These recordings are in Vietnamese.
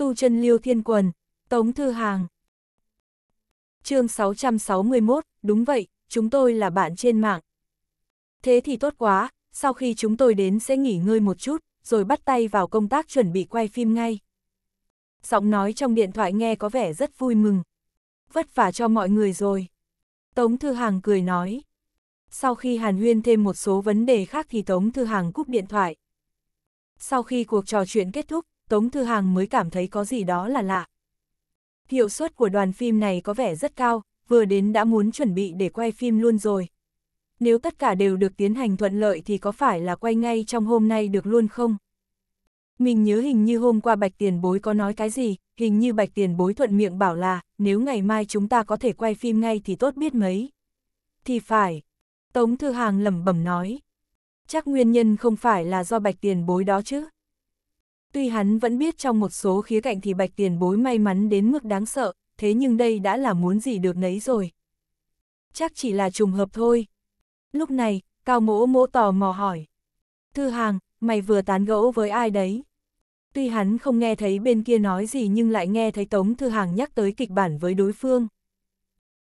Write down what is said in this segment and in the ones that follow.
tu chân liêu thiên quần, Tống Thư Hàng. chương 661, đúng vậy, chúng tôi là bạn trên mạng. Thế thì tốt quá, sau khi chúng tôi đến sẽ nghỉ ngơi một chút, rồi bắt tay vào công tác chuẩn bị quay phim ngay. Giọng nói trong điện thoại nghe có vẻ rất vui mừng. Vất vả cho mọi người rồi. Tống Thư Hàng cười nói. Sau khi Hàn Huyên thêm một số vấn đề khác thì Tống Thư Hàng cúp điện thoại. Sau khi cuộc trò chuyện kết thúc, Tống Thư Hàng mới cảm thấy có gì đó là lạ. Hiệu suất của đoàn phim này có vẻ rất cao, vừa đến đã muốn chuẩn bị để quay phim luôn rồi. Nếu tất cả đều được tiến hành thuận lợi thì có phải là quay ngay trong hôm nay được luôn không? Mình nhớ hình như hôm qua Bạch Tiền Bối có nói cái gì, hình như Bạch Tiền Bối thuận miệng bảo là, nếu ngày mai chúng ta có thể quay phim ngay thì tốt biết mấy. Thì phải. Tống Thư Hàng lẩm bẩm nói. Chắc nguyên nhân không phải là do Bạch Tiền Bối đó chứ. Tuy hắn vẫn biết trong một số khía cạnh thì bạch tiền bối may mắn đến mức đáng sợ, thế nhưng đây đã là muốn gì được nấy rồi. Chắc chỉ là trùng hợp thôi. Lúc này, Cao mỗ mỗ tò mò hỏi. Thư hàng, mày vừa tán gẫu với ai đấy? Tuy hắn không nghe thấy bên kia nói gì nhưng lại nghe thấy Tống Thư Hàng nhắc tới kịch bản với đối phương.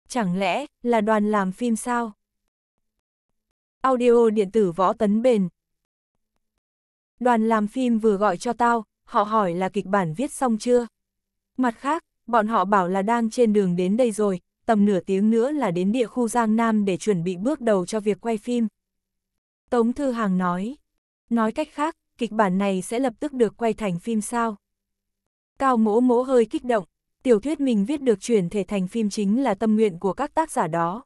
Chẳng lẽ là đoàn làm phim sao? Audio điện tử võ tấn bền, Đoàn làm phim vừa gọi cho tao, họ hỏi là kịch bản viết xong chưa. Mặt khác, bọn họ bảo là đang trên đường đến đây rồi, tầm nửa tiếng nữa là đến địa khu Giang Nam để chuẩn bị bước đầu cho việc quay phim. Tống Thư Hàng nói, nói cách khác, kịch bản này sẽ lập tức được quay thành phim sao. Cao mỗ mỗ hơi kích động, tiểu thuyết mình viết được chuyển thể thành phim chính là tâm nguyện của các tác giả đó.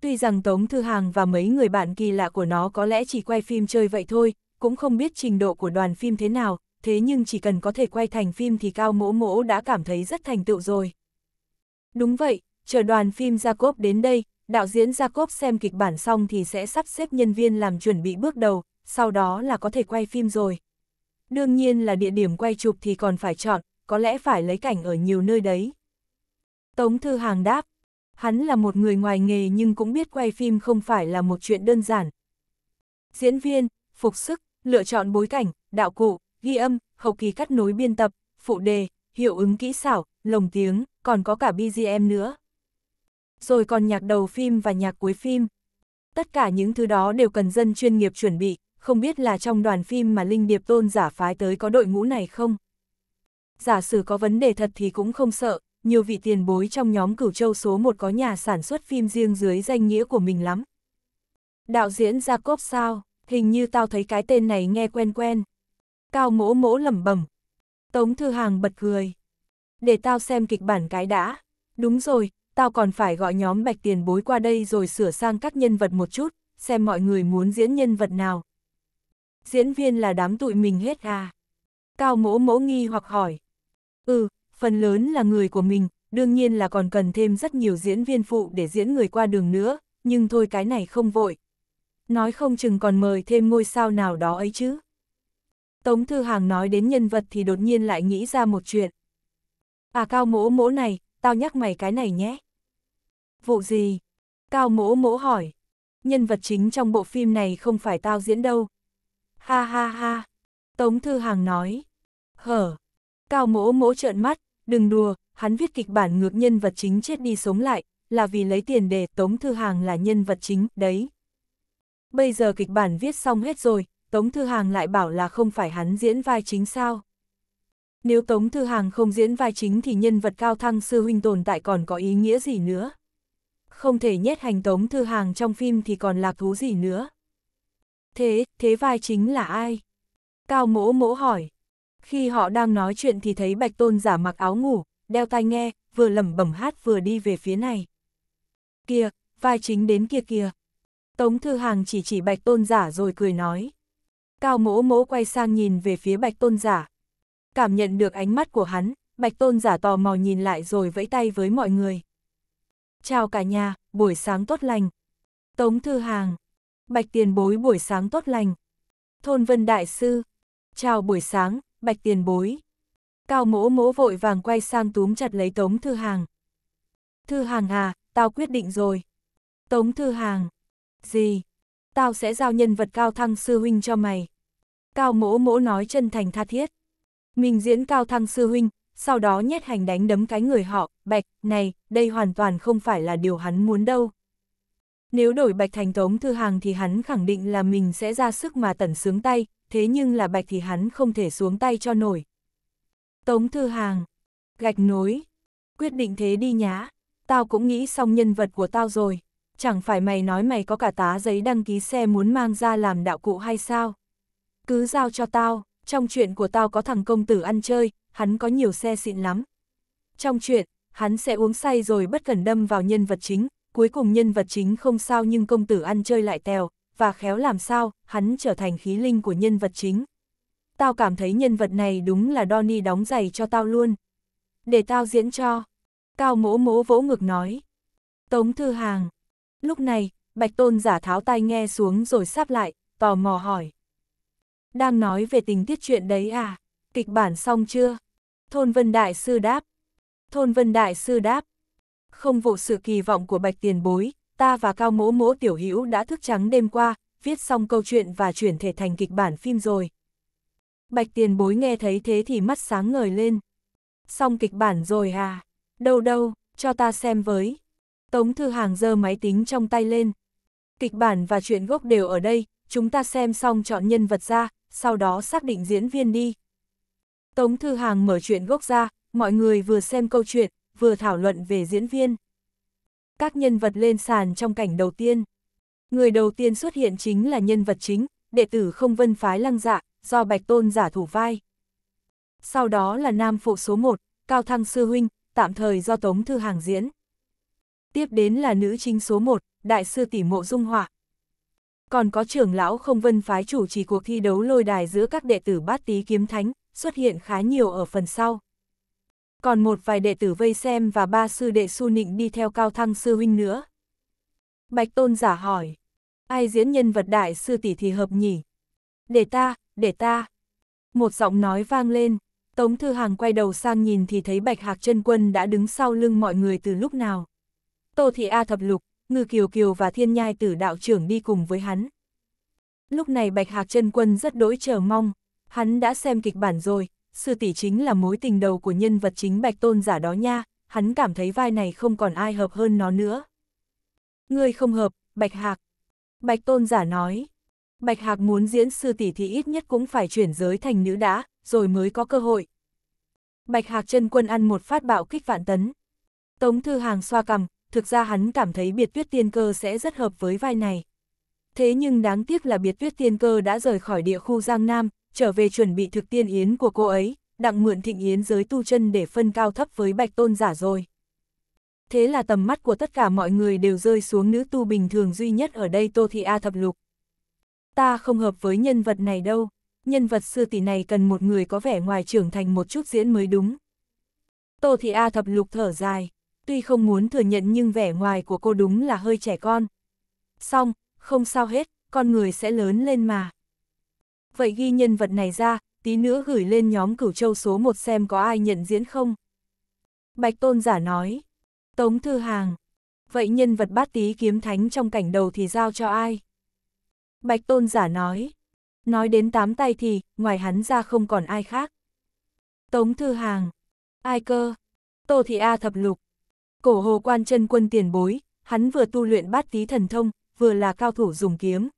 Tuy rằng Tống Thư Hàng và mấy người bạn kỳ lạ của nó có lẽ chỉ quay phim chơi vậy thôi, cũng không biết trình độ của đoàn phim thế nào, thế nhưng chỉ cần có thể quay thành phim thì Cao Mỗ Mỗ đã cảm thấy rất thành tựu rồi. Đúng vậy, chờ đoàn phim Jacob đến đây, đạo diễn Jacob xem kịch bản xong thì sẽ sắp xếp nhân viên làm chuẩn bị bước đầu, sau đó là có thể quay phim rồi. Đương nhiên là địa điểm quay chụp thì còn phải chọn, có lẽ phải lấy cảnh ở nhiều nơi đấy. Tống Thư Hàng đáp, hắn là một người ngoài nghề nhưng cũng biết quay phim không phải là một chuyện đơn giản. Diễn viên, phục sức, lựa chọn bối cảnh, đạo cụ, ghi âm, hậu kỳ cắt nối biên tập, phụ đề, hiệu ứng kỹ xảo, lồng tiếng, còn có cả BGM nữa. Rồi còn nhạc đầu phim và nhạc cuối phim. Tất cả những thứ đó đều cần dân chuyên nghiệp chuẩn bị, không biết là trong đoàn phim mà Linh Điệp Tôn giả phái tới có đội ngũ này không? Giả sử có vấn đề thật thì cũng không sợ, nhiều vị tiền bối trong nhóm cửu châu số 1 có nhà sản xuất phim riêng dưới danh nghĩa của mình lắm. Đạo diễn Jacob sao? hình như tao thấy cái tên này nghe quen quen. Cao mỗ mỗ lẩm bẩm. Tống Thư Hàng bật cười. Để tao xem kịch bản cái đã. Đúng rồi, tao còn phải gọi nhóm bạch tiền bối qua đây rồi sửa sang các nhân vật một chút, xem mọi người muốn diễn nhân vật nào. Diễn viên là đám tụi mình hết à? Cao mỗ mỗ nghi hoặc hỏi. Ừ, phần lớn là người của mình, đương nhiên là còn cần thêm rất nhiều diễn viên phụ để diễn người qua đường nữa, nhưng thôi cái này không vội nói không chừng còn mời thêm ngôi sao nào đó ấy chứ. Tống Thư Hàng nói đến nhân vật thì đột nhiên lại nghĩ ra một chuyện. À cao mỗ mỗ này, tao nhắc mày cái này nhé. Vụ gì? Cao mỗ mỗ hỏi. Nhân vật chính trong bộ phim này không phải tao diễn đâu. Ha ha ha. Tống Thư Hàng nói. Hở. Cao mỗ mỗ trợn mắt, đừng đùa, hắn viết kịch bản ngược nhân vật chính chết đi sống lại, là vì lấy tiền để Tống Thư Hàng là nhân vật chính, đấy, bây giờ kịch bản viết xong hết rồi, Tống Thư Hàng lại bảo là không phải hắn diễn vai chính sao. Nếu Tống Thư Hàng không diễn vai chính thì nhân vật cao thăng sư huynh tồn tại còn có ý nghĩa gì nữa. Không thể nhét hành Tống Thư Hàng trong phim thì còn lạc thú gì nữa. Thế, thế vai chính là ai? Cao mỗ mỗ hỏi. Khi họ đang nói chuyện thì thấy Bạch Tôn giả mặc áo ngủ, đeo tai nghe, vừa lẩm bẩm hát vừa đi về phía này. Kìa, vai chính đến kia kìa. Tống Thư Hàng chỉ chỉ bạch tôn giả rồi cười nói. Cao mỗ mỗ quay sang nhìn về phía bạch tôn giả. Cảm nhận được ánh mắt của hắn, bạch tôn giả tò mò nhìn lại rồi vẫy tay với mọi người. Chào cả nhà, buổi sáng tốt lành. Tống Thư Hàng. Bạch tiền bối buổi sáng tốt lành. Thôn Vân Đại Sư. Chào buổi sáng, bạch tiền bối. Cao mỗ mỗ vội vàng quay sang túm chặt lấy Tống Thư Hàng. Thư Hàng à, tao quyết định rồi. Tống Thư Hàng, gì? Tao sẽ giao nhân vật cao thăng sư huynh cho mày. Cao mỗ mỗ nói chân thành tha thiết. Mình diễn cao thăng sư huynh, sau đó nhét hành đánh đấm cái người họ, bạch, này, đây hoàn toàn không phải là điều hắn muốn đâu. Nếu đổi bạch thành tống thư hàng thì hắn khẳng định là mình sẽ ra sức mà tẩn sướng tay, thế nhưng là bạch thì hắn không thể xuống tay cho nổi. Tống thư hàng, gạch nối, quyết định thế đi nhá, tao cũng nghĩ xong nhân vật của tao rồi chẳng phải mày nói mày có cả tá giấy đăng ký xe muốn mang ra làm đạo cụ hay sao? Cứ giao cho tao, trong chuyện của tao có thằng công tử ăn chơi, hắn có nhiều xe xịn lắm. Trong chuyện, hắn sẽ uống say rồi bất cần đâm vào nhân vật chính, cuối cùng nhân vật chính không sao nhưng công tử ăn chơi lại tèo, và khéo làm sao, hắn trở thành khí linh của nhân vật chính. Tao cảm thấy nhân vật này đúng là Donnie đóng giày cho tao luôn. Để tao diễn cho. Cao mỗ mỗ vỗ ngực nói. Tống Thư Hàng, Lúc này, Bạch Tôn giả tháo tai nghe xuống rồi sáp lại, tò mò hỏi. Đang nói về tình tiết chuyện đấy à? Kịch bản xong chưa? Thôn Vân Đại Sư đáp. Thôn Vân Đại Sư đáp. Không vụ sự kỳ vọng của Bạch Tiền Bối, ta và Cao Mỗ Mỗ Tiểu Hữu đã thức trắng đêm qua, viết xong câu chuyện và chuyển thể thành kịch bản phim rồi. Bạch Tiền Bối nghe thấy thế thì mắt sáng ngời lên. Xong kịch bản rồi à? Đâu đâu, cho ta xem với. Tống Thư Hàng giơ máy tính trong tay lên. Kịch bản và chuyện gốc đều ở đây, chúng ta xem xong chọn nhân vật ra, sau đó xác định diễn viên đi. Tống Thư Hàng mở chuyện gốc ra, mọi người vừa xem câu chuyện, vừa thảo luận về diễn viên. Các nhân vật lên sàn trong cảnh đầu tiên. Người đầu tiên xuất hiện chính là nhân vật chính, đệ tử không vân phái lăng dạ, do Bạch Tôn giả thủ vai. Sau đó là nam phụ số 1, Cao Thăng Sư Huynh, tạm thời do Tống Thư Hàng diễn tiếp đến là nữ chính số 1, đại sư tỷ mộ dung họa. Còn có trưởng lão không vân phái chủ trì cuộc thi đấu lôi đài giữa các đệ tử bát tí kiếm thánh, xuất hiện khá nhiều ở phần sau. Còn một vài đệ tử vây xem và ba sư đệ su nịnh đi theo cao thăng sư huynh nữa. Bạch tôn giả hỏi, ai diễn nhân vật đại sư tỷ thì hợp nhỉ? Để ta, để ta. Một giọng nói vang lên, Tống Thư Hàng quay đầu sang nhìn thì thấy Bạch Hạc chân Quân đã đứng sau lưng mọi người từ lúc nào. Tô Thị A thập lục, Ngư Kiều Kiều và Thiên Nhai tử đạo trưởng đi cùng với hắn. Lúc này Bạch Hạc chân Quân rất đỗi chờ mong, hắn đã xem kịch bản rồi, sư tỷ chính là mối tình đầu của nhân vật chính Bạch Tôn giả đó nha, hắn cảm thấy vai này không còn ai hợp hơn nó nữa. Người không hợp, Bạch Hạc. Bạch Tôn giả nói. Bạch Hạc muốn diễn sư tỷ thì ít nhất cũng phải chuyển giới thành nữ đã, rồi mới có cơ hội. Bạch Hạc chân quân ăn một phát bạo kích vạn tấn. Tống Thư Hàng xoa cầm, thực ra hắn cảm thấy biệt tuyết tiên cơ sẽ rất hợp với vai này. Thế nhưng đáng tiếc là biệt tuyết tiên cơ đã rời khỏi địa khu Giang Nam, trở về chuẩn bị thực tiên yến của cô ấy, đặng mượn thịnh yến giới tu chân để phân cao thấp với bạch tôn giả rồi. Thế là tầm mắt của tất cả mọi người đều rơi xuống nữ tu bình thường duy nhất ở đây Tô Thị A Thập Lục. Ta không hợp với nhân vật này đâu, nhân vật sư tỷ này cần một người có vẻ ngoài trưởng thành một chút diễn mới đúng. Tô Thị A Thập Lục thở dài, tuy không muốn thừa nhận nhưng vẻ ngoài của cô đúng là hơi trẻ con. Xong, không sao hết, con người sẽ lớn lên mà. Vậy ghi nhân vật này ra, tí nữa gửi lên nhóm cửu châu số 1 xem có ai nhận diễn không. Bạch Tôn giả nói, Tống Thư Hàng, vậy nhân vật bát tí kiếm thánh trong cảnh đầu thì giao cho ai? Bạch Tôn giả nói, nói đến tám tay thì, ngoài hắn ra không còn ai khác. Tống Thư Hàng, ai cơ, Tô Thị A thập lục, Cổ hồ quan chân quân tiền bối, hắn vừa tu luyện bát tí thần thông, vừa là cao thủ dùng kiếm.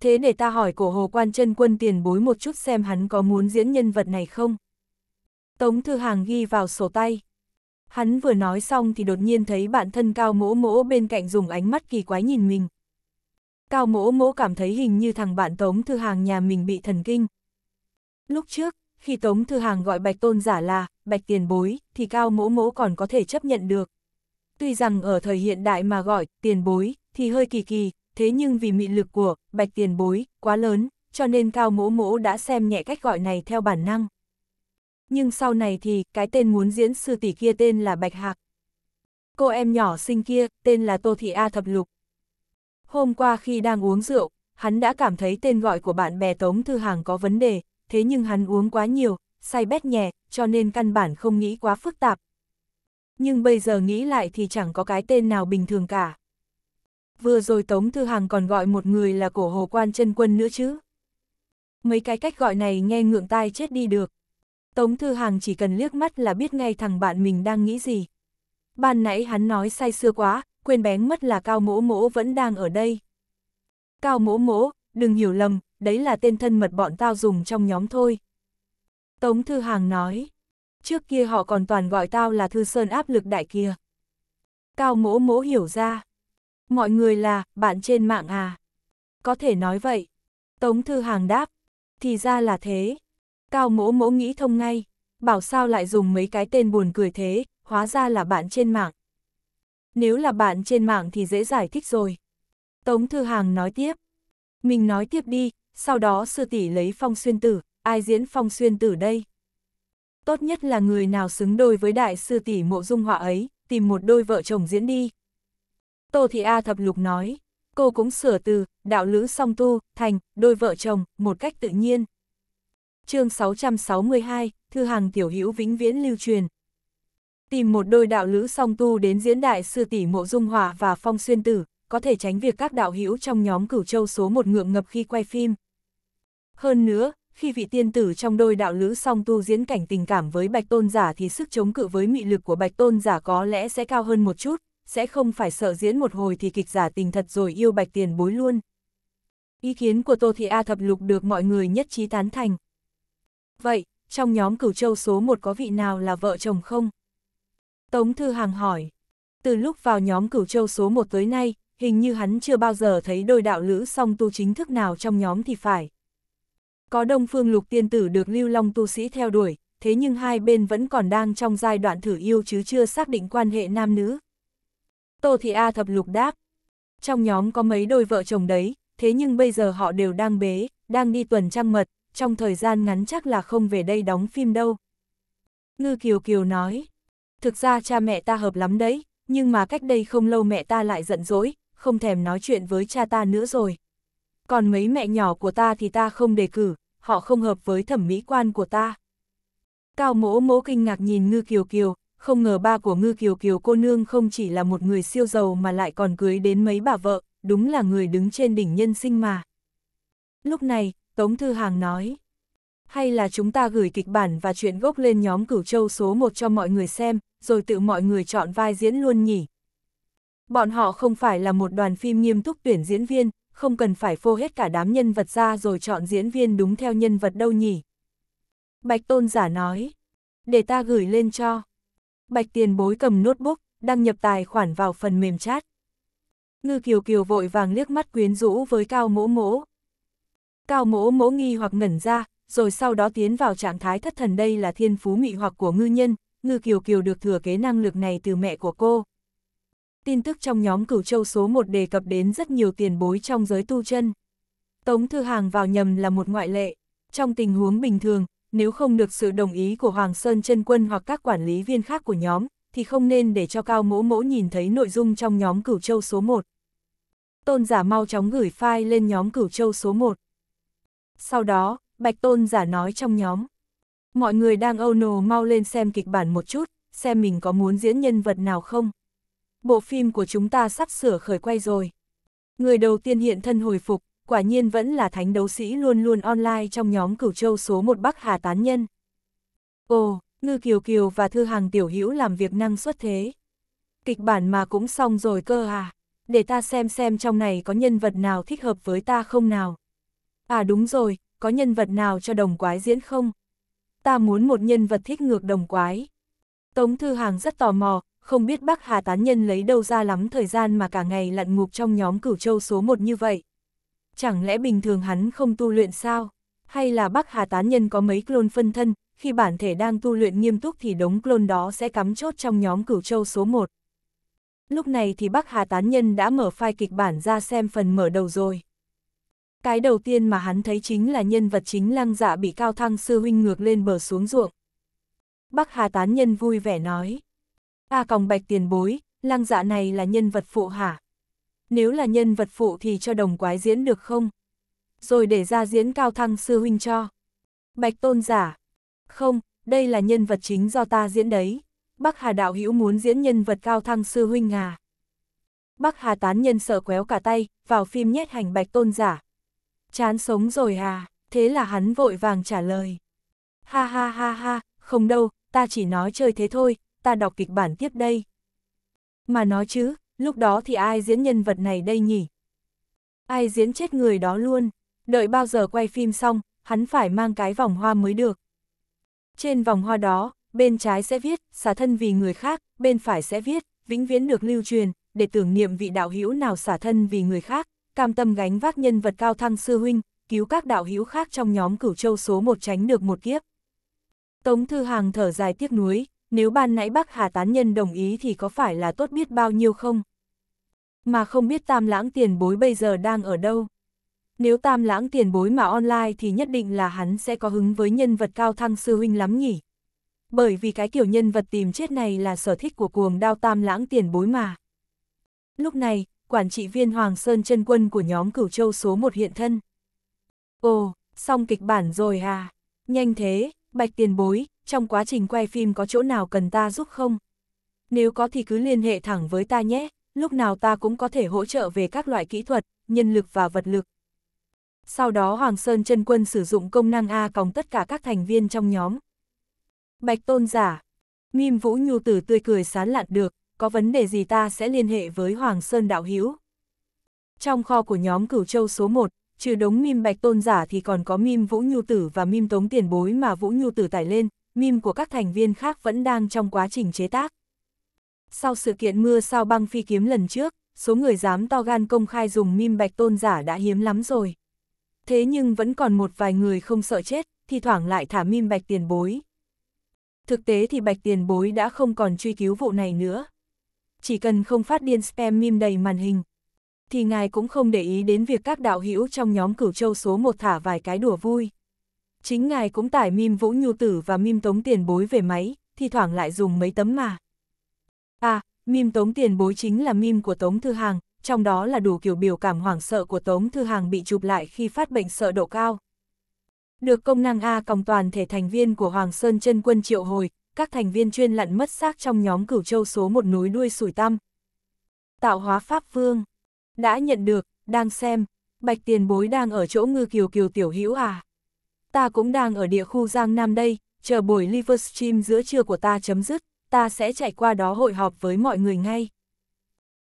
Thế để ta hỏi cổ hồ quan chân quân tiền bối một chút xem hắn có muốn diễn nhân vật này không? Tống Thư Hàng ghi vào sổ tay. Hắn vừa nói xong thì đột nhiên thấy bạn thân Cao Mỗ Mỗ bên cạnh dùng ánh mắt kỳ quái nhìn mình. Cao Mỗ Mỗ cảm thấy hình như thằng bạn Tống Thư Hàng nhà mình bị thần kinh. Lúc trước, khi Tống Thư Hàng gọi Bạch Tôn giả là bạch tiền bối, thì cao mỗ mỗ còn có thể chấp nhận được. Tuy rằng ở thời hiện đại mà gọi tiền bối, thì hơi kỳ kỳ, thế nhưng vì mị lực của bạch tiền bối quá lớn, cho nên cao mỗ mỗ đã xem nhẹ cách gọi này theo bản năng. Nhưng sau này thì, cái tên muốn diễn sư tỷ kia tên là Bạch Hạc. Cô em nhỏ sinh kia, tên là Tô Thị A Thập Lục. Hôm qua khi đang uống rượu, hắn đã cảm thấy tên gọi của bạn bè Tống Thư Hàng có vấn đề, thế nhưng hắn uống quá nhiều, say bét nhẹ, cho nên căn bản không nghĩ quá phức tạp. Nhưng bây giờ nghĩ lại thì chẳng có cái tên nào bình thường cả. Vừa rồi Tống Thư Hàng còn gọi một người là cổ hồ quan chân quân nữa chứ. Mấy cái cách gọi này nghe ngượng tai chết đi được. Tống Thư Hàng chỉ cần liếc mắt là biết ngay thằng bạn mình đang nghĩ gì. Ban nãy hắn nói say xưa quá, quên bén mất là Cao Mỗ Mỗ vẫn đang ở đây. Cao Mỗ Mỗ, đừng hiểu lầm, đấy là tên thân mật bọn tao dùng trong nhóm thôi. Tống Thư Hàng nói, trước kia họ còn toàn gọi tao là Thư Sơn áp lực đại kia. Cao mỗ mỗ hiểu ra, mọi người là bạn trên mạng à. Có thể nói vậy. Tống Thư Hàng đáp, thì ra là thế. Cao mỗ mỗ nghĩ thông ngay, bảo sao lại dùng mấy cái tên buồn cười thế, hóa ra là bạn trên mạng. Nếu là bạn trên mạng thì dễ giải thích rồi. Tống Thư Hàng nói tiếp. Mình nói tiếp đi, sau đó sư tỷ lấy phong xuyên tử, ai diễn phong xuyên tử đây? Tốt nhất là người nào xứng đôi với đại sư tỷ mộ dung họa ấy, tìm một đôi vợ chồng diễn đi. Tô Thị A thập lục nói, cô cũng sửa từ, đạo lữ song tu, thành, đôi vợ chồng, một cách tự nhiên. chương 662, Thư hàng tiểu hữu vĩnh viễn lưu truyền. Tìm một đôi đạo lữ song tu đến diễn đại sư tỷ mộ dung hòa và phong xuyên tử, có thể tránh việc các đạo hữu trong nhóm cửu châu số một ngượng ngập khi quay phim. Hơn nữa, khi vị tiên tử trong đôi đạo lữ song tu diễn cảnh tình cảm với bạch tôn giả thì sức chống cự với mị lực của bạch tôn giả có lẽ sẽ cao hơn một chút, sẽ không phải sợ diễn một hồi thì kịch giả tình thật rồi yêu bạch tiền bối luôn. Ý kiến của Tô Thị A Thập Lục được mọi người nhất trí tán thành. Vậy, trong nhóm cửu châu số 1 có vị nào là vợ chồng không? Tống Thư Hàng hỏi. Từ lúc vào nhóm cửu châu số 1 tới nay, hình như hắn chưa bao giờ thấy đôi đạo lữ song tu chính thức nào trong nhóm thì phải. Có đông phương lục tiên tử được lưu long tu sĩ theo đuổi, thế nhưng hai bên vẫn còn đang trong giai đoạn thử yêu chứ chưa xác định quan hệ nam nữ. Tô Thị A thập lục đáp, trong nhóm có mấy đôi vợ chồng đấy, thế nhưng bây giờ họ đều đang bế, đang đi tuần trăng mật, trong thời gian ngắn chắc là không về đây đóng phim đâu. Ngư Kiều Kiều nói, thực ra cha mẹ ta hợp lắm đấy, nhưng mà cách đây không lâu mẹ ta lại giận dỗi, không thèm nói chuyện với cha ta nữa rồi, còn mấy mẹ nhỏ của ta thì ta không đề cử, họ không hợp với thẩm mỹ quan của ta. Cao mỗ mỗ kinh ngạc nhìn Ngư Kiều Kiều, không ngờ ba của Ngư Kiều Kiều cô nương không chỉ là một người siêu giàu mà lại còn cưới đến mấy bà vợ, đúng là người đứng trên đỉnh nhân sinh mà. Lúc này, Tống Thư Hàng nói, hay là chúng ta gửi kịch bản và chuyện gốc lên nhóm cửu châu số 1 cho mọi người xem, rồi tự mọi người chọn vai diễn luôn nhỉ. Bọn họ không phải là một đoàn phim nghiêm túc tuyển diễn viên, không cần phải phô hết cả đám nhân vật ra rồi chọn diễn viên đúng theo nhân vật đâu nhỉ. Bạch tôn giả nói, để ta gửi lên cho. Bạch tiền bối cầm notebook, đăng nhập tài khoản vào phần mềm chat. Ngư kiều kiều vội vàng liếc mắt quyến rũ với cao mỗ mỗ. Cao mỗ mỗ nghi hoặc ngẩn ra, rồi sau đó tiến vào trạng thái thất thần đây là thiên phú mị hoặc của ngư nhân, ngư kiều kiều được thừa kế năng lực này từ mẹ của cô, tin tức trong nhóm cửu châu số 1 đề cập đến rất nhiều tiền bối trong giới tu chân. Tống Thư Hàng vào nhầm là một ngoại lệ. Trong tình huống bình thường, nếu không được sự đồng ý của Hoàng Sơn chân Quân hoặc các quản lý viên khác của nhóm, thì không nên để cho Cao Mỗ Mỗ nhìn thấy nội dung trong nhóm cửu châu số 1. Tôn giả mau chóng gửi file lên nhóm cửu châu số 1. Sau đó, Bạch Tôn giả nói trong nhóm. Mọi người đang âu nồ mau lên xem kịch bản một chút, xem mình có muốn diễn nhân vật nào không bộ phim của chúng ta sắp sửa khởi quay rồi. Người đầu tiên hiện thân hồi phục, quả nhiên vẫn là thánh đấu sĩ luôn luôn online trong nhóm cửu châu số một Bắc Hà Tán Nhân. Ồ, Ngư Kiều Kiều và Thư Hàng Tiểu Hữu làm việc năng suất thế. Kịch bản mà cũng xong rồi cơ à, để ta xem xem trong này có nhân vật nào thích hợp với ta không nào. À đúng rồi, có nhân vật nào cho đồng quái diễn không? Ta muốn một nhân vật thích ngược đồng quái. Tống Thư Hàng rất tò mò, không biết bác Hà tán nhân lấy đâu ra lắm thời gian mà cả ngày lặn ngục trong nhóm cửu châu số một như vậy. Chẳng lẽ bình thường hắn không tu luyện sao? Hay là bác Hà tán nhân có mấy clone phân thân, khi bản thể đang tu luyện nghiêm túc thì đống clone đó sẽ cắm chốt trong nhóm cửu châu số 1. Lúc này thì bác Hà tán nhân đã mở file kịch bản ra xem phần mở đầu rồi. Cái đầu tiên mà hắn thấy chính là nhân vật chính lăng dạ bị cao thăng sư huynh ngược lên bờ xuống ruộng. Bác Hà tán nhân vui vẻ nói. A còng bạch tiền bối, lăng dạ này là nhân vật phụ hả? Nếu là nhân vật phụ thì cho đồng quái diễn được không? Rồi để ra diễn cao thăng sư huynh cho. Bạch tôn giả. Không, đây là nhân vật chính do ta diễn đấy. Bắc Hà đạo hữu muốn diễn nhân vật cao thăng sư huynh à? Bắc Hà tán nhân sợ quéo cả tay, vào phim nhét hành bạch tôn giả. Chán sống rồi à, thế là hắn vội vàng trả lời. Ha ha ha ha, không đâu, ta chỉ nói chơi thế thôi, ta đọc kịch bản tiếp đây. Mà nói chứ, lúc đó thì ai diễn nhân vật này đây nhỉ? Ai diễn chết người đó luôn, đợi bao giờ quay phim xong, hắn phải mang cái vòng hoa mới được. Trên vòng hoa đó, bên trái sẽ viết, xả thân vì người khác, bên phải sẽ viết, vĩnh viễn được lưu truyền, để tưởng niệm vị đạo hữu nào xả thân vì người khác, cam tâm gánh vác nhân vật cao thăng sư huynh, cứu các đạo hữu khác trong nhóm cửu châu số một tránh được một kiếp. Tống Thư Hàng thở dài tiếc nuối, nếu ban nãy bác Hà Tán Nhân đồng ý thì có phải là tốt biết bao nhiêu không? Mà không biết tam lãng tiền bối bây giờ đang ở đâu? Nếu tam lãng tiền bối mà online thì nhất định là hắn sẽ có hứng với nhân vật cao thăng sư huynh lắm nhỉ? Bởi vì cái kiểu nhân vật tìm chết này là sở thích của cuồng đao tam lãng tiền bối mà. Lúc này, quản trị viên Hoàng Sơn chân quân của nhóm cửu châu số 1 hiện thân. Ồ, xong kịch bản rồi à? Nhanh thế, bạch tiền bối, trong quá trình quay phim có chỗ nào cần ta giúp không? Nếu có thì cứ liên hệ thẳng với ta nhé, lúc nào ta cũng có thể hỗ trợ về các loại kỹ thuật, nhân lực và vật lực. Sau đó Hoàng Sơn chân Quân sử dụng công năng A còng tất cả các thành viên trong nhóm. Bạch Tôn giả, Mim Vũ Nhu Tử tươi cười sán lạn được, có vấn đề gì ta sẽ liên hệ với Hoàng Sơn Đạo Hữu Trong kho của nhóm Cửu Châu số 1, trừ đống Mim Bạch Tôn giả thì còn có Mim Vũ Nhu Tử và Mim Tống Tiền Bối mà Vũ Nhu Tử tải lên, mim của các thành viên khác vẫn đang trong quá trình chế tác. Sau sự kiện mưa sao băng phi kiếm lần trước, số người dám to gan công khai dùng mim bạch tôn giả đã hiếm lắm rồi. Thế nhưng vẫn còn một vài người không sợ chết, thì thoảng lại thả mim bạch tiền bối. Thực tế thì bạch tiền bối đã không còn truy cứu vụ này nữa. Chỉ cần không phát điên spam mim đầy màn hình, thì ngài cũng không để ý đến việc các đạo hữu trong nhóm cửu châu số một thả vài cái đùa vui. Chính ngài cũng tải mim Vũ Nhu Tử và mim Tống Tiền Bối về máy, thi thoảng lại dùng mấy tấm mà. À, mim Tống Tiền Bối chính là mim của Tống Thư Hàng, trong đó là đủ kiểu biểu cảm hoảng sợ của Tống Thư Hàng bị chụp lại khi phát bệnh sợ độ cao. Được công năng A còng toàn thể thành viên của Hoàng Sơn chân quân triệu hồi, các thành viên chuyên lặn mất xác trong nhóm cửu châu số một núi đuôi sủi tăm. Tạo hóa Pháp Vương. Đã nhận được, đang xem, bạch tiền bối đang ở chỗ ngư kiều kiều tiểu hữu à ta cũng đang ở địa khu Giang Nam đây, chờ buổi Livestream giữa trưa của ta chấm dứt, ta sẽ chạy qua đó hội họp với mọi người ngay.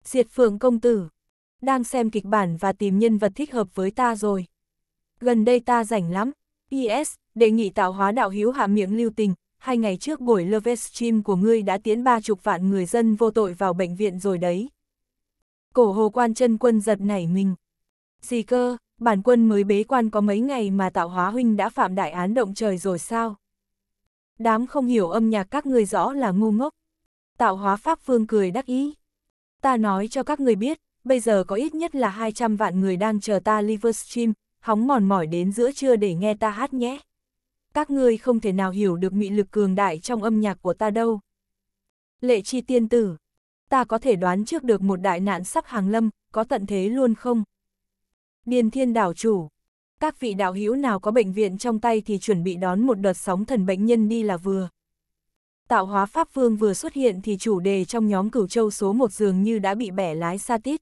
Diệt Phượng Công Tử Đang xem kịch bản và tìm nhân vật thích hợp với ta rồi. Gần đây ta rảnh lắm. P.S. Đề nghị tạo hóa đạo hiếu hạ miệng lưu tình. Hai ngày trước buổi Livestream của ngươi đã tiến ba chục vạn người dân vô tội vào bệnh viện rồi đấy. Cổ hồ quan chân quân giật nảy mình. Gì cơ? bản quân mới bế quan có mấy ngày mà tạo hóa huynh đã phạm đại án động trời rồi sao? Đám không hiểu âm nhạc các người rõ là ngu ngốc. Tạo hóa pháp vương cười đắc ý. Ta nói cho các người biết, bây giờ có ít nhất là 200 vạn người đang chờ ta Livestream, hóng mòn mỏi đến giữa trưa để nghe ta hát nhé. Các ngươi không thể nào hiểu được mị lực cường đại trong âm nhạc của ta đâu. Lệ chi tiên tử, ta có thể đoán trước được một đại nạn sắp hàng lâm, có tận thế luôn không? Điền thiên đảo chủ. Các vị đạo hữu nào có bệnh viện trong tay thì chuẩn bị đón một đợt sóng thần bệnh nhân đi là vừa. Tạo hóa Pháp Vương vừa xuất hiện thì chủ đề trong nhóm cửu châu số một dường như đã bị bẻ lái xa tít.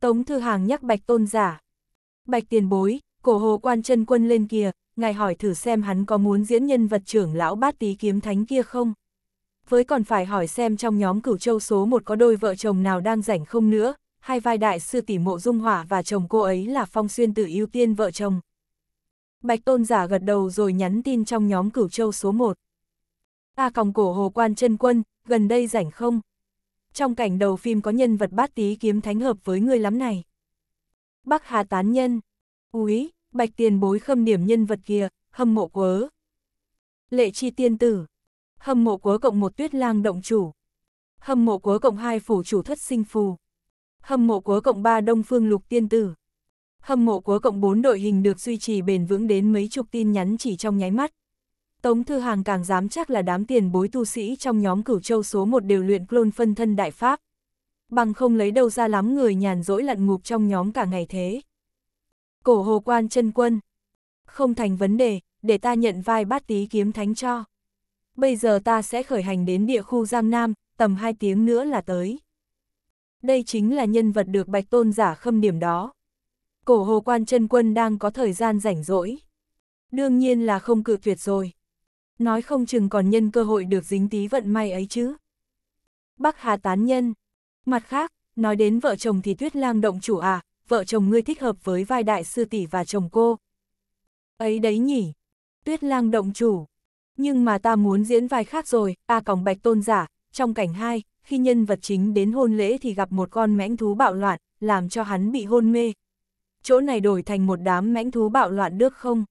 Tống Thư Hàng nhắc Bạch Tôn giả. Bạch tiền bối, cổ hồ quan chân quân lên kia, ngài hỏi thử xem hắn có muốn diễn nhân vật trưởng lão bát tí kiếm thánh kia không? Với còn phải hỏi xem trong nhóm cửu châu số một có đôi vợ chồng nào đang rảnh không nữa, hai vai đại sư tỷ mộ dung hỏa và chồng cô ấy là phong xuyên tử ưu tiên vợ chồng. Bạch tôn giả gật đầu rồi nhắn tin trong nhóm cửu châu số 1. A còng cổ hồ quan chân quân, gần đây rảnh không? Trong cảnh đầu phim có nhân vật bát tí kiếm thánh hợp với người lắm này. Bắc Hà tán nhân. Úi, bạch tiền bối khâm điểm nhân vật kia, hâm mộ quớ. Lệ chi tiên tử. Hâm mộ quớ cộng một tuyết lang động chủ. Hâm mộ quớ cộng hai phủ chủ thất sinh phù. Hâm mộ của cộng 3 Đông Phương Lục Tiên Tử Hâm mộ của cộng 4 đội hình được duy trì bền vững đến mấy chục tin nhắn chỉ trong nháy mắt. Tống Thư Hàng càng dám chắc là đám tiền bối tu sĩ trong nhóm cửu châu số 1 đều luyện clone phân thân đại pháp. Bằng không lấy đâu ra lắm người nhàn rỗi lặn ngục trong nhóm cả ngày thế. Cổ hồ quan chân quân. Không thành vấn đề, để ta nhận vai bát tí kiếm thánh cho. Bây giờ ta sẽ khởi hành đến địa khu Giang Nam, tầm 2 tiếng nữa là tới đây chính là nhân vật được bạch tôn giả khâm điểm đó. Cổ hồ quan chân quân đang có thời gian rảnh rỗi. Đương nhiên là không cự tuyệt rồi. Nói không chừng còn nhân cơ hội được dính tí vận may ấy chứ. Bắc Hà tán nhân. Mặt khác, nói đến vợ chồng thì tuyết lang động chủ à, vợ chồng ngươi thích hợp với vai đại sư tỷ và chồng cô. Ấy đấy nhỉ, tuyết lang động chủ. Nhưng mà ta muốn diễn vai khác rồi, a à còng bạch tôn giả, trong cảnh hai khi nhân vật chính đến hôn lễ thì gặp một con mãnh thú bạo loạn, làm cho hắn bị hôn mê. Chỗ này đổi thành một đám mãnh thú bạo loạn được không?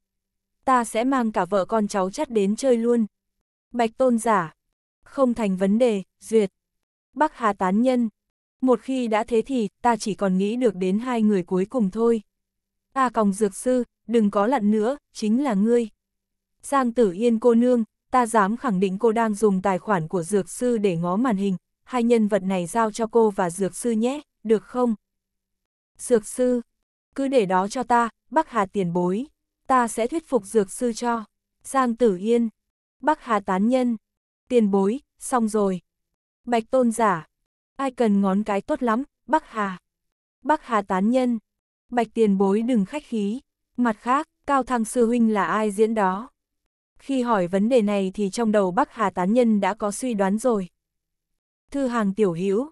Ta sẽ mang cả vợ con cháu chắt đến chơi luôn. Bạch tôn giả. Không thành vấn đề, duyệt. Bắc Hà tán nhân. Một khi đã thế thì, ta chỉ còn nghĩ được đến hai người cuối cùng thôi. a còng dược sư, đừng có lặn nữa, chính là ngươi. Giang tử yên cô nương, ta dám khẳng định cô đang dùng tài khoản của dược sư để ngó màn hình, hai nhân vật này giao cho cô và Dược Sư nhé, được không? Dược Sư, cứ để đó cho ta, Bắc Hà tiền bối, ta sẽ thuyết phục Dược Sư cho. Giang Tử Yên, Bắc Hà tán nhân, tiền bối, xong rồi. Bạch Tôn giả, ai cần ngón cái tốt lắm, Bắc Hà. Bắc Hà tán nhân, Bạch tiền bối đừng khách khí. Mặt khác, Cao Thăng Sư Huynh là ai diễn đó? Khi hỏi vấn đề này thì trong đầu Bắc Hà tán nhân đã có suy đoán rồi. Thư hàng tiểu hữu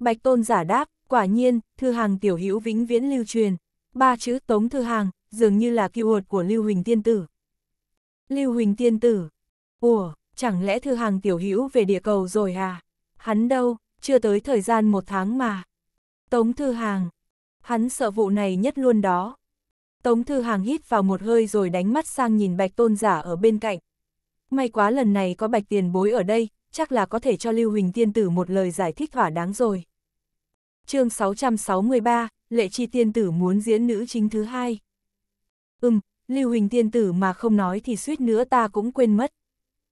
Bạch tôn giả đáp, quả nhiên, thư hàng tiểu hữu vĩnh viễn lưu truyền. Ba chữ tống thư hàng, dường như là kiêu hột của Lưu Huỳnh Tiên Tử. Lưu Huỳnh Tiên Tử. Ủa, chẳng lẽ thư hàng tiểu hữu về địa cầu rồi à? Hắn đâu, chưa tới thời gian một tháng mà. Tống thư hàng. Hắn sợ vụ này nhất luôn đó. Tống thư hàng hít vào một hơi rồi đánh mắt sang nhìn bạch tôn giả ở bên cạnh. May quá lần này có bạch tiền bối ở đây, chắc là có thể cho Lưu Huỳnh Tiên Tử một lời giải thích thỏa đáng rồi. chương 663, Lệ Chi Tiên Tử muốn diễn nữ chính thứ hai. Ừm, Lưu Huỳnh Tiên Tử mà không nói thì suýt nữa ta cũng quên mất.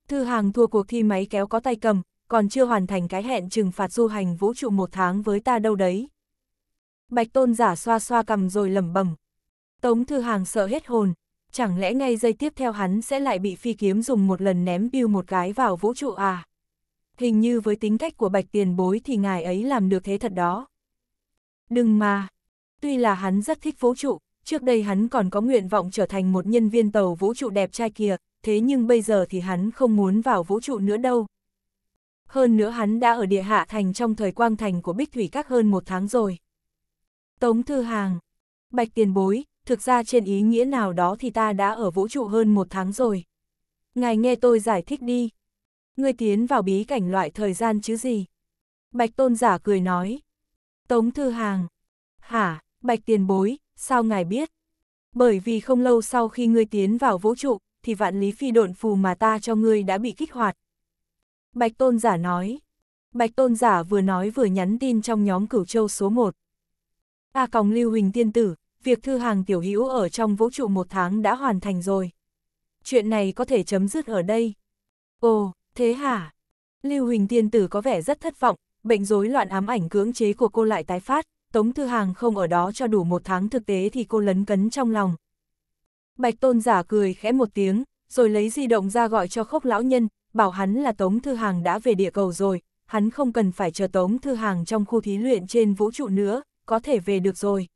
Thư hàng thua cuộc thi máy kéo có tay cầm, còn chưa hoàn thành cái hẹn trừng phạt du hành vũ trụ một tháng với ta đâu đấy. Bạch tôn giả xoa xoa cầm rồi lẩm bẩm. Tống thư hàng sợ hết hồn, chẳng lẽ ngay giây tiếp theo hắn sẽ lại bị phi kiếm dùng một lần ném biêu một cái vào vũ trụ à? hình như với tính cách của bạch tiền bối thì ngài ấy làm được thế thật đó. Đừng mà! Tuy là hắn rất thích vũ trụ, trước đây hắn còn có nguyện vọng trở thành một nhân viên tàu vũ trụ đẹp trai kìa, thế nhưng bây giờ thì hắn không muốn vào vũ trụ nữa đâu. Hơn nữa hắn đã ở địa hạ thành trong thời quang thành của Bích Thủy Các hơn một tháng rồi. Tống Thư Hàng Bạch tiền bối, thực ra trên ý nghĩa nào đó thì ta đã ở vũ trụ hơn một tháng rồi. Ngài nghe tôi giải thích đi ngươi tiến vào bí cảnh loại thời gian chứ gì? Bạch tôn giả cười nói. Tống thư hàng. Hả, bạch tiền bối, sao ngài biết? Bởi vì không lâu sau khi ngươi tiến vào vũ trụ, thì vạn lý phi độn phù mà ta cho ngươi đã bị kích hoạt. Bạch tôn giả nói. Bạch tôn giả vừa nói vừa nhắn tin trong nhóm cửu châu số 1. A à, còng lưu huỳnh tiên tử, việc thư hàng tiểu hữu ở trong vũ trụ một tháng đã hoàn thành rồi. Chuyện này có thể chấm dứt ở đây. Ồ, Thế hả? Lưu Huỳnh Tiên Tử có vẻ rất thất vọng, bệnh rối loạn ám ảnh cưỡng chế của cô lại tái phát, Tống Thư Hàng không ở đó cho đủ một tháng thực tế thì cô lấn cấn trong lòng. Bạch Tôn giả cười khẽ một tiếng, rồi lấy di động ra gọi cho khốc lão nhân, bảo hắn là Tống Thư Hàng đã về địa cầu rồi, hắn không cần phải chờ Tống Thư Hàng trong khu thí luyện trên vũ trụ nữa, có thể về được rồi.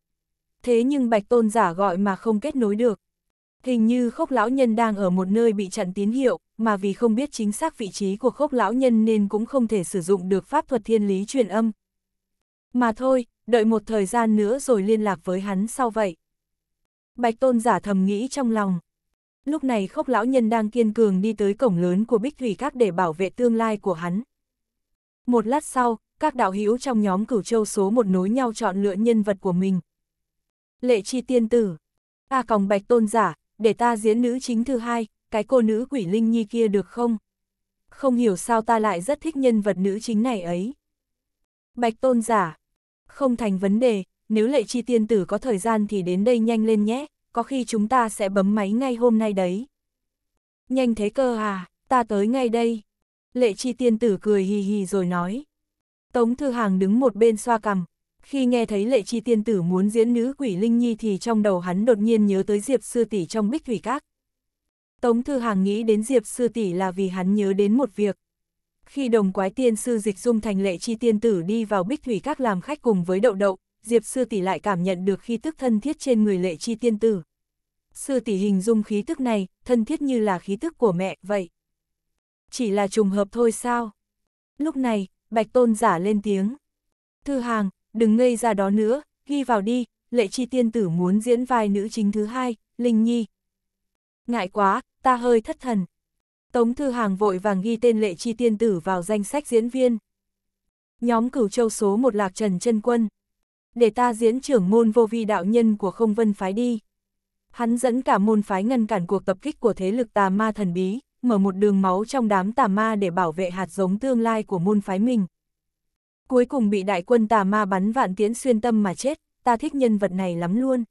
Thế nhưng Bạch Tôn giả gọi mà không kết nối được. Hình như khốc lão nhân đang ở một nơi bị chặn tín hiệu, mà vì không biết chính xác vị trí của khốc lão nhân nên cũng không thể sử dụng được pháp thuật thiên lý truyền âm. Mà thôi, đợi một thời gian nữa rồi liên lạc với hắn sau vậy. Bạch Tôn giả thầm nghĩ trong lòng. Lúc này khốc lão nhân đang kiên cường đi tới cổng lớn của Bích Thủy Các để bảo vệ tương lai của hắn. Một lát sau, các đạo hữu trong nhóm cửu châu số một nối nhau chọn lựa nhân vật của mình. Lệ chi tiên tử. A à còng bạch tôn giả, để ta diễn nữ chính thứ hai, cái cô nữ quỷ linh nhi kia được không? Không hiểu sao ta lại rất thích nhân vật nữ chính này ấy. Bạch tôn giả, không thành vấn đề, nếu lệ chi tiên tử có thời gian thì đến đây nhanh lên nhé, có khi chúng ta sẽ bấm máy ngay hôm nay đấy. Nhanh thế cơ à, ta tới ngay đây. Lệ chi tiên tử cười hì hì rồi nói. Tống thư hàng đứng một bên xoa cằm. Khi nghe thấy lệ chi tiên tử muốn diễn nữ quỷ Linh Nhi thì trong đầu hắn đột nhiên nhớ tới Diệp Sư Tỷ trong Bích Thủy Các. Tống Thư Hàng nghĩ đến Diệp Sư Tỷ là vì hắn nhớ đến một việc. Khi đồng quái tiên sư dịch dung thành lệ chi tiên tử đi vào bích thủy các làm khách cùng với đậu đậu, Diệp Sư Tỷ lại cảm nhận được khi tức thân thiết trên người lệ chi tiên tử. Sư Tỷ hình dung khí tức này, thân thiết như là khí tức của mẹ, vậy. Chỉ là trùng hợp thôi sao? Lúc này, Bạch Tôn giả lên tiếng. Thư Hàng, đừng ngây ra đó nữa, ghi vào đi, lệ chi tiên tử muốn diễn vai nữ chính thứ hai, Linh Nhi, ngại quá, ta hơi thất thần. Tống Thư Hàng vội vàng ghi tên lệ chi tiên tử vào danh sách diễn viên. Nhóm cửu châu số một lạc trần chân quân. Để ta diễn trưởng môn vô vi đạo nhân của không vân phái đi. Hắn dẫn cả môn phái ngăn cản cuộc tập kích của thế lực tà ma thần bí, mở một đường máu trong đám tà ma để bảo vệ hạt giống tương lai của môn phái mình. Cuối cùng bị đại quân tà ma bắn vạn tiễn xuyên tâm mà chết, ta thích nhân vật này lắm luôn.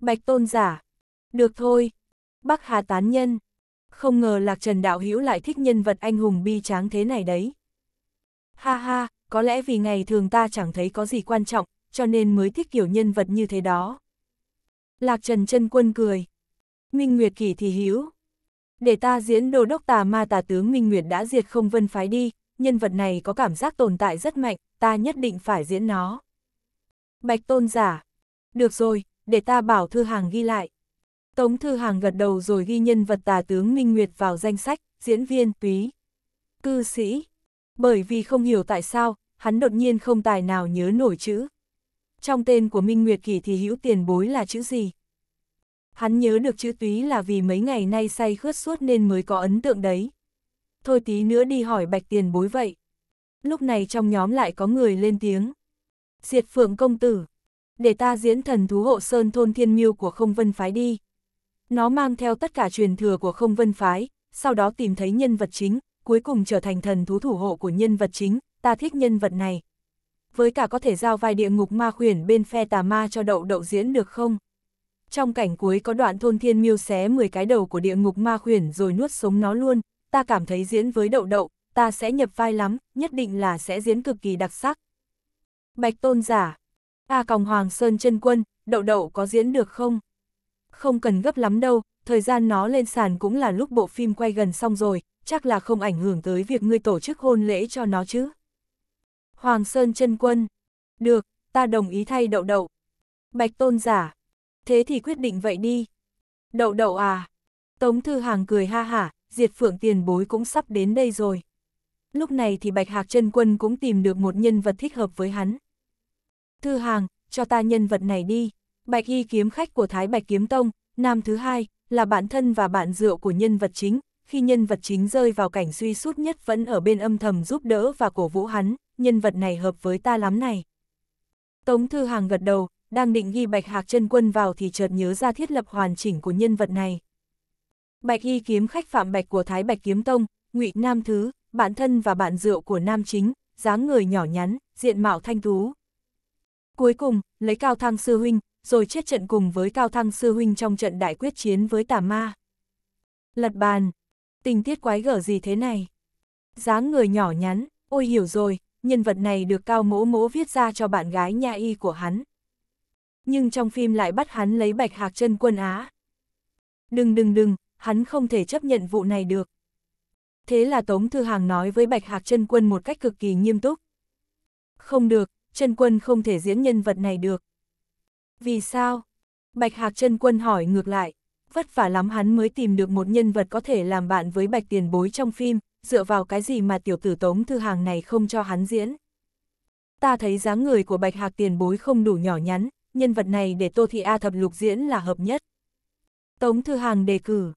Bạch tôn giả. Được thôi, Bắc Hà tán nhân. Không ngờ Lạc Trần Đạo Hữu lại thích nhân vật anh hùng bi tráng thế này đấy. Ha ha, có lẽ vì ngày thường ta chẳng thấy có gì quan trọng, cho nên mới thích kiểu nhân vật như thế đó. Lạc Trần chân quân cười. Minh Nguyệt kỳ thì hữu. Để ta diễn đồ đốc tà ma tà tướng Minh Nguyệt đã diệt không vân phái đi, nhân vật này có cảm giác tồn tại rất mạnh, ta nhất định phải diễn nó. Bạch tôn giả. Được rồi, để ta bảo thư hàng ghi lại. Tống Thư Hàng gật đầu rồi ghi nhân vật tà tướng Minh Nguyệt vào danh sách, diễn viên, túy, cư sĩ. Bởi vì không hiểu tại sao, hắn đột nhiên không tài nào nhớ nổi chữ. Trong tên của Minh Nguyệt Kỳ thì hữu tiền bối là chữ gì? Hắn nhớ được chữ túy là vì mấy ngày nay say khướt suốt nên mới có ấn tượng đấy. Thôi tí nữa đi hỏi bạch tiền bối vậy. Lúc này trong nhóm lại có người lên tiếng. Diệt phượng công tử. Để ta diễn thần thú hộ sơn thôn thiên miêu của không vân phái đi. Nó mang theo tất cả truyền thừa của không vân phái, sau đó tìm thấy nhân vật chính, cuối cùng trở thành thần thú thủ hộ của nhân vật chính, ta thích nhân vật này. Với cả có thể giao vai địa ngục ma khuyển bên phe tà ma cho đậu đậu diễn được không? Trong cảnh cuối có đoạn thôn thiên miêu xé 10 cái đầu của địa ngục ma khuyển rồi nuốt sống nó luôn, ta cảm thấy diễn với đậu đậu, ta sẽ nhập vai lắm, nhất định là sẽ diễn cực kỳ đặc sắc. Bạch tôn giả, A Còng Hoàng Sơn chân Quân, đậu đậu có diễn được không? Không cần gấp lắm đâu, thời gian nó lên sàn cũng là lúc bộ phim quay gần xong rồi, chắc là không ảnh hưởng tới việc ngươi tổ chức hôn lễ cho nó chứ. Hoàng Sơn Trân quân. Được, ta đồng ý thay đậu đậu. Bạch tôn giả. Thế thì quyết định vậy đi. Đậu đậu à. Tống Thư Hàng cười ha hả, diệt phượng tiền bối cũng sắp đến đây rồi. Lúc này thì Bạch Hạc Trân quân cũng tìm được một nhân vật thích hợp với hắn. Thư Hàng, cho ta nhân vật này đi. Bạch Y kiếm khách của Thái Bạch Kiếm Tông, nam thứ hai, là bạn thân và bạn rượu của nhân vật chính, khi nhân vật chính rơi vào cảnh suy sút nhất vẫn ở bên âm thầm giúp đỡ và cổ vũ hắn, nhân vật này hợp với ta lắm này. Tống Thư Hàng gật đầu, đang định ghi Bạch Hạc chân quân vào thì chợt nhớ ra thiết lập hoàn chỉnh của nhân vật này. Bạch Y kiếm khách Phạm Bạch của Thái Bạch Kiếm Tông, Ngụy Nam Thứ, bạn thân và bạn rượu của Nam Chính, dáng người nhỏ nhắn, diện mạo thanh tú. Cuối cùng, lấy cao thang sư huynh, rồi chết trận cùng với Cao Thăng Sư Huynh trong trận đại quyết chiến với tà ma. Lật bàn, tình tiết quái gở gì thế này? dáng người nhỏ nhắn, ôi hiểu rồi, nhân vật này được Cao Mỗ Mỗ viết ra cho bạn gái nhà y của hắn. Nhưng trong phim lại bắt hắn lấy bạch hạc chân quân Á. Đừng đừng đừng, hắn không thể chấp nhận vụ này được. Thế là Tống Thư Hàng nói với bạch hạc chân quân một cách cực kỳ nghiêm túc. Không được, chân quân không thể diễn nhân vật này được. Vì sao? Bạch Hạc chân Quân hỏi ngược lại. Vất vả lắm hắn mới tìm được một nhân vật có thể làm bạn với Bạch Tiền Bối trong phim, dựa vào cái gì mà tiểu tử tống thư hàng này không cho hắn diễn. Ta thấy dáng người của Bạch Hạc Tiền Bối không đủ nhỏ nhắn, nhân vật này để Tô Thị A thập lục diễn là hợp nhất. Tống Thư Hàng đề cử.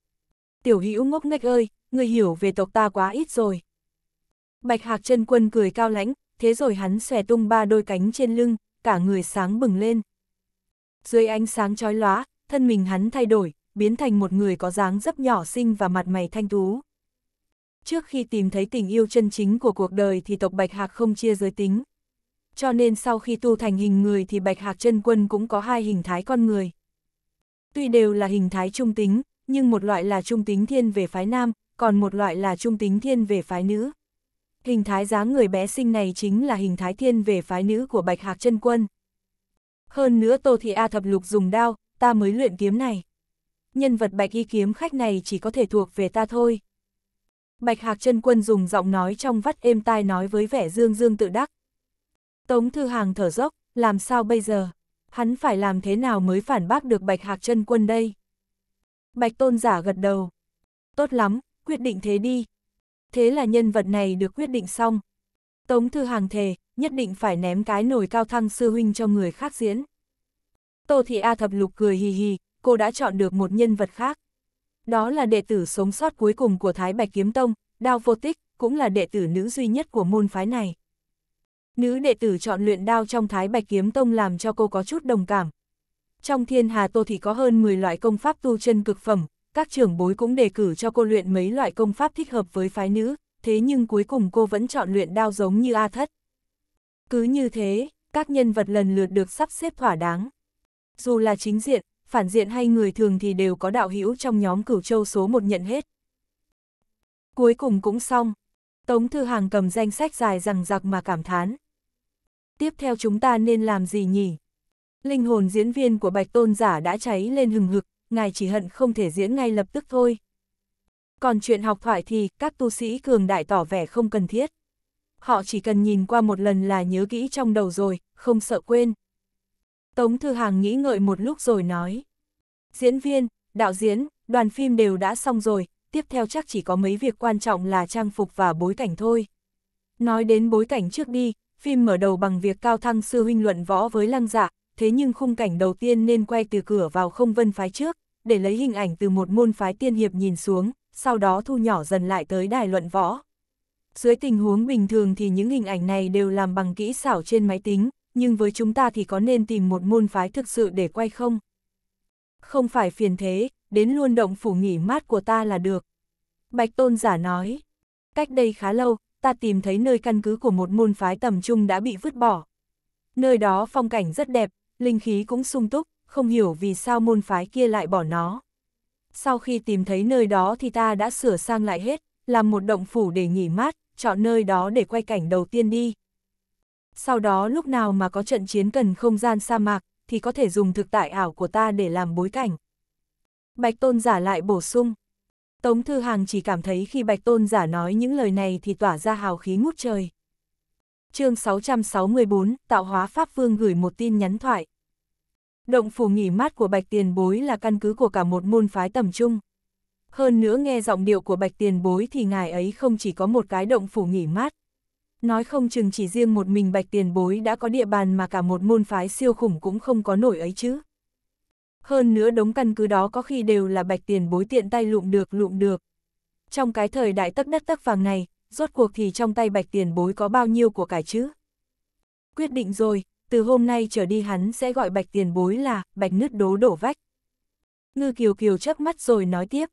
Tiểu hữu ngốc nghếch ơi, người hiểu về tộc ta quá ít rồi. Bạch Hạc chân Quân cười cao lãnh, thế rồi hắn xòe tung ba đôi cánh trên lưng, cả người sáng bừng lên dưới ánh sáng chói lóa, thân mình hắn thay đổi, biến thành một người có dáng dấp nhỏ xinh và mặt mày thanh tú. Trước khi tìm thấy tình yêu chân chính của cuộc đời thì tộc Bạch Hạc không chia giới tính. Cho nên sau khi tu thành hình người thì Bạch Hạc chân quân cũng có hai hình thái con người. Tuy đều là hình thái trung tính, nhưng một loại là trung tính thiên về phái nam, còn một loại là trung tính thiên về phái nữ. Hình thái dáng người bé xinh này chính là hình thái thiên về phái nữ của Bạch Hạc chân quân. Hơn nữa Tô Thị A thập lục dùng đao, ta mới luyện kiếm này. Nhân vật bạch y kiếm khách này chỉ có thể thuộc về ta thôi. Bạch Hạc chân Quân dùng giọng nói trong vắt êm tai nói với vẻ dương dương tự đắc. Tống Thư Hàng thở dốc, làm sao bây giờ? Hắn phải làm thế nào mới phản bác được Bạch Hạc chân Quân đây? Bạch Tôn giả gật đầu. Tốt lắm, quyết định thế đi. Thế là nhân vật này được quyết định xong, Tống Thư Hàng thề, nhất định phải ném cái nồi cao thăng sư huynh cho người khác diễn. Tô Thị A Thập Lục cười hì hì, cô đã chọn được một nhân vật khác. Đó là đệ tử sống sót cuối cùng của Thái Bạch Kiếm Tông, Đao Vô Tích, cũng là đệ tử nữ duy nhất của môn phái này. Nữ đệ tử chọn luyện đao trong Thái Bạch Kiếm Tông làm cho cô có chút đồng cảm. Trong thiên hà Tô Thị có hơn 10 loại công pháp tu chân cực phẩm, các trưởng bối cũng đề cử cho cô luyện mấy loại công pháp thích hợp với phái nữ, thế nhưng cuối cùng cô vẫn chọn luyện đao giống như A Thất. Cứ như thế, các nhân vật lần lượt được sắp xếp thỏa đáng. Dù là chính diện, phản diện hay người thường thì đều có đạo hữu trong nhóm cửu châu số một nhận hết. Cuối cùng cũng xong, Tống Thư Hàng cầm danh sách dài rằng giặc mà cảm thán. Tiếp theo chúng ta nên làm gì nhỉ? Linh hồn diễn viên của Bạch Tôn Giả đã cháy lên hừng hực, ngài chỉ hận không thể diễn ngay lập tức thôi. Còn chuyện học thoại thì, các tu sĩ cường đại tỏ vẻ không cần thiết. Họ chỉ cần nhìn qua một lần là nhớ kỹ trong đầu rồi, không sợ quên. Tống Thư Hàng nghĩ ngợi một lúc rồi nói. Diễn viên, đạo diễn, đoàn phim đều đã xong rồi, tiếp theo chắc chỉ có mấy việc quan trọng là trang phục và bối cảnh thôi. Nói đến bối cảnh trước đi, phim mở đầu bằng việc Cao Thăng sư huynh luận võ với lăng dạ, thế nhưng khung cảnh đầu tiên nên quay từ cửa vào không vân phái trước, để lấy hình ảnh từ một môn phái tiên hiệp nhìn xuống, sau đó thu nhỏ dần lại tới đài luận võ. Dưới tình huống bình thường thì những hình ảnh này đều làm bằng kỹ xảo trên máy tính, nhưng với chúng ta thì có nên tìm một môn phái thực sự để quay không? Không phải phiền thế, đến luôn động phủ nghỉ mát của ta là được. Bạch Tôn giả nói, cách đây khá lâu, ta tìm thấy nơi căn cứ của một môn phái tầm trung đã bị vứt bỏ. Nơi đó phong cảnh rất đẹp, linh khí cũng sung túc, không hiểu vì sao môn phái kia lại bỏ nó sau khi tìm thấy nơi đó thì ta đã sửa sang lại hết, làm một động phủ để nghỉ mát, chọn nơi đó để quay cảnh đầu tiên đi. Sau đó lúc nào mà có trận chiến cần không gian sa mạc, thì có thể dùng thực tại ảo của ta để làm bối cảnh. Bạch Tôn giả lại bổ sung. Tống Thư Hàng chỉ cảm thấy khi Bạch Tôn giả nói những lời này thì tỏa ra hào khí ngút trời. chương 664, Tạo hóa Pháp Vương gửi một tin nhắn thoại động phủ nghỉ mát của Bạch Tiền Bối là căn cứ của cả một môn phái tầm trung. Hơn nữa nghe giọng điệu của Bạch Tiền Bối thì ngài ấy không chỉ có một cái động phủ nghỉ mát. Nói không chừng chỉ riêng một mình Bạch Tiền Bối đã có địa bàn mà cả một môn phái siêu khủng cũng không có nổi ấy chứ. Hơn nữa đống căn cứ đó có khi đều là Bạch Tiền Bối tiện tay lụm được lụm được. Trong cái thời đại tắc đất tắc vàng này, rốt cuộc thì trong tay Bạch Tiền Bối có bao nhiêu của cải chứ? Quyết định rồi, từ hôm nay trở đi hắn sẽ gọi bạch tiền bối là bạch nứt đố đổ vách. Ngư Kiều Kiều chớp mắt rồi nói tiếp.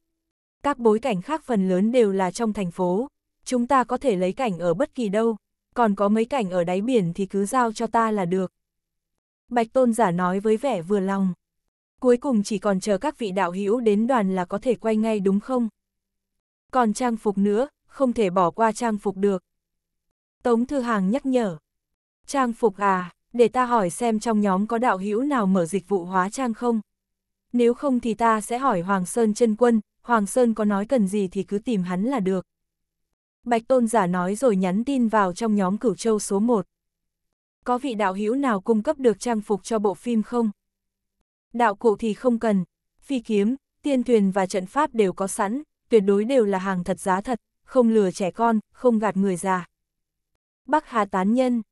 Các bối cảnh khác phần lớn đều là trong thành phố, chúng ta có thể lấy cảnh ở bất kỳ đâu, còn có mấy cảnh ở đáy biển thì cứ giao cho ta là được. Bạch tôn giả nói với vẻ vừa lòng. Cuối cùng chỉ còn chờ các vị đạo hữu đến đoàn là có thể quay ngay đúng không? Còn trang phục nữa, không thể bỏ qua trang phục được. Tống Thư Hàng nhắc nhở. Trang phục à, để ta hỏi xem trong nhóm có đạo hữu nào mở dịch vụ hóa trang không. Nếu không thì ta sẽ hỏi Hoàng Sơn chân quân, Hoàng Sơn có nói cần gì thì cứ tìm hắn là được. Bạch Tôn giả nói rồi nhắn tin vào trong nhóm cửu châu số 1. Có vị đạo hữu nào cung cấp được trang phục cho bộ phim không? Đạo cụ thì không cần, phi kiếm, tiên thuyền và trận pháp đều có sẵn, tuyệt đối đều là hàng thật giá thật, không lừa trẻ con, không gạt người già. Bắc Hà Tán Nhân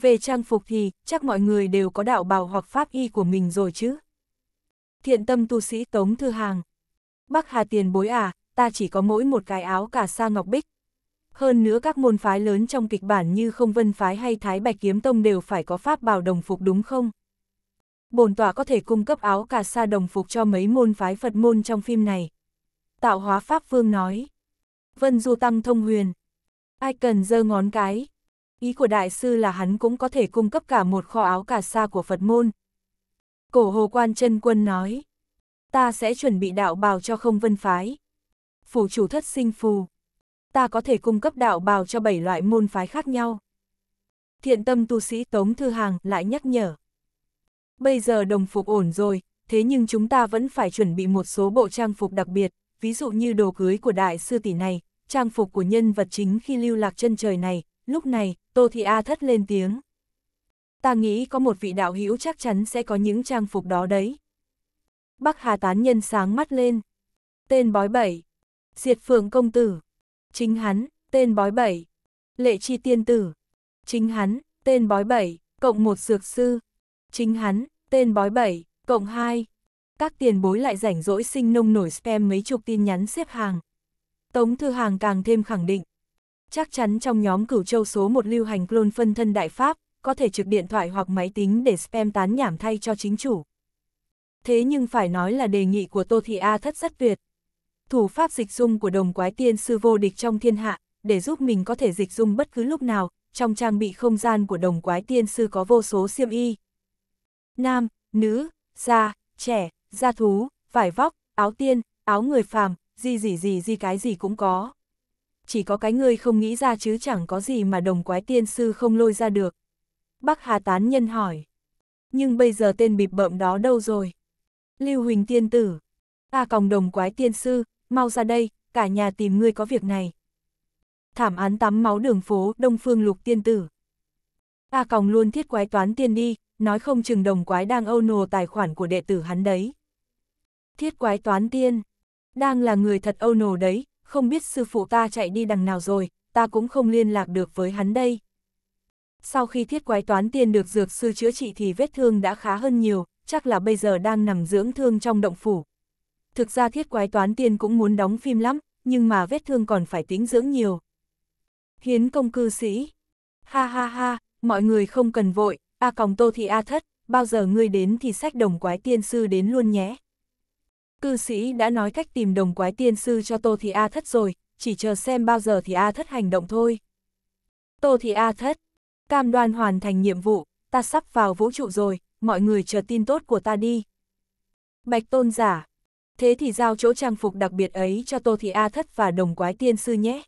về trang phục thì chắc mọi người đều có đạo bào hoặc pháp y của mình rồi chứ. Thiện tâm tu sĩ Tống Thư Hàng Bắc Hà tiền bối à, ta chỉ có mỗi một cái áo cả sa ngọc bích. Hơn nữa các môn phái lớn trong kịch bản như không vân phái hay thái bạch kiếm tông đều phải có pháp bào đồng phục đúng không? Bồn tọa có thể cung cấp áo cà sa đồng phục cho mấy môn phái Phật môn trong phim này. Tạo hóa Pháp Vương nói. Vân Du Tăng Thông Huyền. Ai cần giơ ngón cái. Ý của đại sư là hắn cũng có thể cung cấp cả một kho áo cà sa của Phật môn. Cổ hồ quan chân quân nói, ta sẽ chuẩn bị đạo bào cho không vân phái. Phủ chủ thất sinh phù, ta có thể cung cấp đạo bào cho bảy loại môn phái khác nhau. Thiện tâm tu sĩ Tống Thư Hàng lại nhắc nhở. Bây giờ đồng phục ổn rồi, thế nhưng chúng ta vẫn phải chuẩn bị một số bộ trang phục đặc biệt, ví dụ như đồ cưới của đại sư tỷ này, trang phục của nhân vật chính khi lưu lạc chân trời này, lúc này, Tô Thị A thất lên tiếng. Ta nghĩ có một vị đạo hữu chắc chắn sẽ có những trang phục đó đấy. Bắc Hà tán nhân sáng mắt lên. Tên bói bảy. Diệt phượng công tử. Chính hắn, tên bói bảy. Lệ chi tiên tử. Chính hắn, tên bói bảy, cộng một dược sư. Chính hắn, tên bói bảy, cộng hai. Các tiền bối lại rảnh rỗi sinh nông nổi spam mấy chục tin nhắn xếp hàng. Tống Thư Hàng càng thêm khẳng định, Chắc chắn trong nhóm cửu châu số một lưu hành clone phân thân đại pháp, có thể trực điện thoại hoặc máy tính để spam tán nhảm thay cho chính chủ. Thế nhưng phải nói là đề nghị của Tô Thị A thất rất tuyệt. Thủ pháp dịch dung của đồng quái tiên sư vô địch trong thiên hạ, để giúp mình có thể dịch dung bất cứ lúc nào, trong trang bị không gian của đồng quái tiên sư có vô số siêm y. Nam, nữ, da, trẻ, da thú, vải vóc, áo tiên, áo người phàm, gì gì gì gì cái gì cũng có chỉ có cái ngươi không nghĩ ra chứ chẳng có gì mà đồng quái tiên sư không lôi ra được. Bác Hà Tán Nhân hỏi. Nhưng bây giờ tên bịp bợm đó đâu rồi? Lưu Huỳnh Tiên Tử. Ta à, còng đồng quái tiên sư, mau ra đây, cả nhà tìm ngươi có việc này. Thảm án tắm máu đường phố, Đông Phương Lục Tiên Tử. Ta à, còng luôn thiết quái toán tiên đi, nói không chừng đồng quái đang âu nồ tài khoản của đệ tử hắn đấy. Thiết quái toán tiên, đang là người thật âu nồ đấy, không biết sư phụ ta chạy đi đằng nào rồi, ta cũng không liên lạc được với hắn đây. Sau khi thiết quái toán tiên được dược sư chữa trị thì vết thương đã khá hơn nhiều, chắc là bây giờ đang nằm dưỡng thương trong động phủ. Thực ra thiết quái toán tiên cũng muốn đóng phim lắm, nhưng mà vết thương còn phải tính dưỡng nhiều. Hiến công cư sĩ. Ha ha ha, mọi người không cần vội, A còng tô thì A thất, bao giờ ngươi đến thì sách đồng quái tiên sư đến luôn nhé cư sĩ đã nói cách tìm đồng quái tiên sư cho Tô Thị A Thất rồi, chỉ chờ xem bao giờ thì A Thất hành động thôi. Tô Thị A Thất, cam đoan hoàn thành nhiệm vụ, ta sắp vào vũ trụ rồi, mọi người chờ tin tốt của ta đi. Bạch Tôn giả, thế thì giao chỗ trang phục đặc biệt ấy cho Tô Thị A Thất và đồng quái tiên sư nhé.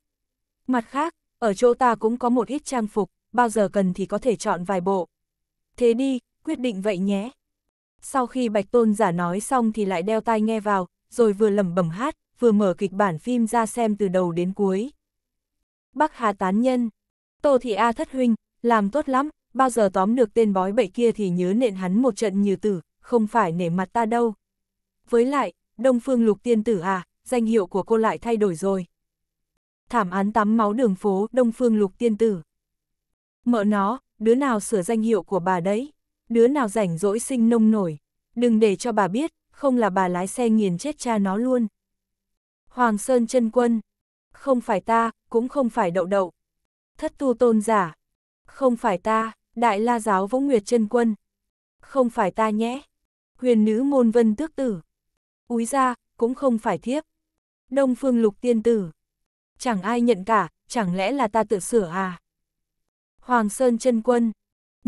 Mặt khác, ở chỗ ta cũng có một ít trang phục, bao giờ cần thì có thể chọn vài bộ. Thế đi, quyết định vậy nhé. Sau khi Bạch Tôn giả nói xong thì lại đeo tai nghe vào, rồi vừa lẩm bẩm hát, vừa mở kịch bản phim ra xem từ đầu đến cuối. Bắc Hà tán nhân, Tô Thị A thất huynh, làm tốt lắm, bao giờ tóm được tên bói bậy kia thì nhớ nện hắn một trận như tử, không phải nể mặt ta đâu. Với lại, Đông Phương Lục Tiên Tử à, danh hiệu của cô lại thay đổi rồi. Thảm án tắm máu đường phố Đông Phương Lục Tiên Tử. Mợ nó, đứa nào sửa danh hiệu của bà đấy? đứa nào rảnh rỗi sinh nông nổi, đừng để cho bà biết, không là bà lái xe nghiền chết cha nó luôn. Hoàng Sơn chân quân, không phải ta, cũng không phải đậu đậu. Thất tu tôn giả, không phải ta, đại la giáo võ nguyệt chân quân. Không phải ta nhé, huyền nữ môn vân tước tử. Úi ra, cũng không phải thiếp. Đông phương lục tiên tử. Chẳng ai nhận cả, chẳng lẽ là ta tự sửa à? Hoàng Sơn chân quân,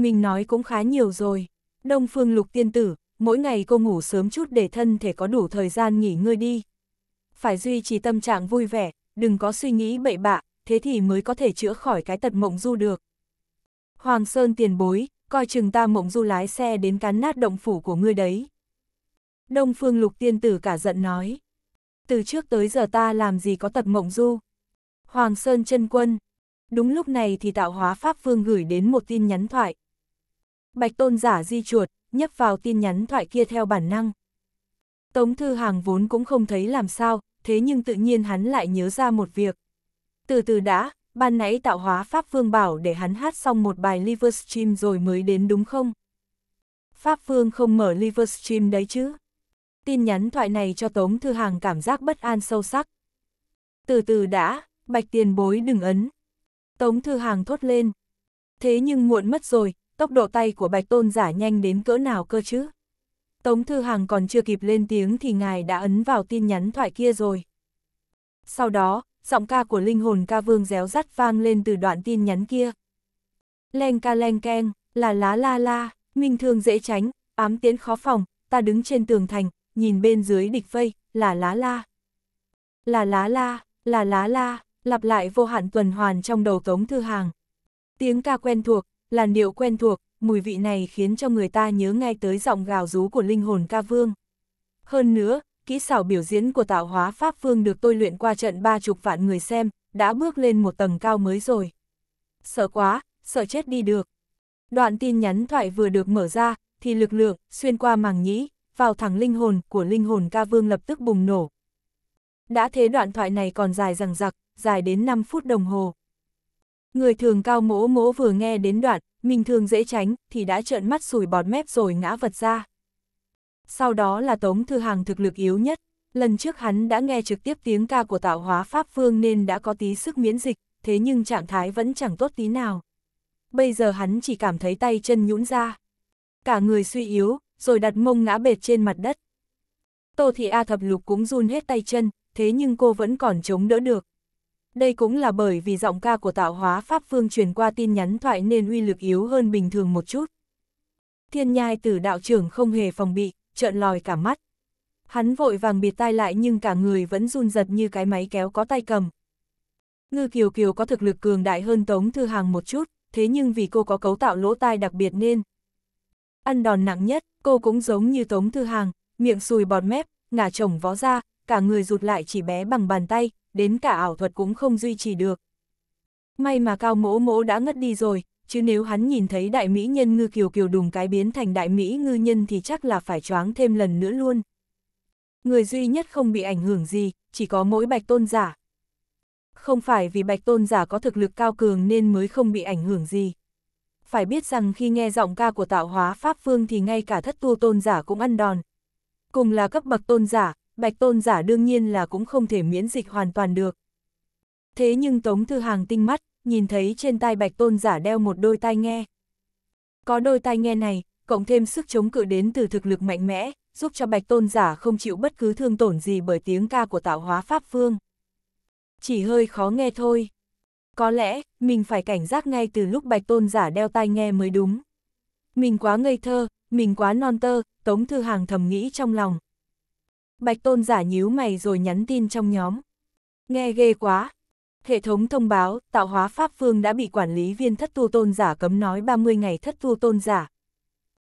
mình nói cũng khá nhiều rồi. Đông phương lục tiên tử, mỗi ngày cô ngủ sớm chút để thân thể có đủ thời gian nghỉ ngơi đi. Phải duy trì tâm trạng vui vẻ, đừng có suy nghĩ bậy bạ, thế thì mới có thể chữa khỏi cái tật mộng du được. Hoàng Sơn tiền bối, coi chừng ta mộng du lái xe đến cán nát động phủ của ngươi đấy. Đông phương lục tiên tử cả giận nói. Từ trước tới giờ ta làm gì có tật mộng du. Hoàng Sơn chân quân. Đúng lúc này thì tạo hóa Pháp Vương gửi đến một tin nhắn thoại, Bạch Tôn giả di chuột, nhấp vào tin nhắn thoại kia theo bản năng. Tống Thư Hàng vốn cũng không thấy làm sao, thế nhưng tự nhiên hắn lại nhớ ra một việc. Từ từ đã, ban nãy tạo hóa Pháp Vương bảo để hắn hát xong một bài Livestream rồi mới đến đúng không? Pháp Vương không mở Livestream đấy chứ? Tin nhắn thoại này cho Tống Thư Hàng cảm giác bất an sâu sắc. Từ từ đã, bạch tiền bối đừng ấn. Tống Thư Hàng thốt lên. Thế nhưng muộn mất rồi, tốc độ tay của bạch tôn giả nhanh đến cỡ nào cơ chứ? Tống Thư Hằng còn chưa kịp lên tiếng thì ngài đã ấn vào tin nhắn thoại kia rồi. Sau đó, giọng ca của linh hồn ca vương réo rắt vang lên từ đoạn tin nhắn kia. Leng ca leng keng, là lá la la, minh thương dễ tránh, ám tiến khó phòng, ta đứng trên tường thành, nhìn bên dưới địch vây, là lá la. Là lá la, là lá la, lặp lại vô hạn tuần hoàn trong đầu Tống Thư Hàng. Tiếng ca quen thuộc, làn điệu quen thuộc, mùi vị này khiến cho người ta nhớ ngay tới giọng gào rú của linh hồn ca vương. Hơn nữa, kỹ xảo biểu diễn của tạo hóa Pháp Vương được tôi luyện qua trận ba chục vạn người xem, đã bước lên một tầng cao mới rồi. Sợ quá, sợ chết đi được. Đoạn tin nhắn thoại vừa được mở ra, thì lực lượng xuyên qua màng nhĩ, vào thẳng linh hồn của linh hồn ca vương lập tức bùng nổ. Đã thế đoạn thoại này còn dài rằng giặc, dài đến 5 phút đồng hồ. Người thường cao mỗ mỗ vừa nghe đến đoạn, mình thường dễ tránh, thì đã trợn mắt sùi bọt mép rồi ngã vật ra. Sau đó là Tống Thư Hàng thực lực yếu nhất, lần trước hắn đã nghe trực tiếp tiếng ca của tạo hóa Pháp Vương nên đã có tí sức miễn dịch, thế nhưng trạng thái vẫn chẳng tốt tí nào. Bây giờ hắn chỉ cảm thấy tay chân nhũn ra. Cả người suy yếu, rồi đặt mông ngã bệt trên mặt đất. Tô Thị A Thập Lục cũng run hết tay chân, thế nhưng cô vẫn còn chống đỡ được. Đây cũng là bởi vì giọng ca của tạo hóa Pháp Phương truyền qua tin nhắn thoại nên uy lực yếu hơn bình thường một chút. Thiên nhai tử đạo trưởng không hề phòng bị, trợn lòi cả mắt. Hắn vội vàng biệt tai lại nhưng cả người vẫn run giật như cái máy kéo có tay cầm. Ngư Kiều Kiều có thực lực cường đại hơn Tống Thư Hàng một chút, thế nhưng vì cô có cấu tạo lỗ tai đặc biệt nên. Ăn đòn nặng nhất, cô cũng giống như Tống Thư Hàng, miệng sùi bọt mép, ngả chồng vó ra, cả người rụt lại chỉ bé bằng bàn tay, đến cả ảo thuật cũng không duy trì được. May mà cao mỗ mỗ đã ngất đi rồi, chứ nếu hắn nhìn thấy đại mỹ nhân ngư kiều kiều đùng cái biến thành đại mỹ ngư nhân thì chắc là phải choáng thêm lần nữa luôn. Người duy nhất không bị ảnh hưởng gì, chỉ có mỗi bạch tôn giả. Không phải vì bạch tôn giả có thực lực cao cường nên mới không bị ảnh hưởng gì. Phải biết rằng khi nghe giọng ca của tạo hóa Pháp Phương thì ngay cả thất tu tôn giả cũng ăn đòn. Cùng là cấp bậc tôn giả, bạch tôn giả đương nhiên là cũng không thể miễn dịch hoàn toàn được. Thế nhưng Tống Thư Hàng tinh mắt, nhìn thấy trên tai bạch tôn giả đeo một đôi tai nghe. Có đôi tai nghe này, cộng thêm sức chống cự đến từ thực lực mạnh mẽ, giúp cho bạch tôn giả không chịu bất cứ thương tổn gì bởi tiếng ca của tạo hóa Pháp Phương. Chỉ hơi khó nghe thôi. Có lẽ, mình phải cảnh giác ngay từ lúc bạch tôn giả đeo tai nghe mới đúng. Mình quá ngây thơ, mình quá non tơ, Tống Thư Hàng thầm nghĩ trong lòng, Bạch Tôn giả nhíu mày rồi nhắn tin trong nhóm. Nghe ghê quá. Hệ thống thông báo, tạo hóa Pháp phương đã bị quản lý viên thất tu tôn giả cấm nói 30 ngày thất tu tôn giả.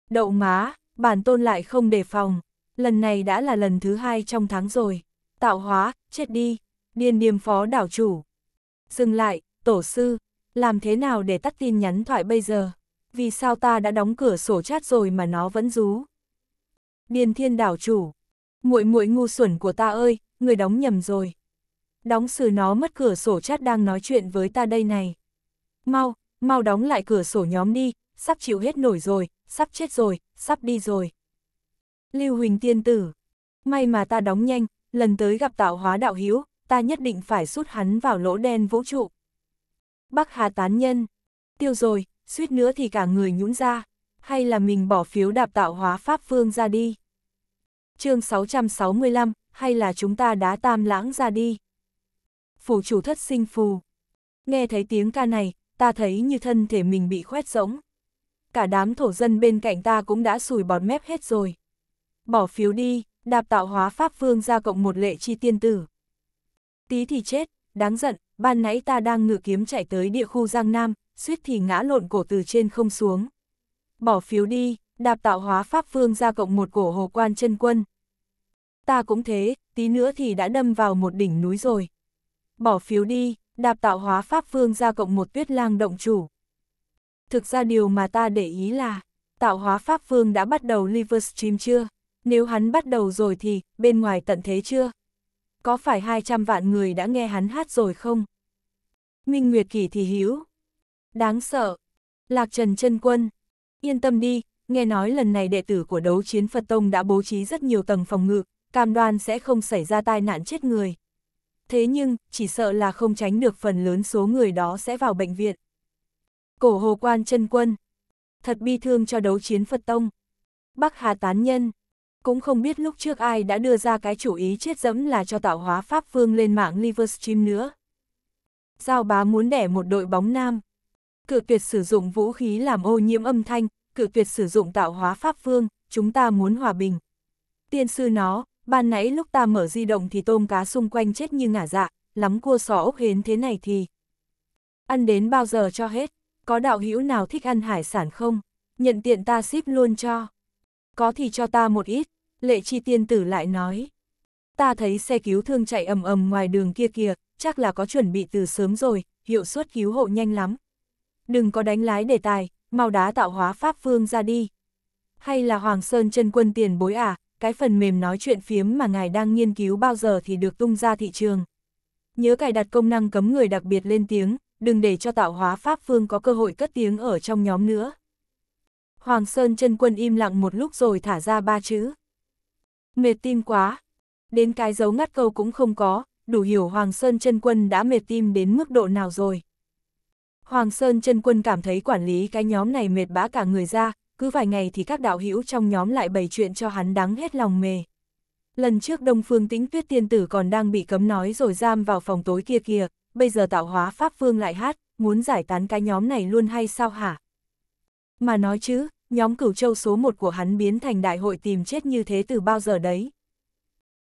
Đậu má, bản tôn lại không đề phòng. Lần này đã là lần thứ hai trong tháng rồi. Tạo hóa, chết đi. Điên điềm phó đảo chủ. Dừng lại, tổ sư. Làm thế nào để tắt tin nhắn thoại bây giờ? Vì sao ta đã đóng cửa sổ chat rồi mà nó vẫn rú? Điền thiên đảo chủ, muội muội ngu xuẩn của ta ơi, người đóng nhầm rồi. Đóng xử nó mất cửa sổ chat đang nói chuyện với ta đây này. Mau, mau đóng lại cửa sổ nhóm đi, sắp chịu hết nổi rồi, sắp chết rồi, sắp đi rồi. Lưu Huỳnh tiên tử, may mà ta đóng nhanh, lần tới gặp tạo hóa đạo hiếu, ta nhất định phải sút hắn vào lỗ đen vũ trụ. Bắc Hà tán nhân, tiêu rồi, suýt nữa thì cả người nhũn ra, hay là mình bỏ phiếu đạp tạo hóa Pháp Vương ra đi chương 665, hay là chúng ta đá tam lãng ra đi. Phủ chủ thất sinh phù. Nghe thấy tiếng ca này, ta thấy như thân thể mình bị khoét rỗng. Cả đám thổ dân bên cạnh ta cũng đã sùi bọt mép hết rồi. Bỏ phiếu đi, đạp tạo hóa Pháp Vương ra cộng một lệ chi tiên tử. Tí thì chết, đáng giận, ban nãy ta đang ngự kiếm chạy tới địa khu Giang Nam, suýt thì ngã lộn cổ từ trên không xuống. Bỏ phiếu đi, đạp tạo hóa Pháp Vương ra cộng một cổ hồ quan chân quân, Ta cũng thế, tí nữa thì đã đâm vào một đỉnh núi rồi. Bỏ phiếu đi, đạp tạo hóa pháp vương ra cộng một tuyết lang động chủ. Thực ra điều mà ta để ý là, tạo hóa pháp vương đã bắt đầu Livestream chưa? Nếu hắn bắt đầu rồi thì, bên ngoài tận thế chưa? Có phải 200 vạn người đã nghe hắn hát rồi không? Minh Nguyệt Kỳ thì hiếu. Đáng sợ. Lạc Trần chân Quân. Yên tâm đi, nghe nói lần này đệ tử của đấu chiến Phật Tông đã bố trí rất nhiều tầng phòng ngự, cam đoan sẽ không xảy ra tai nạn chết người. Thế nhưng, chỉ sợ là không tránh được phần lớn số người đó sẽ vào bệnh viện. Cổ hồ quan chân quân. Thật bi thương cho đấu chiến Phật Tông. Bắc Hà tán nhân. Cũng không biết lúc trước ai đã đưa ra cái chủ ý chết dẫm là cho tạo hóa Pháp vương lên mạng Livestream nữa. Giao bá muốn đẻ một đội bóng nam. Cự tuyệt sử dụng vũ khí làm ô nhiễm âm thanh, cự tuyệt sử dụng tạo hóa Pháp vương. chúng ta muốn hòa bình. Tiên sư nó, ban nãy lúc ta mở di động thì tôm cá xung quanh chết như ngả dạ, lắm cua sò ốc hến thế này thì. Ăn đến bao giờ cho hết, có đạo hữu nào thích ăn hải sản không, nhận tiện ta ship luôn cho. Có thì cho ta một ít, lệ chi tiên tử lại nói. Ta thấy xe cứu thương chạy ầm ầm ngoài đường kia kìa, chắc là có chuẩn bị từ sớm rồi, hiệu suất cứu hộ nhanh lắm. Đừng có đánh lái đề tài, mau đá tạo hóa pháp phương ra đi. Hay là Hoàng Sơn chân quân tiền bối à, cái phần mềm nói chuyện phiếm mà ngài đang nghiên cứu bao giờ thì được tung ra thị trường. Nhớ cài đặt công năng cấm người đặc biệt lên tiếng, đừng để cho tạo hóa Pháp Phương có cơ hội cất tiếng ở trong nhóm nữa. Hoàng Sơn chân quân im lặng một lúc rồi thả ra ba chữ. Mệt tim quá. Đến cái dấu ngắt câu cũng không có, đủ hiểu Hoàng Sơn chân quân đã mệt tim đến mức độ nào rồi. Hoàng Sơn chân quân cảm thấy quản lý cái nhóm này mệt bã cả người ra, cứ vài ngày thì các đạo hữu trong nhóm lại bày chuyện cho hắn đắng hết lòng mề. Lần trước Đông Phương Tĩnh Tuyết Tiên Tử còn đang bị cấm nói rồi giam vào phòng tối kia kìa, bây giờ tạo hóa Pháp Vương lại hát, muốn giải tán cái nhóm này luôn hay sao hả? Mà nói chứ, nhóm cửu châu số một của hắn biến thành đại hội tìm chết như thế từ bao giờ đấy.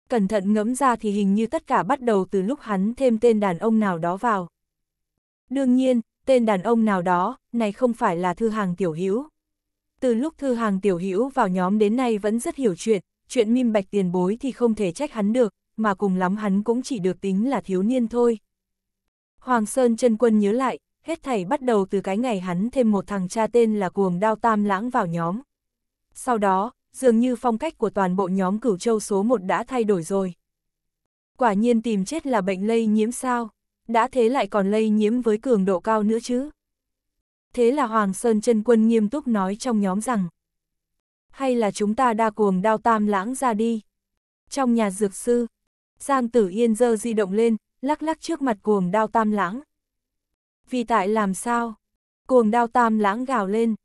Cẩn thận ngẫm ra thì hình như tất cả bắt đầu từ lúc hắn thêm tên đàn ông nào đó vào. Đương nhiên, tên đàn ông nào đó, này không phải là thư hàng tiểu hữu từ lúc thư hàng tiểu hữu vào nhóm đến nay vẫn rất hiểu chuyện, chuyện minh bạch tiền bối thì không thể trách hắn được, mà cùng lắm hắn cũng chỉ được tính là thiếu niên thôi. Hoàng Sơn chân quân nhớ lại, hết thảy bắt đầu từ cái ngày hắn thêm một thằng cha tên là cuồng đao tam lãng vào nhóm. Sau đó, dường như phong cách của toàn bộ nhóm cửu châu số 1 đã thay đổi rồi. Quả nhiên tìm chết là bệnh lây nhiễm sao, đã thế lại còn lây nhiễm với cường độ cao nữa chứ. Thế là Hoàng Sơn chân Quân nghiêm túc nói trong nhóm rằng, hay là chúng ta đa cuồng đao tam lãng ra đi. Trong nhà dược sư, Giang Tử Yên dơ di động lên, lắc lắc trước mặt cuồng đao tam lãng. Vì tại làm sao? Cuồng đao tam lãng gào lên.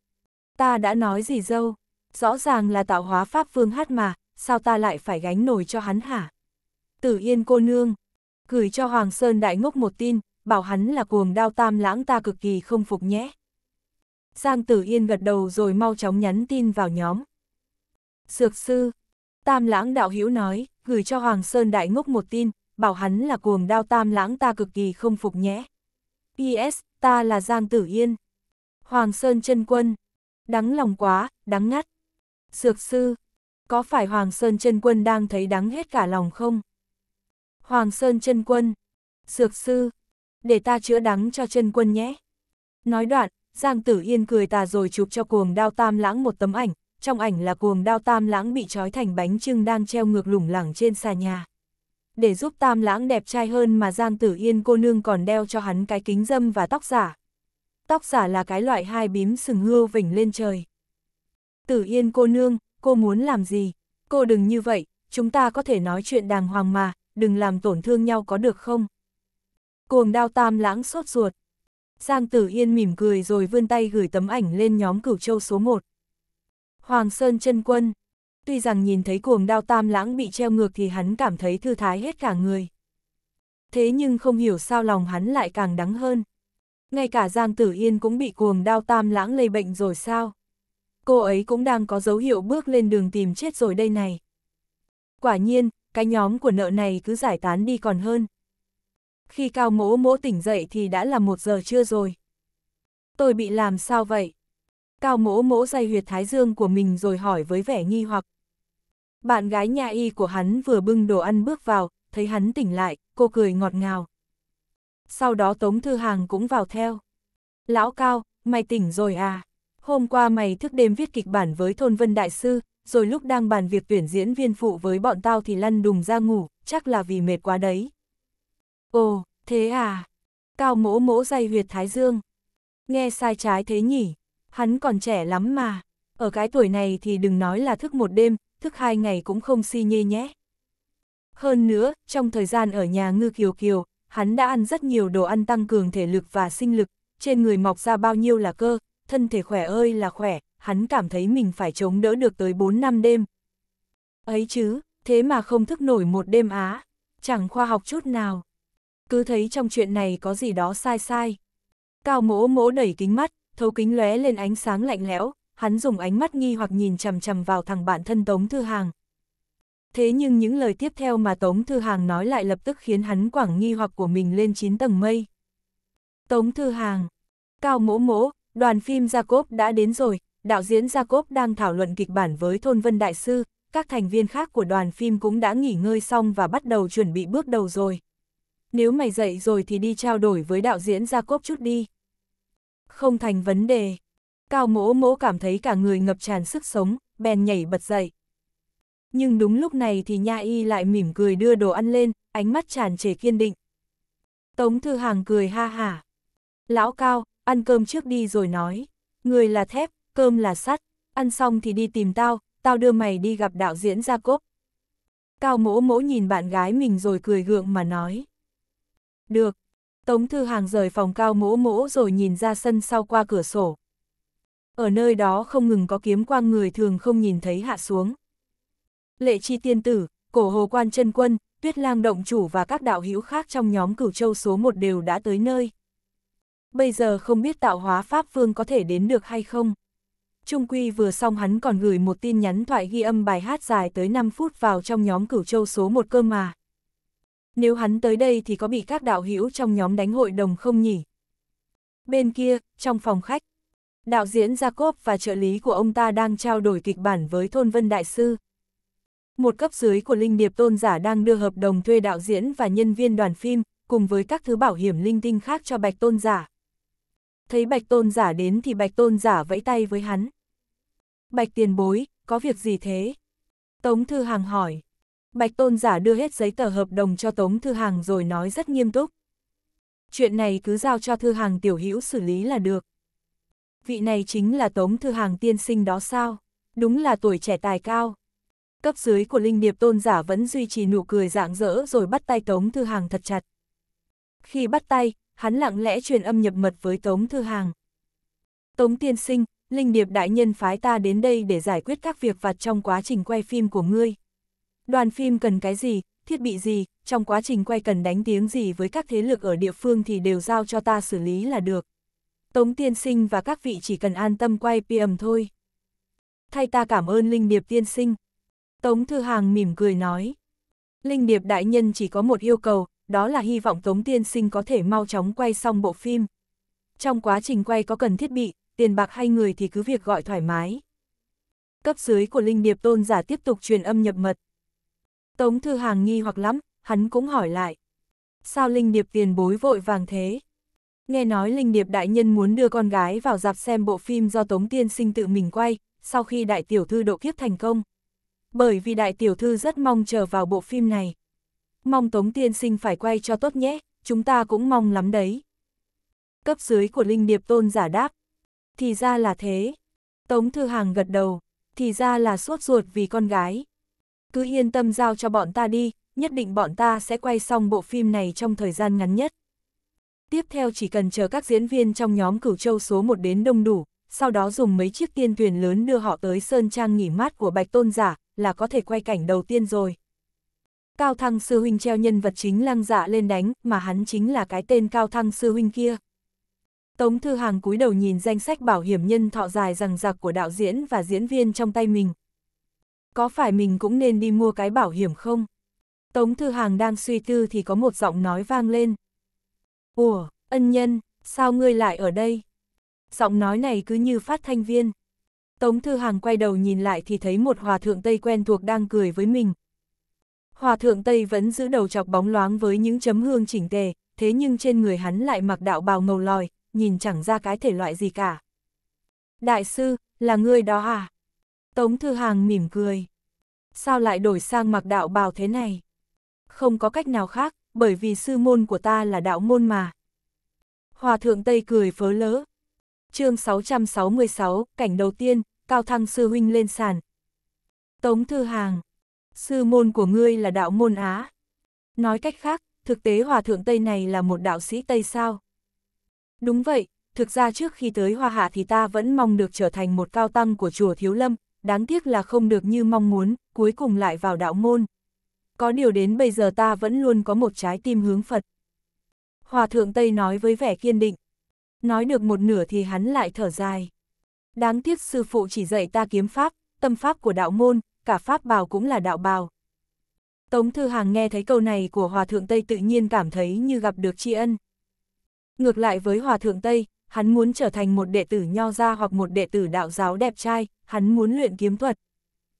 Ta đã nói gì dâu? Rõ ràng là tạo hóa pháp vương hát mà, sao ta lại phải gánh nổi cho hắn hả? Tử Yên cô nương, gửi cho Hoàng Sơn Đại Ngốc một tin, bảo hắn là cuồng đao tam lãng ta cực kỳ không phục nhé. Giang Tử Yên gật đầu rồi mau chóng nhắn tin vào nhóm. Sược sư, Tam Lãng Đạo Hữu nói, gửi cho Hoàng Sơn Đại Ngốc một tin, bảo hắn là cuồng đao Tam Lãng ta cực kỳ không phục nhé. P.S. Ta là Giang Tử Yên. Hoàng Sơn chân Quân. Đắng lòng quá, đắng ngắt. Sược sư, có phải Hoàng Sơn chân Quân đang thấy đắng hết cả lòng không? Hoàng Sơn chân Quân. sược sư, để ta chữa đắng cho chân Quân nhé. Nói đoạn, Giang Tử Yên cười tà rồi chụp cho cuồng đao tam lãng một tấm ảnh, trong ảnh là cuồng đao tam lãng bị trói thành bánh trưng đang treo ngược lủng lẳng trên xà nhà. Để giúp tam lãng đẹp trai hơn mà Giang Tử Yên cô nương còn đeo cho hắn cái kính dâm và tóc giả. Tóc giả là cái loại hai bím sừng hươu vỉnh lên trời. Tử Yên cô nương, cô muốn làm gì? Cô đừng như vậy, chúng ta có thể nói chuyện đàng hoàng mà, đừng làm tổn thương nhau có được không? Cuồng đao tam lãng sốt ruột, Giang Tử Yên mỉm cười rồi vươn tay gửi tấm ảnh lên nhóm cửu châu số 1. Hoàng Sơn chân quân. Tuy rằng nhìn thấy cuồng đao tam lãng bị treo ngược thì hắn cảm thấy thư thái hết cả người. Thế nhưng không hiểu sao lòng hắn lại càng đắng hơn. Ngay cả Giang Tử Yên cũng bị cuồng đao tam lãng lây bệnh rồi sao? Cô ấy cũng đang có dấu hiệu bước lên đường tìm chết rồi đây này. Quả nhiên, cái nhóm của nợ này cứ giải tán đi còn hơn khi cao mỗ mỗ tỉnh dậy thì đã là một giờ trưa rồi. Tôi bị làm sao vậy? Cao mỗ mỗ dây huyệt thái dương của mình rồi hỏi với vẻ nghi hoặc. Bạn gái nhà y của hắn vừa bưng đồ ăn bước vào, thấy hắn tỉnh lại, cô cười ngọt ngào. Sau đó Tống Thư Hàng cũng vào theo. Lão Cao, mày tỉnh rồi à? Hôm qua mày thức đêm viết kịch bản với Thôn Vân Đại Sư, rồi lúc đang bàn việc tuyển diễn viên phụ với bọn tao thì lăn đùng ra ngủ, chắc là vì mệt quá đấy. Ồ, thế à? Cao mỗ mỗ dây huyệt thái dương. Nghe sai trái thế nhỉ? Hắn còn trẻ lắm mà. Ở cái tuổi này thì đừng nói là thức một đêm, thức hai ngày cũng không si nhê nhé. Hơn nữa, trong thời gian ở nhà ngư kiều kiều, hắn đã ăn rất nhiều đồ ăn tăng cường thể lực và sinh lực, trên người mọc ra bao nhiêu là cơ, thân thể khỏe ơi là khỏe, hắn cảm thấy mình phải chống đỡ được tới 4 năm đêm. Ấy chứ, thế mà không thức nổi một đêm á, chẳng khoa học chút nào cứ thấy trong chuyện này có gì đó sai sai. Cao mỗ mỗ đẩy kính mắt, thấu kính lóe lên ánh sáng lạnh lẽo, hắn dùng ánh mắt nghi hoặc nhìn chằm chằm vào thằng bạn thân Tống Thư Hàng. Thế nhưng những lời tiếp theo mà Tống Thư Hàng nói lại lập tức khiến hắn quảng nghi hoặc của mình lên chín tầng mây. Tống Thư Hàng, Cao Mỗ Mỗ, đoàn phim Jacob đã đến rồi, đạo diễn Jacob đang thảo luận kịch bản với Thôn Vân Đại Sư, các thành viên khác của đoàn phim cũng đã nghỉ ngơi xong và bắt đầu chuẩn bị bước đầu rồi nếu mày dậy rồi thì đi trao đổi với đạo diễn Gia Cốp chút đi. Không thành vấn đề. Cao mỗ mỗ cảm thấy cả người ngập tràn sức sống, bèn nhảy bật dậy. Nhưng đúng lúc này thì Nha Y lại mỉm cười đưa đồ ăn lên, ánh mắt tràn trề kiên định. Tống Thư Hàng cười ha hả. Lão Cao, ăn cơm trước đi rồi nói. Người là thép, cơm là sắt, ăn xong thì đi tìm tao, tao đưa mày đi gặp đạo diễn Gia Cốp. Cao mỗ mỗ nhìn bạn gái mình rồi cười gượng mà nói. Được. Tống Thư Hàng rời phòng cao mỗ mỗ rồi nhìn ra sân sau qua cửa sổ. Ở nơi đó không ngừng có kiếm quang người thường không nhìn thấy hạ xuống. Lệ chi tiên tử, cổ hồ quan chân quân, tuyết lang động chủ và các đạo hữu khác trong nhóm cửu châu số 1 đều đã tới nơi. Bây giờ không biết tạo hóa Pháp Vương có thể đến được hay không. Trung Quy vừa xong hắn còn gửi một tin nhắn thoại ghi âm bài hát dài tới 5 phút vào trong nhóm cửu châu số 1 cơ mà. Nếu hắn tới đây thì có bị các đạo hữu trong nhóm đánh hội đồng không nhỉ? Bên kia, trong phòng khách, đạo diễn Jacob và trợ lý của ông ta đang trao đổi kịch bản với Thôn Vân Đại Sư. Một cấp dưới của Linh Điệp Tôn Giả đang đưa hợp đồng thuê đạo diễn và nhân viên đoàn phim, cùng với các thứ bảo hiểm linh tinh khác cho Bạch Tôn Giả. Thấy Bạch Tôn Giả đến thì Bạch Tôn Giả vẫy tay với hắn. Bạch tiền bối, có việc gì thế? Tống Thư Hàng hỏi. Bạch Tôn giả đưa hết giấy tờ hợp đồng cho Tống Thư Hàng rồi nói rất nghiêm túc. Chuyện này cứ giao cho Thư Hàng tiểu hữu xử lý là được. Vị này chính là Tống Thư Hàng tiên sinh đó sao? Đúng là tuổi trẻ tài cao. Cấp dưới của Linh Điệp Tôn giả vẫn duy trì nụ cười rạng rỡ rồi bắt tay Tống Thư Hàng thật chặt. Khi bắt tay, hắn lặng lẽ truyền âm nhập mật với Tống Thư Hàng. Tống tiên sinh, Linh Điệp đại nhân phái ta đến đây để giải quyết các việc vặt trong quá trình quay phim của ngươi. Đoàn phim cần cái gì, thiết bị gì, trong quá trình quay cần đánh tiếng gì với các thế lực ở địa phương thì đều giao cho ta xử lý là được. Tống tiên sinh và các vị chỉ cần an tâm quay PM thôi. Thay ta cảm ơn Linh Điệp tiên sinh. Tống Thư Hàng mỉm cười nói. Linh Điệp đại nhân chỉ có một yêu cầu, đó là hy vọng Tống tiên sinh có thể mau chóng quay xong bộ phim. Trong quá trình quay có cần thiết bị, tiền bạc hay người thì cứ việc gọi thoải mái. Cấp dưới của Linh Điệp tôn giả tiếp tục truyền âm nhập mật, Tống Thư Hàng nghi hoặc lắm, hắn cũng hỏi lại. Sao Linh Điệp tiền bối vội vàng thế? Nghe nói Linh Điệp đại nhân muốn đưa con gái vào dạp xem bộ phim do Tống Tiên Sinh tự mình quay, sau khi đại tiểu thư độ kiếp thành công. Bởi vì đại tiểu thư rất mong chờ vào bộ phim này. Mong Tống Tiên Sinh phải quay cho tốt nhé, chúng ta cũng mong lắm đấy. Cấp dưới của Linh Điệp tôn giả đáp. Thì ra là thế. Tống Thư Hàng gật đầu. Thì ra là suốt ruột vì con gái cứ yên tâm giao cho bọn ta đi, nhất định bọn ta sẽ quay xong bộ phim này trong thời gian ngắn nhất. Tiếp theo chỉ cần chờ các diễn viên trong nhóm cửu châu số 1 đến đông đủ, sau đó dùng mấy chiếc tiên thuyền lớn đưa họ tới sơn trang nghỉ mát của Bạch Tôn Giả, là có thể quay cảnh đầu tiên rồi. Cao Thăng Sư Huynh treo nhân vật chính lăng dạ lên đánh, mà hắn chính là cái tên Cao Thăng Sư Huynh kia. Tống Thư Hàng cúi đầu nhìn danh sách bảo hiểm nhân thọ dài rằng giặc của đạo diễn và diễn viên trong tay mình, có phải mình cũng nên đi mua cái bảo hiểm không? Tống Thư Hàng đang suy tư thì có một giọng nói vang lên. Ủa, ân nhân, sao ngươi lại ở đây? Giọng nói này cứ như phát thanh viên. Tống Thư Hàng quay đầu nhìn lại thì thấy một hòa thượng Tây quen thuộc đang cười với mình. Hòa thượng Tây vẫn giữ đầu chọc bóng loáng với những chấm hương chỉnh tề, thế nhưng trên người hắn lại mặc đạo bào màu lòi, nhìn chẳng ra cái thể loại gì cả. Đại sư, là ngươi đó à? Tống Thư Hàng mỉm cười. Sao lại đổi sang mặc đạo bào thế này? Không có cách nào khác, bởi vì sư môn của ta là đạo môn mà. Hòa thượng Tây cười phớ lỡ. chương 666, cảnh đầu tiên, Cao Thăng Sư Huynh lên sàn. Tống Thư Hàng, sư môn của ngươi là đạo môn Á. Nói cách khác, thực tế Hòa thượng Tây này là một đạo sĩ Tây sao? Đúng vậy, thực ra trước khi tới Hoa Hạ thì ta vẫn mong được trở thành một cao tăng của chùa Thiếu Lâm, đáng tiếc là không được như mong muốn, cuối cùng lại vào đạo môn. Có điều đến bây giờ ta vẫn luôn có một trái tim hướng Phật. Hòa thượng Tây nói với vẻ kiên định. Nói được một nửa thì hắn lại thở dài. Đáng tiếc sư phụ chỉ dạy ta kiếm pháp, tâm pháp của đạo môn, cả pháp bào cũng là đạo bào. Tống Thư Hàng nghe thấy câu này của Hòa Thượng Tây tự nhiên cảm thấy như gặp được tri ân. Ngược lại với Hòa Thượng Tây, hắn muốn trở thành một đệ tử nho gia hoặc một đệ tử đạo giáo đẹp trai, hắn muốn luyện kiếm thuật.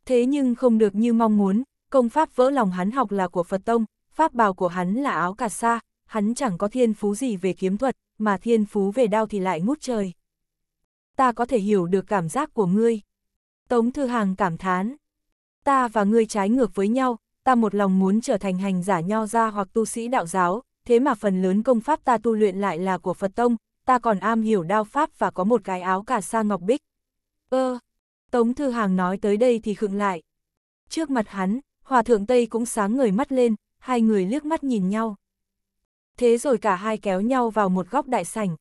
Thế nhưng không được như mong muốn, công pháp vỡ lòng hắn học là của Phật Tông, pháp bào của hắn là áo cà sa, hắn chẳng có thiên phú gì về kiếm thuật, mà thiên phú về đao thì lại ngút trời. Ta có thể hiểu được cảm giác của ngươi. Tống Thư Hàng cảm thán. Ta và ngươi trái ngược với nhau, ta một lòng muốn trở thành hành giả nho gia hoặc tu sĩ đạo giáo, thế mà phần lớn công pháp ta tu luyện lại là của Phật Tông, ta còn am hiểu đao pháp và có một cái áo cà sa ngọc bích. Ơ, ờ, Tống Thư Hàng nói tới đây thì khựng lại. Trước mặt hắn, Hòa Thượng Tây cũng sáng người mắt lên, hai người liếc mắt nhìn nhau. Thế rồi cả hai kéo nhau vào một góc đại sảnh.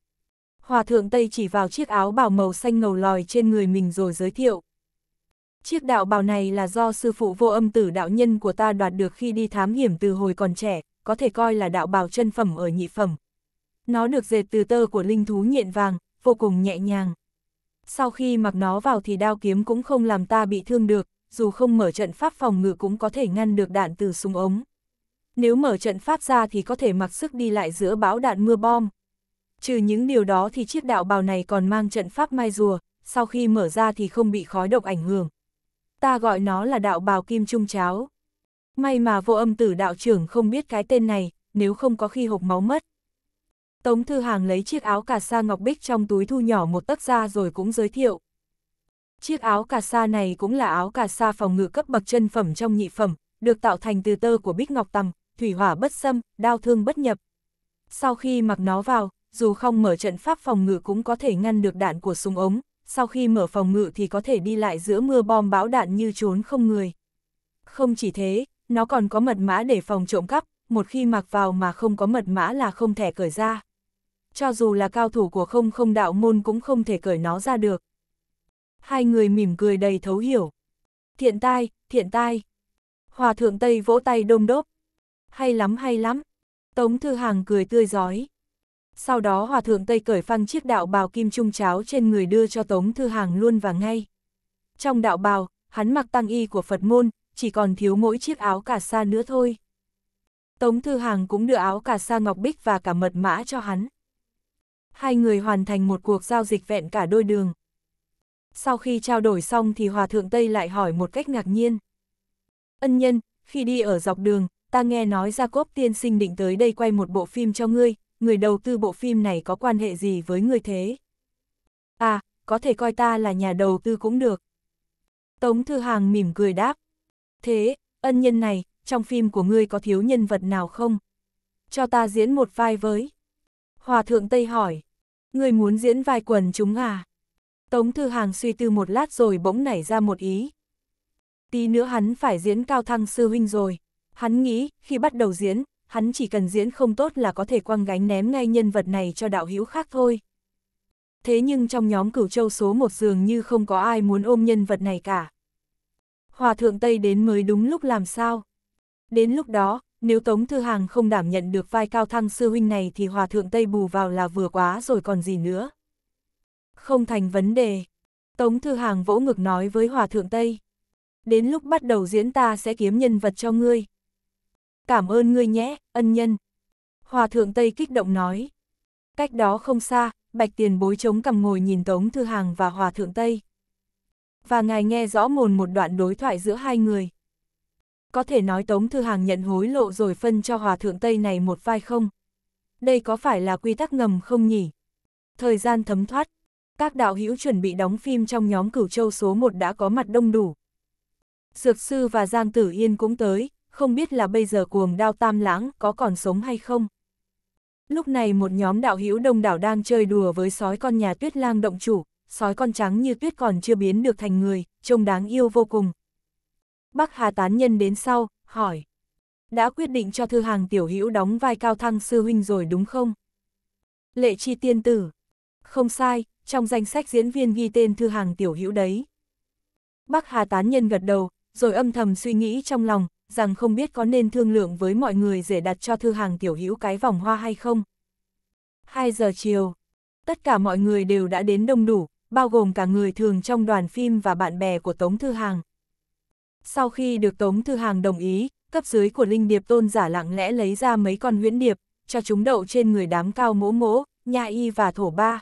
Hòa Thượng Tây chỉ vào chiếc áo bào màu xanh ngầu lòi trên người mình rồi giới thiệu. Chiếc đạo bào này là do sư phụ vô âm tử đạo nhân của ta đoạt được khi đi thám hiểm từ hồi còn trẻ, có thể coi là đạo bào chân phẩm ở nhị phẩm, nó được dệt từ tơ của linh thú nhện vàng, vô cùng nhẹ nhàng. Sau khi mặc nó vào thì đao kiếm cũng không làm ta bị thương được, dù không mở trận pháp phòng ngự cũng có thể ngăn được đạn từ súng ống. Nếu mở trận pháp ra thì có thể mặc sức đi lại giữa bão đạn mưa bom. Trừ những điều đó thì chiếc đạo bào này còn mang trận pháp mai rùa, sau khi mở ra thì không bị khói độc ảnh hưởng. Ta gọi nó là đạo bào kim trung cháo. May mà vô âm tử đạo trưởng không biết cái tên này, nếu không có khi hộp máu mất. Tống Thư Hàng lấy chiếc áo cà sa ngọc bích trong túi thu nhỏ một tấc ra rồi cũng giới thiệu. Chiếc áo cà sa này cũng là áo cà sa phòng ngự cấp bậc chân phẩm trong nhị phẩm, được tạo thành từ tơ của bích ngọc tầm, thủy hỏa bất xâm, đau thương bất nhập. Sau khi mặc nó vào, dù không mở trận pháp phòng ngự cũng có thể ngăn được đạn của súng ống, sau khi mở phòng ngự thì có thể đi lại giữa mưa bom bão đạn như trốn không người. Không chỉ thế, nó còn có mật mã để phòng trộm cắp, một khi mặc vào mà không có mật mã là không thể cởi ra cho dù là cao thủ của không không đạo môn cũng không thể cởi nó ra được. Hai người mỉm cười đầy thấu hiểu. Thiện tai, thiện tai. Hòa thượng Tây vỗ tay đông đốp. Hay lắm hay lắm. Tống Thư Hàng cười tươi giói. Sau đó Hòa thượng Tây cởi phăng chiếc đạo bào kim trung cháo trên người đưa cho Tống Thư Hàng luôn và ngay. Trong đạo bào, hắn mặc tăng y của Phật môn, chỉ còn thiếu mỗi chiếc áo cà sa nữa thôi. Tống Thư Hàng cũng đưa áo cà sa ngọc bích và cả mật mã cho hắn. Hai người hoàn thành một cuộc giao dịch vẹn cả đôi đường. Sau khi trao đổi xong thì Hòa Thượng Tây lại hỏi một cách ngạc nhiên. Ân nhân, khi đi ở dọc đường, ta nghe nói gia cốp tiên sinh định tới đây quay một bộ phim cho ngươi, người đầu tư bộ phim này có quan hệ gì với ngươi thế? À, có thể coi ta là nhà đầu tư cũng được. Tống Thư Hàng mỉm cười đáp. Thế, ân nhân này, trong phim của ngươi có thiếu nhân vật nào không? Cho ta diễn một vai với. Hòa thượng Tây hỏi, người muốn diễn vai quần chúng à? Tống Thư Hàng suy tư một lát rồi bỗng nảy ra một ý. Tí nữa hắn phải diễn cao thăng sư huynh rồi. Hắn nghĩ, khi bắt đầu diễn, hắn chỉ cần diễn không tốt là có thể quăng gánh ném ngay nhân vật này cho đạo hữu khác thôi. Thế nhưng trong nhóm cửu châu số một dường như không có ai muốn ôm nhân vật này cả. Hòa thượng Tây đến mới đúng lúc làm sao. Đến lúc đó, nếu Tống Thư Hàng không đảm nhận được vai cao thăng sư huynh này thì Hòa Thượng Tây bù vào là vừa quá rồi còn gì nữa. Không thành vấn đề. Tống Thư Hàng vỗ ngực nói với Hòa Thượng Tây. Đến lúc bắt đầu diễn ta sẽ kiếm nhân vật cho ngươi. Cảm ơn ngươi nhé, ân nhân. Hòa Thượng Tây kích động nói. Cách đó không xa, Bạch Tiền bối chống cầm ngồi nhìn Tống Thư Hàng và Hòa Thượng Tây. Và ngài nghe rõ mồn một đoạn đối thoại giữa hai người có thể nói Tống Thư Hàng nhận hối lộ rồi phân cho Hòa Thượng Tây này một vai không? Đây có phải là quy tắc ngầm không nhỉ? Thời gian thấm thoát, các đạo hữu chuẩn bị đóng phim trong nhóm cửu châu số 1 đã có mặt đông đủ. Dược sư và Giang Tử Yên cũng tới, không biết là bây giờ cuồng đao tam lãng có còn sống hay không? Lúc này một nhóm đạo hữu đông đảo đang chơi đùa với sói con nhà tuyết lang động chủ, sói con trắng như tuyết còn chưa biến được thành người, trông đáng yêu vô cùng. Bắc Hà tán nhân đến sau, hỏi. Đã quyết định cho thư hàng tiểu hữu đóng vai cao thăng sư huynh rồi đúng không? Lệ chi tiên tử. Không sai, trong danh sách diễn viên ghi tên thư hàng tiểu hữu đấy. Bắc Hà tán nhân gật đầu, rồi âm thầm suy nghĩ trong lòng, rằng không biết có nên thương lượng với mọi người để đặt cho thư hàng tiểu hữu cái vòng hoa hay không. 2 giờ chiều, tất cả mọi người đều đã đến đông đủ, bao gồm cả người thường trong đoàn phim và bạn bè của Tống Thư Hàng. Sau khi được Tống Thư Hàng đồng ý, cấp dưới của Linh Điệp Tôn giả lặng lẽ lấy ra mấy con huyễn điệp, cho chúng đậu trên người đám cao mỗ mỗ, nhà y và thổ ba.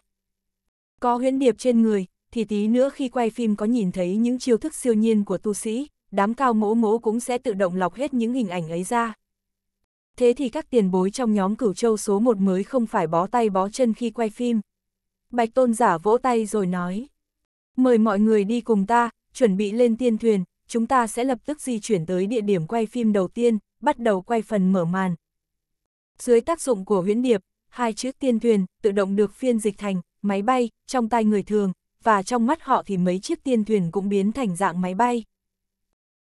Có huyễn điệp trên người, thì tí nữa khi quay phim có nhìn thấy những chiêu thức siêu nhiên của tu sĩ, đám cao mỗ mỗ cũng sẽ tự động lọc hết những hình ảnh ấy ra. Thế thì các tiền bối trong nhóm cửu châu số 1 mới không phải bó tay bó chân khi quay phim. Bạch tôn giả vỗ tay rồi nói. Mời mọi người đi cùng ta, chuẩn bị lên tiên thuyền, chúng ta sẽ lập tức di chuyển tới địa điểm quay phim đầu tiên, bắt đầu quay phần mở màn. Dưới tác dụng của huyễn điệp, hai chiếc tiên thuyền tự động được phiên dịch thành máy bay trong tay người thường, và trong mắt họ thì mấy chiếc tiên thuyền cũng biến thành dạng máy bay.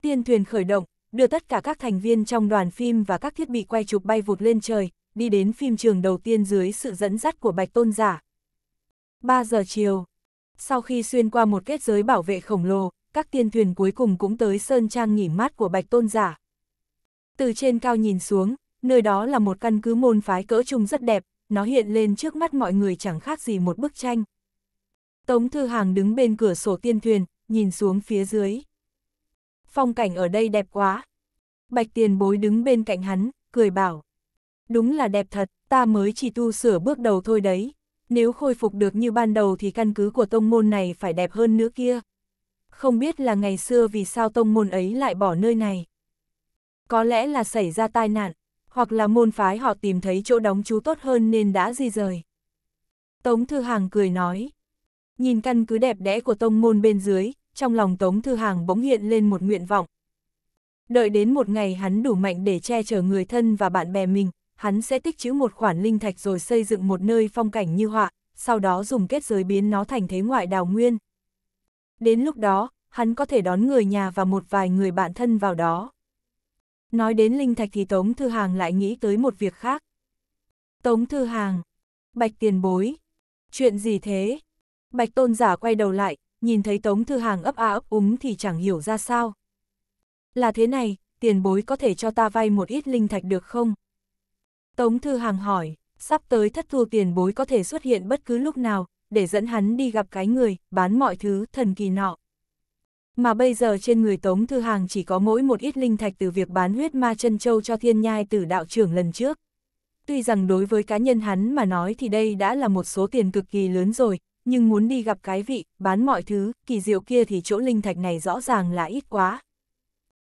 Tiên thuyền khởi động, đưa tất cả các thành viên trong đoàn phim và các thiết bị quay chụp bay vụt lên trời, đi đến phim trường đầu tiên dưới sự dẫn dắt của Bạch Tôn Giả. 3 giờ chiều, sau khi xuyên qua một kết giới bảo vệ khổng lồ, các tiên thuyền cuối cùng cũng tới sơn trang nghỉ mát của Bạch Tôn giả. Từ trên cao nhìn xuống, nơi đó là một căn cứ môn phái cỡ trung rất đẹp, nó hiện lên trước mắt mọi người chẳng khác gì một bức tranh. Tống Thư Hàng đứng bên cửa sổ tiên thuyền, nhìn xuống phía dưới. Phong cảnh ở đây đẹp quá. Bạch tiền bối đứng bên cạnh hắn, cười bảo. Đúng là đẹp thật, ta mới chỉ tu sửa bước đầu thôi đấy. Nếu khôi phục được như ban đầu thì căn cứ của tông môn này phải đẹp hơn nữa kia không biết là ngày xưa vì sao tông môn ấy lại bỏ nơi này. Có lẽ là xảy ra tai nạn, hoặc là môn phái họ tìm thấy chỗ đóng chú tốt hơn nên đã di rời. Tống Thư Hàng cười nói. Nhìn căn cứ đẹp đẽ của tông môn bên dưới, trong lòng Tống Thư Hàng bỗng hiện lên một nguyện vọng. Đợi đến một ngày hắn đủ mạnh để che chở người thân và bạn bè mình, hắn sẽ tích chữ một khoản linh thạch rồi xây dựng một nơi phong cảnh như họa, sau đó dùng kết giới biến nó thành thế ngoại đào nguyên. Đến lúc đó, hắn có thể đón người nhà và một vài người bạn thân vào đó. Nói đến linh thạch thì Tống Thư Hàng lại nghĩ tới một việc khác. Tống Thư Hàng, Bạch Tiền Bối, chuyện gì thế? Bạch Tôn Giả quay đầu lại, nhìn thấy Tống Thư Hàng ấp a ấp úng thì chẳng hiểu ra sao. Là thế này, tiền bối có thể cho ta vay một ít linh thạch được không? Tống Thư Hàng hỏi, sắp tới thất thu tiền bối có thể xuất hiện bất cứ lúc nào, để dẫn hắn đi gặp cái người, bán mọi thứ, thần kỳ nọ. Mà bây giờ trên người Tống Thư Hàng chỉ có mỗi một ít linh thạch từ việc bán huyết ma chân châu cho thiên nhai tử đạo trưởng lần trước. Tuy rằng đối với cá nhân hắn mà nói thì đây đã là một số tiền cực kỳ lớn rồi, nhưng muốn đi gặp cái vị, bán mọi thứ, kỳ diệu kia thì chỗ linh thạch này rõ ràng là ít quá.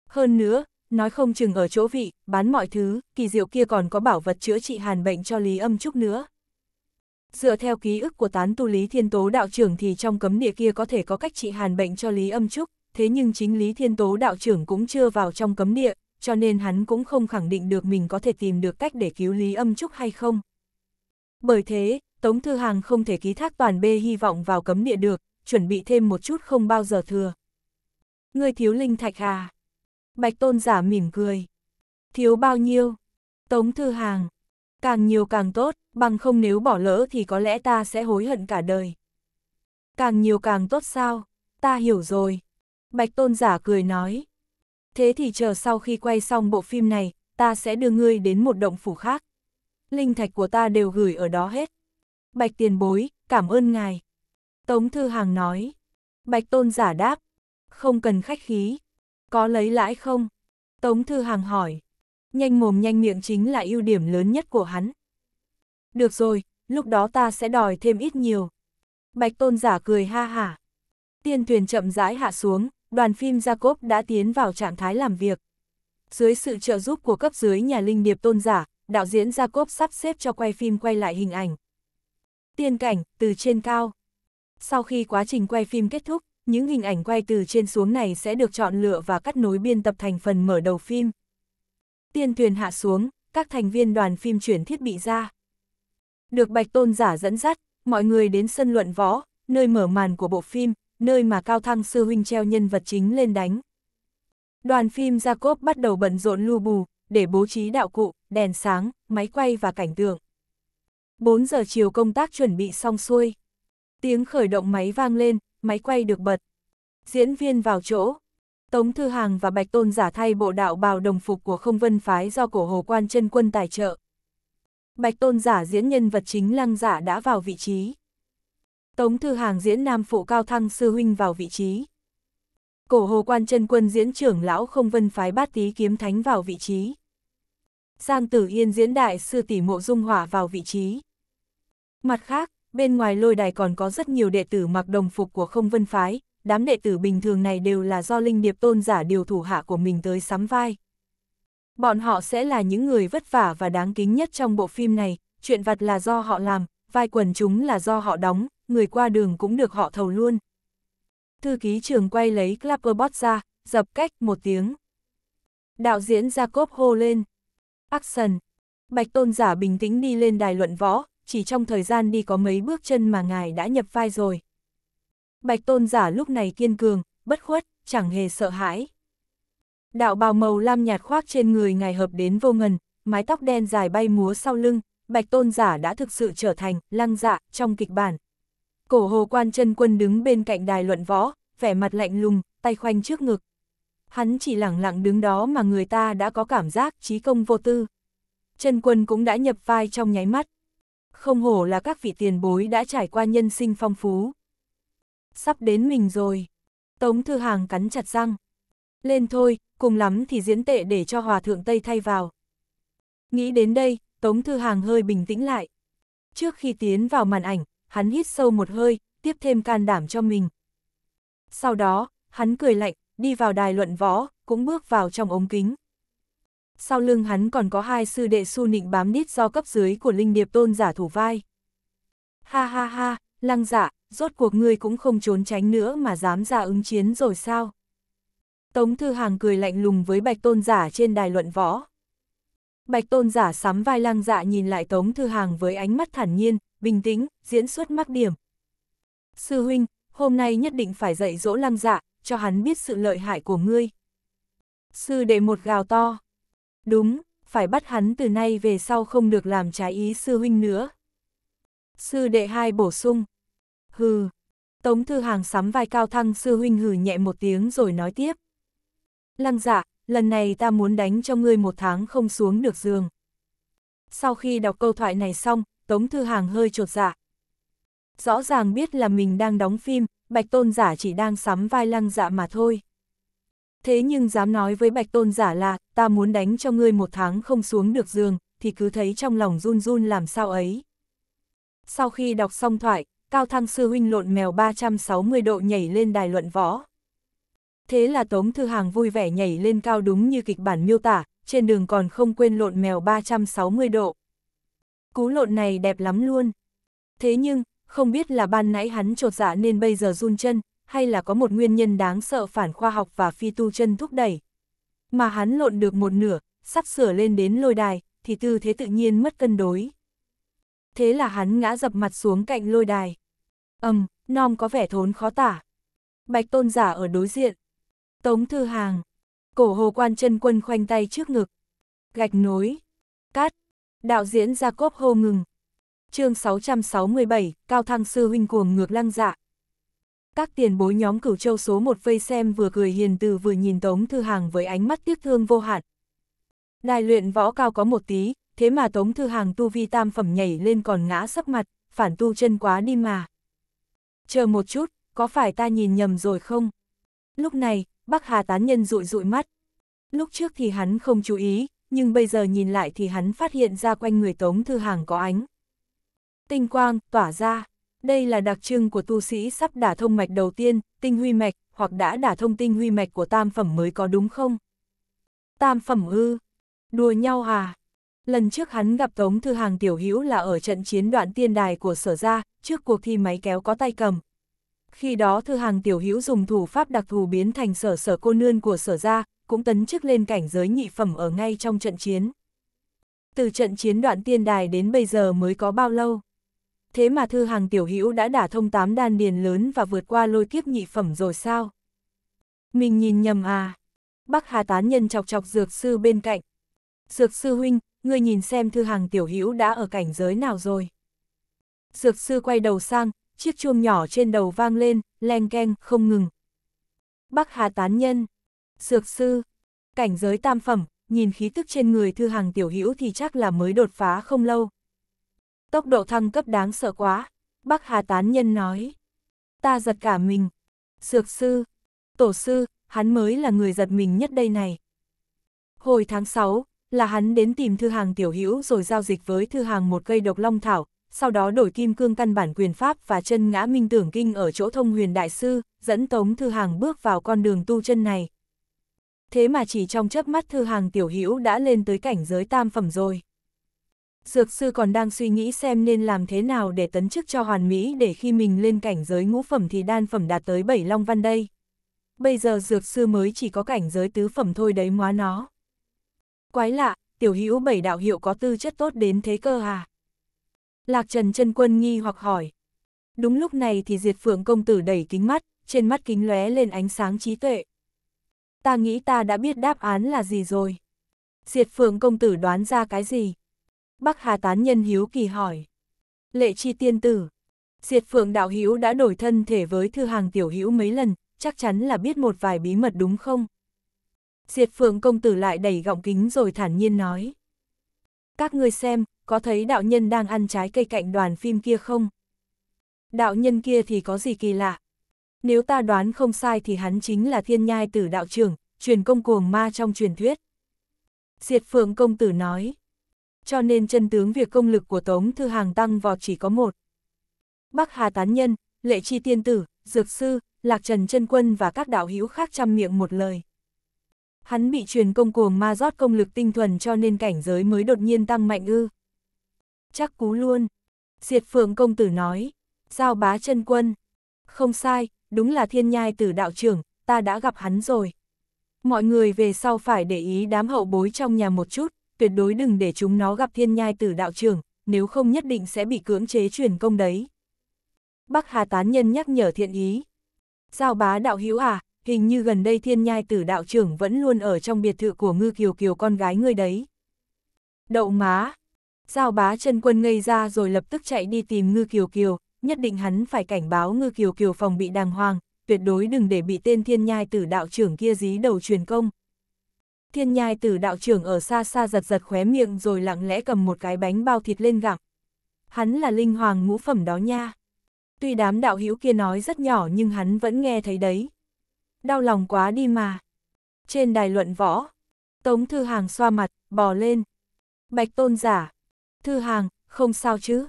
Hơn nữa, nói không chừng ở chỗ vị, bán mọi thứ, kỳ diệu kia còn có bảo vật chữa trị hàn bệnh cho Lý Âm Trúc nữa. Dựa theo ký ức của tán tu Lý Thiên Tố đạo trưởng thì trong cấm địa kia có thể có cách trị hàn bệnh cho Lý Âm Trúc, thế nhưng chính Lý Thiên Tố đạo trưởng cũng chưa vào trong cấm địa, cho nên hắn cũng không khẳng định được mình có thể tìm được cách để cứu Lý Âm Trúc hay không. Bởi thế, Tống Thư Hàng không thể ký thác toàn bê hy vọng vào cấm địa được, chuẩn bị thêm một chút không bao giờ thừa. người thiếu linh thạch à? Bạch Tôn giả mỉm cười. Thiếu bao nhiêu? Tống Thư Hàng. Càng nhiều càng tốt bằng không nếu bỏ lỡ thì có lẽ ta sẽ hối hận cả đời. Càng nhiều càng tốt sao, ta hiểu rồi. Bạch tôn giả cười nói. Thế thì chờ sau khi quay xong bộ phim này, ta sẽ đưa ngươi đến một động phủ khác. Linh thạch của ta đều gửi ở đó hết. Bạch tiền bối, cảm ơn ngài. Tống Thư Hàng nói. Bạch tôn giả đáp. Không cần khách khí. Có lấy lãi không? Tống Thư Hàng hỏi. Nhanh mồm nhanh miệng chính là ưu điểm lớn nhất của hắn. Được rồi, lúc đó ta sẽ đòi thêm ít nhiều. Bạch tôn giả cười ha hả. Tiên thuyền chậm rãi hạ xuống, đoàn phim Jacob đã tiến vào trạng thái làm việc. Dưới sự trợ giúp của cấp dưới nhà linh điệp tôn giả, đạo diễn Jacob sắp xếp cho quay phim quay lại hình ảnh. Tiên cảnh, từ trên cao. Sau khi quá trình quay phim kết thúc, những hình ảnh quay từ trên xuống này sẽ được chọn lựa và cắt nối biên tập thành phần mở đầu phim. Tiên thuyền hạ xuống, các thành viên đoàn phim chuyển thiết bị ra. Được Bạch Tôn giả dẫn dắt, mọi người đến sân luận võ, nơi mở màn của bộ phim, nơi mà Cao Thăng sư huynh treo nhân vật chính lên đánh. Đoàn phim Jacob bắt đầu bận rộn lưu bù, để bố trí đạo cụ, đèn sáng, máy quay và cảnh tượng. 4 giờ chiều công tác chuẩn bị xong xuôi. Tiếng khởi động máy vang lên, máy quay được bật. Diễn viên vào chỗ. Tống Thư Hàng và Bạch Tôn giả thay bộ đạo bào đồng phục của không vân phái do cổ hồ quan chân quân tài trợ. Bạch Tôn giả diễn nhân vật chính lăng giả đã vào vị trí. Tống Thư Hàng diễn nam phụ cao thăng sư huynh vào vị trí. Cổ hồ quan chân quân diễn trưởng lão không vân phái bát tí kiếm thánh vào vị trí. Giang Tử Yên diễn đại sư tỷ mộ dung hỏa vào vị trí. Mặt khác, bên ngoài lôi đài còn có rất nhiều đệ tử mặc đồng phục của không vân phái, đám đệ tử bình thường này đều là do linh điệp tôn giả điều thủ hạ của mình tới sắm vai, Bọn họ sẽ là những người vất vả và đáng kính nhất trong bộ phim này, chuyện vặt là do họ làm, vai quần chúng là do họ đóng, người qua đường cũng được họ thầu luôn. Thư ký trường quay lấy clapperbot ra, dập cách một tiếng. Đạo diễn Jacob hô lên. Action! Bạch tôn giả bình tĩnh đi lên đài luận võ, chỉ trong thời gian đi có mấy bước chân mà ngài đã nhập vai rồi. Bạch tôn giả lúc này kiên cường, bất khuất, chẳng hề sợ hãi. Đạo bào màu lam nhạt khoác trên người ngài hợp đến vô ngần, mái tóc đen dài bay múa sau lưng, bạch tôn giả đã thực sự trở thành lăng dạ trong kịch bản. Cổ hồ quan chân quân đứng bên cạnh đài luận võ, vẻ mặt lạnh lùng, tay khoanh trước ngực. Hắn chỉ lẳng lặng đứng đó mà người ta đã có cảm giác trí công vô tư. Chân quân cũng đã nhập vai trong nháy mắt. Không hổ là các vị tiền bối đã trải qua nhân sinh phong phú. Sắp đến mình rồi. Tống Thư Hàng cắn chặt răng, lên thôi, cùng lắm thì diễn tệ để cho Hòa Thượng Tây thay vào. Nghĩ đến đây, Tống Thư Hàng hơi bình tĩnh lại. Trước khi tiến vào màn ảnh, hắn hít sâu một hơi, tiếp thêm can đảm cho mình. Sau đó, hắn cười lạnh, đi vào đài luận võ, cũng bước vào trong ống kính. Sau lưng hắn còn có hai sư đệ su nịnh bám đít do cấp dưới của linh điệp tôn giả thủ vai. Ha ha ha, lăng giả, dạ, rốt cuộc ngươi cũng không trốn tránh nữa mà dám ra ứng chiến rồi sao? Tống Thư Hàng cười lạnh lùng với Bạch Tôn Giả trên đài luận võ. Bạch Tôn Giả sắm vai lang dạ nhìn lại Tống Thư Hàng với ánh mắt thản nhiên, bình tĩnh, diễn xuất mắc điểm. Sư huynh, hôm nay nhất định phải dạy dỗ lang dạ, cho hắn biết sự lợi hại của ngươi. Sư đệ một gào to. Đúng, phải bắt hắn từ nay về sau không được làm trái ý sư huynh nữa. Sư đệ hai bổ sung. Hừ. Tống Thư Hàng sắm vai cao thăng sư huynh hừ nhẹ một tiếng rồi nói tiếp lăng dạ, lần này ta muốn đánh cho ngươi một tháng không xuống được giường. Sau khi đọc câu thoại này xong, Tống Thư Hàng hơi trột dạ. Rõ ràng biết là mình đang đóng phim, Bạch Tôn Giả chỉ đang sắm vai lăng dạ mà thôi. Thế nhưng dám nói với Bạch Tôn Giả là, ta muốn đánh cho ngươi một tháng không xuống được giường, thì cứ thấy trong lòng run run làm sao ấy. Sau khi đọc xong thoại, Cao Thăng Sư Huynh lộn mèo 360 độ nhảy lên đài luận võ. Thế là Tống Thư Hàng vui vẻ nhảy lên cao đúng như kịch bản miêu tả, trên đường còn không quên lộn mèo 360 độ. Cú lộn này đẹp lắm luôn. Thế nhưng, không biết là ban nãy hắn trột dạ nên bây giờ run chân, hay là có một nguyên nhân đáng sợ phản khoa học và phi tu chân thúc đẩy. Mà hắn lộn được một nửa, sắp sửa lên đến lôi đài, thì tư thế tự nhiên mất cân đối. Thế là hắn ngã dập mặt xuống cạnh lôi đài. Ầm, um, nom có vẻ thốn khó tả. Bạch tôn giả ở đối diện, Tống Thư Hàng. Cổ hồ quan chân quân khoanh tay trước ngực. Gạch nối. Cát. Đạo diễn Gia Cốp hô ngừng. chương 667, Cao Thăng Sư huynh cuồng ngược lăng dạ. Các tiền bối nhóm cửu châu số một vây xem vừa cười hiền từ vừa nhìn Tống Thư Hàng với ánh mắt tiếc thương vô hạn. Đài luyện võ cao có một tí, thế mà Tống Thư Hàng tu vi tam phẩm nhảy lên còn ngã sấp mặt, phản tu chân quá đi mà. Chờ một chút, có phải ta nhìn nhầm rồi không? Lúc này, bác Hà tán nhân rụi rụi mắt. Lúc trước thì hắn không chú ý, nhưng bây giờ nhìn lại thì hắn phát hiện ra quanh người Tống Thư Hàng có ánh. Tinh quang, tỏa ra. Đây là đặc trưng của tu sĩ sắp đả thông mạch đầu tiên, tinh huy mạch, hoặc đã đả thông tinh huy mạch của tam phẩm mới có đúng không? Tam phẩm ư? Đùa nhau à? Lần trước hắn gặp Tống Thư Hàng Tiểu Hữu là ở trận chiến đoạn tiên đài của sở gia trước cuộc thi máy kéo có tay cầm khi đó thư hàng tiểu hữu dùng thủ pháp đặc thù biến thành sở sở cô nương của sở gia, cũng tấn chức lên cảnh giới nhị phẩm ở ngay trong trận chiến. Từ trận chiến đoạn tiên đài đến bây giờ mới có bao lâu? Thế mà thư hàng tiểu hữu đã đả thông tám đan điền lớn và vượt qua lôi kiếp nhị phẩm rồi sao? Mình nhìn nhầm à? Bắc Hà tán nhân chọc chọc dược sư bên cạnh. Dược sư huynh, ngươi nhìn xem thư hàng tiểu hữu đã ở cảnh giới nào rồi? Dược sư quay đầu sang, chiếc chuông nhỏ trên đầu vang lên, leng keng, không ngừng. Bắc Hà Tán Nhân, sược Sư, cảnh giới tam phẩm, nhìn khí tức trên người thư hàng tiểu hữu thì chắc là mới đột phá không lâu. Tốc độ thăng cấp đáng sợ quá, Bắc Hà Tán Nhân nói. Ta giật cả mình. sược Sư, Tổ Sư, hắn mới là người giật mình nhất đây này. Hồi tháng 6, là hắn đến tìm thư hàng tiểu hữu rồi giao dịch với thư hàng một cây độc long thảo, sau đó đổi kim cương căn bản quyền pháp và chân ngã minh tưởng kinh ở chỗ thông huyền đại sư, dẫn Tống Thư Hàng bước vào con đường tu chân này. Thế mà chỉ trong chớp mắt Thư Hàng tiểu hữu đã lên tới cảnh giới tam phẩm rồi. Dược sư còn đang suy nghĩ xem nên làm thế nào để tấn chức cho hoàn mỹ để khi mình lên cảnh giới ngũ phẩm thì đan phẩm đạt tới bảy long văn đây. Bây giờ dược sư mới chỉ có cảnh giới tứ phẩm thôi đấy móa nó. Quái lạ, tiểu hữu bảy đạo hiệu có tư chất tốt đến thế cơ à? Lạc Trần chân quân nghi hoặc hỏi. Đúng lúc này thì Diệt Phượng công tử đẩy kính mắt, trên mắt kính lóe lên ánh sáng trí tuệ. Ta nghĩ ta đã biết đáp án là gì rồi. Diệt Phượng công tử đoán ra cái gì? Bắc Hà tán nhân hiếu kỳ hỏi. Lệ chi tiên tử. Diệt Phượng đạo hiếu đã đổi thân thể với thư hàng tiểu hữu mấy lần, chắc chắn là biết một vài bí mật đúng không? Diệt Phượng công tử lại đẩy gọng kính rồi thản nhiên nói. Các ngươi xem, có thấy đạo nhân đang ăn trái cây cạnh đoàn phim kia không? Đạo nhân kia thì có gì kỳ lạ? Nếu ta đoán không sai thì hắn chính là thiên nhai tử đạo trưởng, truyền công cuồng ma trong truyền thuyết. Diệt Phượng công tử nói. Cho nên chân tướng việc công lực của Tống Thư Hàng tăng vọt chỉ có một. Bắc Hà Tán Nhân, Lệ Chi Tiên Tử, Dược Sư, Lạc Trần chân Quân và các đạo hữu khác chăm miệng một lời. Hắn bị truyền công cuồng ma rót công lực tinh thuần cho nên cảnh giới mới đột nhiên tăng mạnh ư chắc cú luôn. Diệt Phượng công tử nói, giao bá chân quân. Không sai, đúng là thiên nhai tử đạo trưởng, ta đã gặp hắn rồi. Mọi người về sau phải để ý đám hậu bối trong nhà một chút, tuyệt đối đừng để chúng nó gặp thiên nhai tử đạo trưởng, nếu không nhất định sẽ bị cưỡng chế truyền công đấy. Bắc Hà Tán Nhân nhắc nhở thiện ý. Giao bá đạo hữu à, hình như gần đây thiên nhai tử đạo trưởng vẫn luôn ở trong biệt thự của ngư kiều kiều con gái ngươi đấy. Đậu má, Giao bá chân quân ngây ra rồi lập tức chạy đi tìm ngư kiều kiều, nhất định hắn phải cảnh báo ngư kiều kiều phòng bị đàng hoàng, tuyệt đối đừng để bị tên thiên nhai tử đạo trưởng kia dí đầu truyền công. Thiên nhai tử đạo trưởng ở xa xa giật giật khóe miệng rồi lặng lẽ cầm một cái bánh bao thịt lên gặm. Hắn là linh hoàng ngũ phẩm đó nha. Tuy đám đạo hữu kia nói rất nhỏ nhưng hắn vẫn nghe thấy đấy. Đau lòng quá đi mà. Trên đài luận võ, Tống Thư Hàng xoa mặt, bò lên. Bạch tôn giả, Thư Hàng, không sao chứ?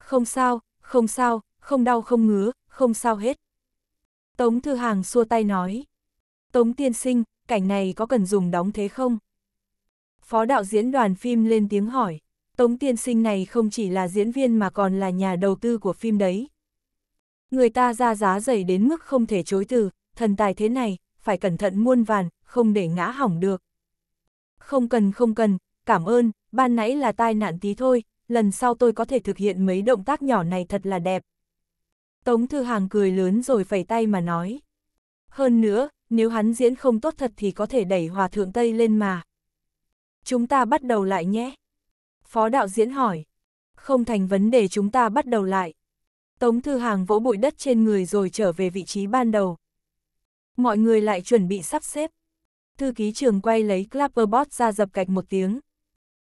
Không sao, không sao, không đau không ngứa, không sao hết. Tống Thư Hàng xua tay nói. Tống tiên sinh, cảnh này có cần dùng đóng thế không? Phó đạo diễn đoàn phim lên tiếng hỏi. Tống tiên sinh này không chỉ là diễn viên mà còn là nhà đầu tư của phim đấy. Người ta ra giá dày đến mức không thể chối từ, thần tài thế này, phải cẩn thận muôn vàn, không để ngã hỏng được. Không cần không cần, cảm ơn, ban nãy là tai nạn tí thôi, lần sau tôi có thể thực hiện mấy động tác nhỏ này thật là đẹp. Tống Thư Hàng cười lớn rồi phẩy tay mà nói. Hơn nữa, nếu hắn diễn không tốt thật thì có thể đẩy Hòa Thượng Tây lên mà. Chúng ta bắt đầu lại nhé. Phó đạo diễn hỏi. Không thành vấn đề chúng ta bắt đầu lại. Tống Thư Hàng vỗ bụi đất trên người rồi trở về vị trí ban đầu. Mọi người lại chuẩn bị sắp xếp. Thư ký trường quay lấy Clapperboard ra dập cạch một tiếng.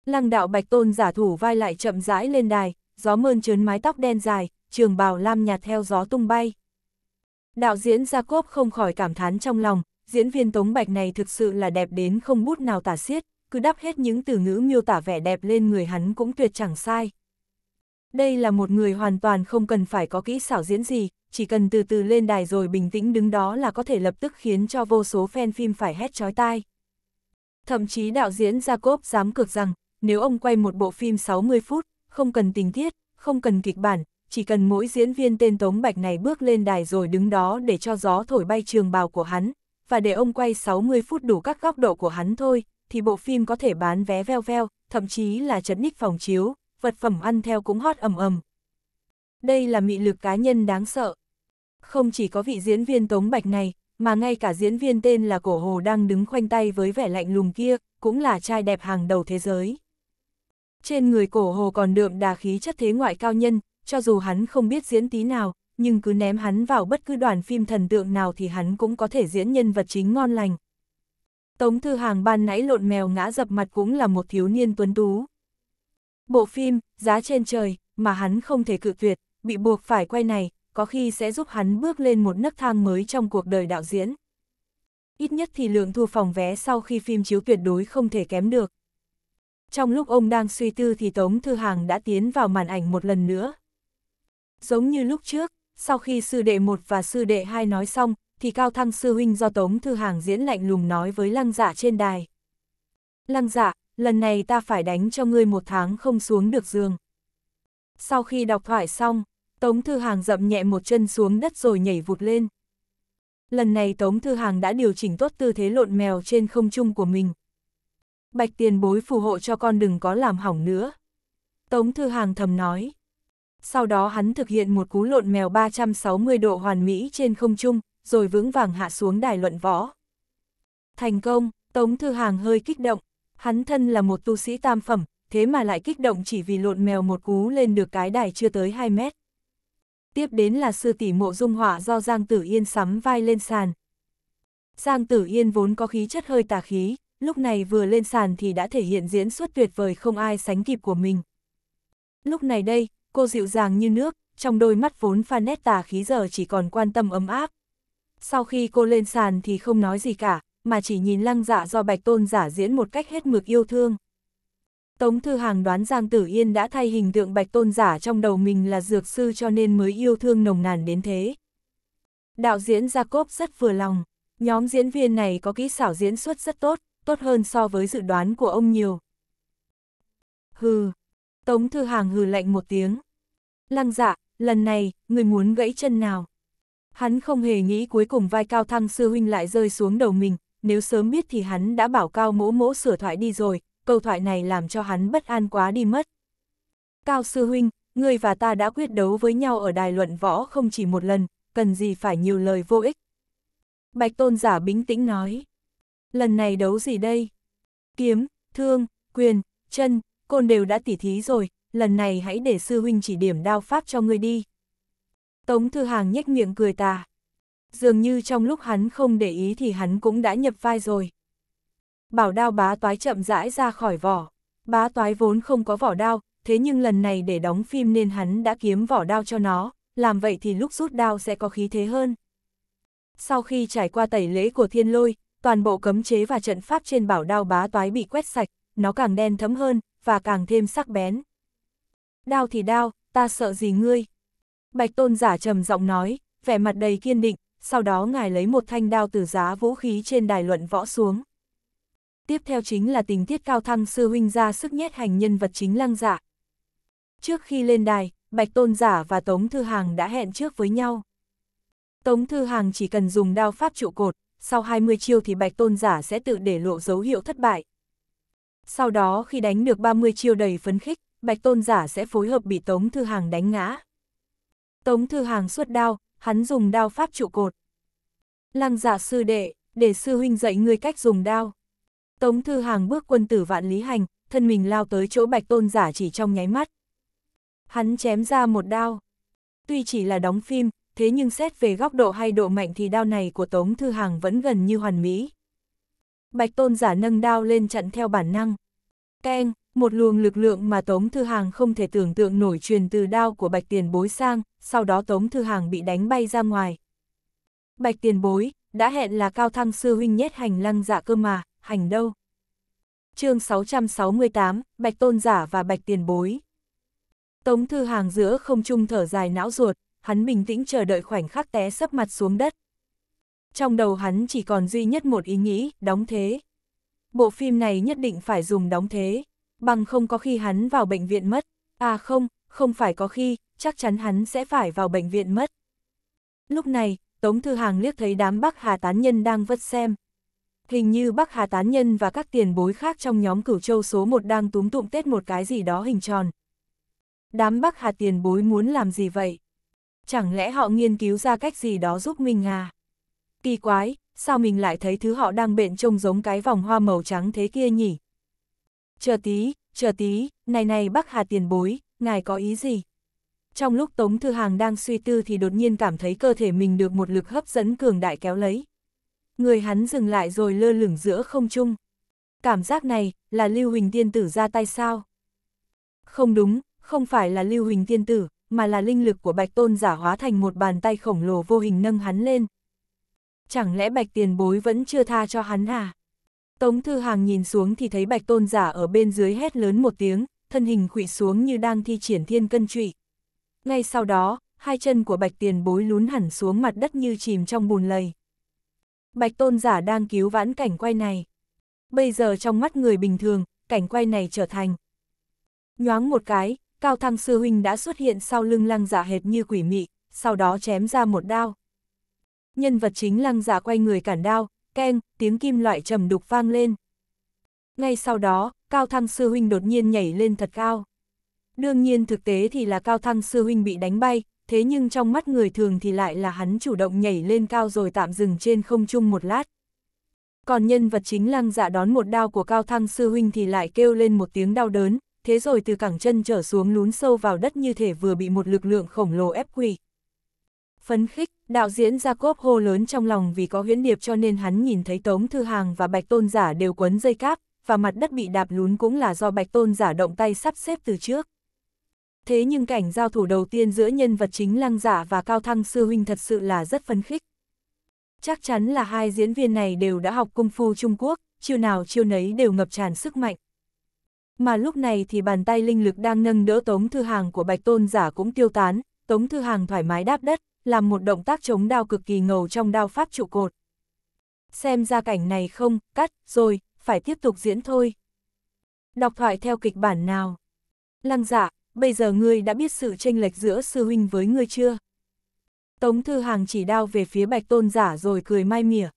Lăng đạo bạch tôn giả thủ vai lại chậm rãi lên đài, gió mơn trớn mái tóc đen dài, trường bào lam nhạt theo gió tung bay. Đạo diễn Jacob không khỏi cảm thán trong lòng, diễn viên Tống Bạch này thực sự là đẹp đến không bút nào tả xiết, cứ đắp hết những từ ngữ miêu tả vẻ đẹp lên người hắn cũng tuyệt chẳng sai. Đây là một người hoàn toàn không cần phải có kỹ xảo diễn gì, chỉ cần từ từ lên đài rồi bình tĩnh đứng đó là có thể lập tức khiến cho vô số fan phim phải hét chói tai. Thậm chí đạo diễn Jacob dám cược rằng, nếu ông quay một bộ phim 60 phút, không cần tình tiết, không cần kịch bản, chỉ cần mỗi diễn viên tên Tống Bạch này bước lên đài rồi đứng đó để cho gió thổi bay trường bào của hắn, và để ông quay 60 phút đủ các góc độ của hắn thôi, thì bộ phim có thể bán vé veo veo, thậm chí là chấn ních phòng chiếu, vật phẩm ăn theo cũng hot ầm ầm. Đây là mị lực cá nhân đáng sợ. Không chỉ có vị diễn viên Tống Bạch này, mà ngay cả diễn viên tên là Cổ Hồ đang đứng khoanh tay với vẻ lạnh lùng kia, cũng là trai đẹp hàng đầu thế giới. Trên người cổ hồ còn đượm đà khí chất thế ngoại cao nhân, cho dù hắn không biết diễn tí nào, nhưng cứ ném hắn vào bất cứ đoàn phim thần tượng nào thì hắn cũng có thể diễn nhân vật chính ngon lành. Tống Thư Hàng ban nãy lộn mèo ngã dập mặt cũng là một thiếu niên tuấn tú. Bộ phim, giá trên trời, mà hắn không thể cự tuyệt, bị buộc phải quay này, có khi sẽ giúp hắn bước lên một nấc thang mới trong cuộc đời đạo diễn. Ít nhất thì lượng thu phòng vé sau khi phim chiếu tuyệt đối không thể kém được. Trong lúc ông đang suy tư thì Tống Thư Hàng đã tiến vào màn ảnh một lần nữa. Giống như lúc trước, sau khi sư đệ 1 và sư đệ 2 nói xong, thì Cao Thăng sư huynh do Tống Thư Hàng diễn lạnh lùng nói với lăng dạ trên đài. Lăng dạ, lần này ta phải đánh cho ngươi một tháng không xuống được giường. Sau khi đọc thoại xong, Tống Thư Hàng dậm nhẹ một chân xuống đất rồi nhảy vụt lên. Lần này Tống Thư Hàng đã điều chỉnh tốt tư thế lộn mèo trên không trung của mình bạch tiền bối phù hộ cho con đừng có làm hỏng nữa. Tống Thư Hàng thầm nói. Sau đó hắn thực hiện một cú lộn mèo 360 độ hoàn mỹ trên không trung, rồi vững vàng hạ xuống đài luận võ. Thành công, Tống Thư Hàng hơi kích động, hắn thân là một tu sĩ tam phẩm, thế mà lại kích động chỉ vì lộn mèo một cú lên được cái đài chưa tới 2 mét. Tiếp đến là sư tỷ mộ dung họa do Giang Tử Yên sắm vai lên sàn. Giang Tử Yên vốn có khí chất hơi tà khí, lúc này vừa lên sàn thì đã thể hiện diễn xuất tuyệt vời không ai sánh kịp của mình. Lúc này đây, cô dịu dàng như nước, trong đôi mắt vốn pha nét tà khí giờ chỉ còn quan tâm ấm áp. Sau khi cô lên sàn thì không nói gì cả, mà chỉ nhìn lăng dạ do bạch tôn giả diễn một cách hết mực yêu thương. Tống Thư Hàng đoán Giang Tử Yên đã thay hình tượng bạch tôn giả trong đầu mình là dược sư cho nên mới yêu thương nồng nàn đến thế. Đạo diễn Jacob rất vừa lòng, nhóm diễn viên này có kỹ xảo diễn xuất rất tốt, tốt hơn so với dự đoán của ông nhiều. Hừ, Tống Thư Hàng hừ lạnh một tiếng. Lăng dạ, lần này, người muốn gãy chân nào? Hắn không hề nghĩ cuối cùng vai cao thăng sư huynh lại rơi xuống đầu mình, nếu sớm biết thì hắn đã bảo cao mỗ mỗ sửa thoại đi rồi, câu thoại này làm cho hắn bất an quá đi mất. Cao sư huynh, người và ta đã quyết đấu với nhau ở đài luận võ không chỉ một lần, cần gì phải nhiều lời vô ích. Bạch tôn giả bính tĩnh nói lần này đấu gì đây? Kiếm, thương, quyền, chân, côn đều đã tỉ thí rồi, lần này hãy để sư huynh chỉ điểm đao pháp cho ngươi đi. Tống Thư Hàng nhếch miệng cười tà. Dường như trong lúc hắn không để ý thì hắn cũng đã nhập vai rồi. Bảo đao bá toái chậm rãi ra khỏi vỏ. Bá toái vốn không có vỏ đao, thế nhưng lần này để đóng phim nên hắn đã kiếm vỏ đao cho nó, làm vậy thì lúc rút đao sẽ có khí thế hơn. Sau khi trải qua tẩy lễ của thiên lôi, toàn bộ cấm chế và trận pháp trên bảo đao bá toái bị quét sạch, nó càng đen thấm hơn, và càng thêm sắc bén. Đao thì đao, ta sợ gì ngươi? Bạch tôn giả trầm giọng nói, vẻ mặt đầy kiên định, sau đó ngài lấy một thanh đao từ giá vũ khí trên đài luận võ xuống. Tiếp theo chính là tình tiết cao thăng sư huynh ra sức nhét hành nhân vật chính lăng giả. Dạ. Trước khi lên đài, Bạch Tôn Giả và Tống Thư Hàng đã hẹn trước với nhau. Tống Thư Hàng chỉ cần dùng đao pháp trụ cột, sau 20 chiêu thì bạch tôn giả sẽ tự để lộ dấu hiệu thất bại. Sau đó khi đánh được 30 chiêu đầy phấn khích, bạch tôn giả sẽ phối hợp bị Tống Thư Hàng đánh ngã. Tống Thư Hàng xuất đao, hắn dùng đao pháp trụ cột. Lăng giả dạ sư đệ, để sư huynh dạy người cách dùng đao. Tống Thư Hàng bước quân tử vạn lý hành, thân mình lao tới chỗ bạch tôn giả chỉ trong nháy mắt. Hắn chém ra một đao. Tuy chỉ là đóng phim, thế nhưng xét về góc độ hay độ mạnh thì đao này của Tống Thư Hàng vẫn gần như hoàn mỹ. Bạch Tôn giả nâng đao lên chặn theo bản năng. Keng, một luồng lực lượng mà Tống Thư Hàng không thể tưởng tượng nổi truyền từ đao của Bạch Tiền Bối sang, sau đó Tống Thư Hàng bị đánh bay ra ngoài. Bạch Tiền Bối, đã hẹn là Cao Thăng Sư Huynh nhét hành lăng dạ cơ mà, hành đâu? chương 668, Bạch Tôn Giả và Bạch Tiền Bối. Tống Thư Hàng giữa không trung thở dài não ruột, hắn bình tĩnh chờ đợi khoảnh khắc té sấp mặt xuống đất. Trong đầu hắn chỉ còn duy nhất một ý nghĩ, đóng thế. Bộ phim này nhất định phải dùng đóng thế, bằng không có khi hắn vào bệnh viện mất. À không, không phải có khi, chắc chắn hắn sẽ phải vào bệnh viện mất. Lúc này, Tống Thư Hàng liếc thấy đám Bắc Hà Tán Nhân đang vất xem. Hình như Bắc Hà Tán Nhân và các tiền bối khác trong nhóm cửu châu số 1 đang túm tụm tết một cái gì đó hình tròn. Đám Bắc Hà tiền bối muốn làm gì vậy? Chẳng lẽ họ nghiên cứu ra cách gì đó giúp mình à? Kỳ quái, sao mình lại thấy thứ họ đang bệnh trông giống cái vòng hoa màu trắng thế kia nhỉ? Chờ tí, chờ tí, này này bác Hà tiền bối, ngài có ý gì? Trong lúc Tống Thư Hàng đang suy tư thì đột nhiên cảm thấy cơ thể mình được một lực hấp dẫn cường đại kéo lấy. Người hắn dừng lại rồi lơ lửng giữa không trung. Cảm giác này là Lưu Huỳnh Tiên Tử ra tay sao? Không đúng, không phải là Lưu Huỳnh Tiên Tử, mà là linh lực của bạch tôn giả hóa thành một bàn tay khổng lồ vô hình nâng hắn lên. Chẳng lẽ bạch tiền bối vẫn chưa tha cho hắn à? Tống Thư Hàng nhìn xuống thì thấy bạch tôn giả ở bên dưới hét lớn một tiếng, thân hình khụy xuống như đang thi triển thiên cân trụy. Ngay sau đó, hai chân của bạch tiền bối lún hẳn xuống mặt đất như chìm trong bùn lầy. Bạch tôn giả đang cứu vãn cảnh quay này. Bây giờ trong mắt người bình thường, cảnh quay này trở thành. Nhoáng một cái, Cao Thăng Sư Huynh đã xuất hiện sau lưng lăng giả hệt như quỷ mị, sau đó chém ra một đao. Nhân vật chính lăng giả quay người cản đao, keng, tiếng kim loại trầm đục vang lên. Ngay sau đó, Cao Thăng Sư Huynh đột nhiên nhảy lên thật cao. Đương nhiên thực tế thì là Cao Thăng Sư Huynh bị đánh bay, thế nhưng trong mắt người thường thì lại là hắn chủ động nhảy lên cao rồi tạm dừng trên không trung một lát. Còn nhân vật chính lăng dạ đón một đao của Cao Thăng Sư Huynh thì lại kêu lên một tiếng đau đớn, thế rồi từ cẳng chân trở xuống lún sâu vào đất như thể vừa bị một lực lượng khổng lồ ép quỳ. Phấn khích, đạo diễn Jacob hô lớn trong lòng vì có huyễn điệp cho nên hắn nhìn thấy Tống Thư Hàng và Bạch Tôn Giả đều quấn dây cáp, và mặt đất bị đạp lún cũng là do Bạch Tôn Giả động tay sắp xếp từ trước. Thế nhưng cảnh giao thủ đầu tiên giữa nhân vật chính Lăng Giả dạ và Cao Thăng Sư Huynh thật sự là rất phấn khích. Chắc chắn là hai diễn viên này đều đã học công phu Trung Quốc, chiêu nào chiêu nấy đều ngập tràn sức mạnh. Mà lúc này thì bàn tay linh lực đang nâng đỡ tống thư hàng của bạch tôn giả cũng tiêu tán, tống thư hàng thoải mái đáp đất, làm một động tác chống đao cực kỳ ngầu trong đao pháp trụ cột. Xem ra cảnh này không, cắt, rồi, phải tiếp tục diễn thôi. Đọc thoại theo kịch bản nào. Lăng giả, dạ, bây giờ ngươi đã biết sự tranh lệch giữa sư huynh với ngươi chưa? Tống Thư Hàng chỉ đao về phía Bạch Tôn Giả rồi cười mai mỉa.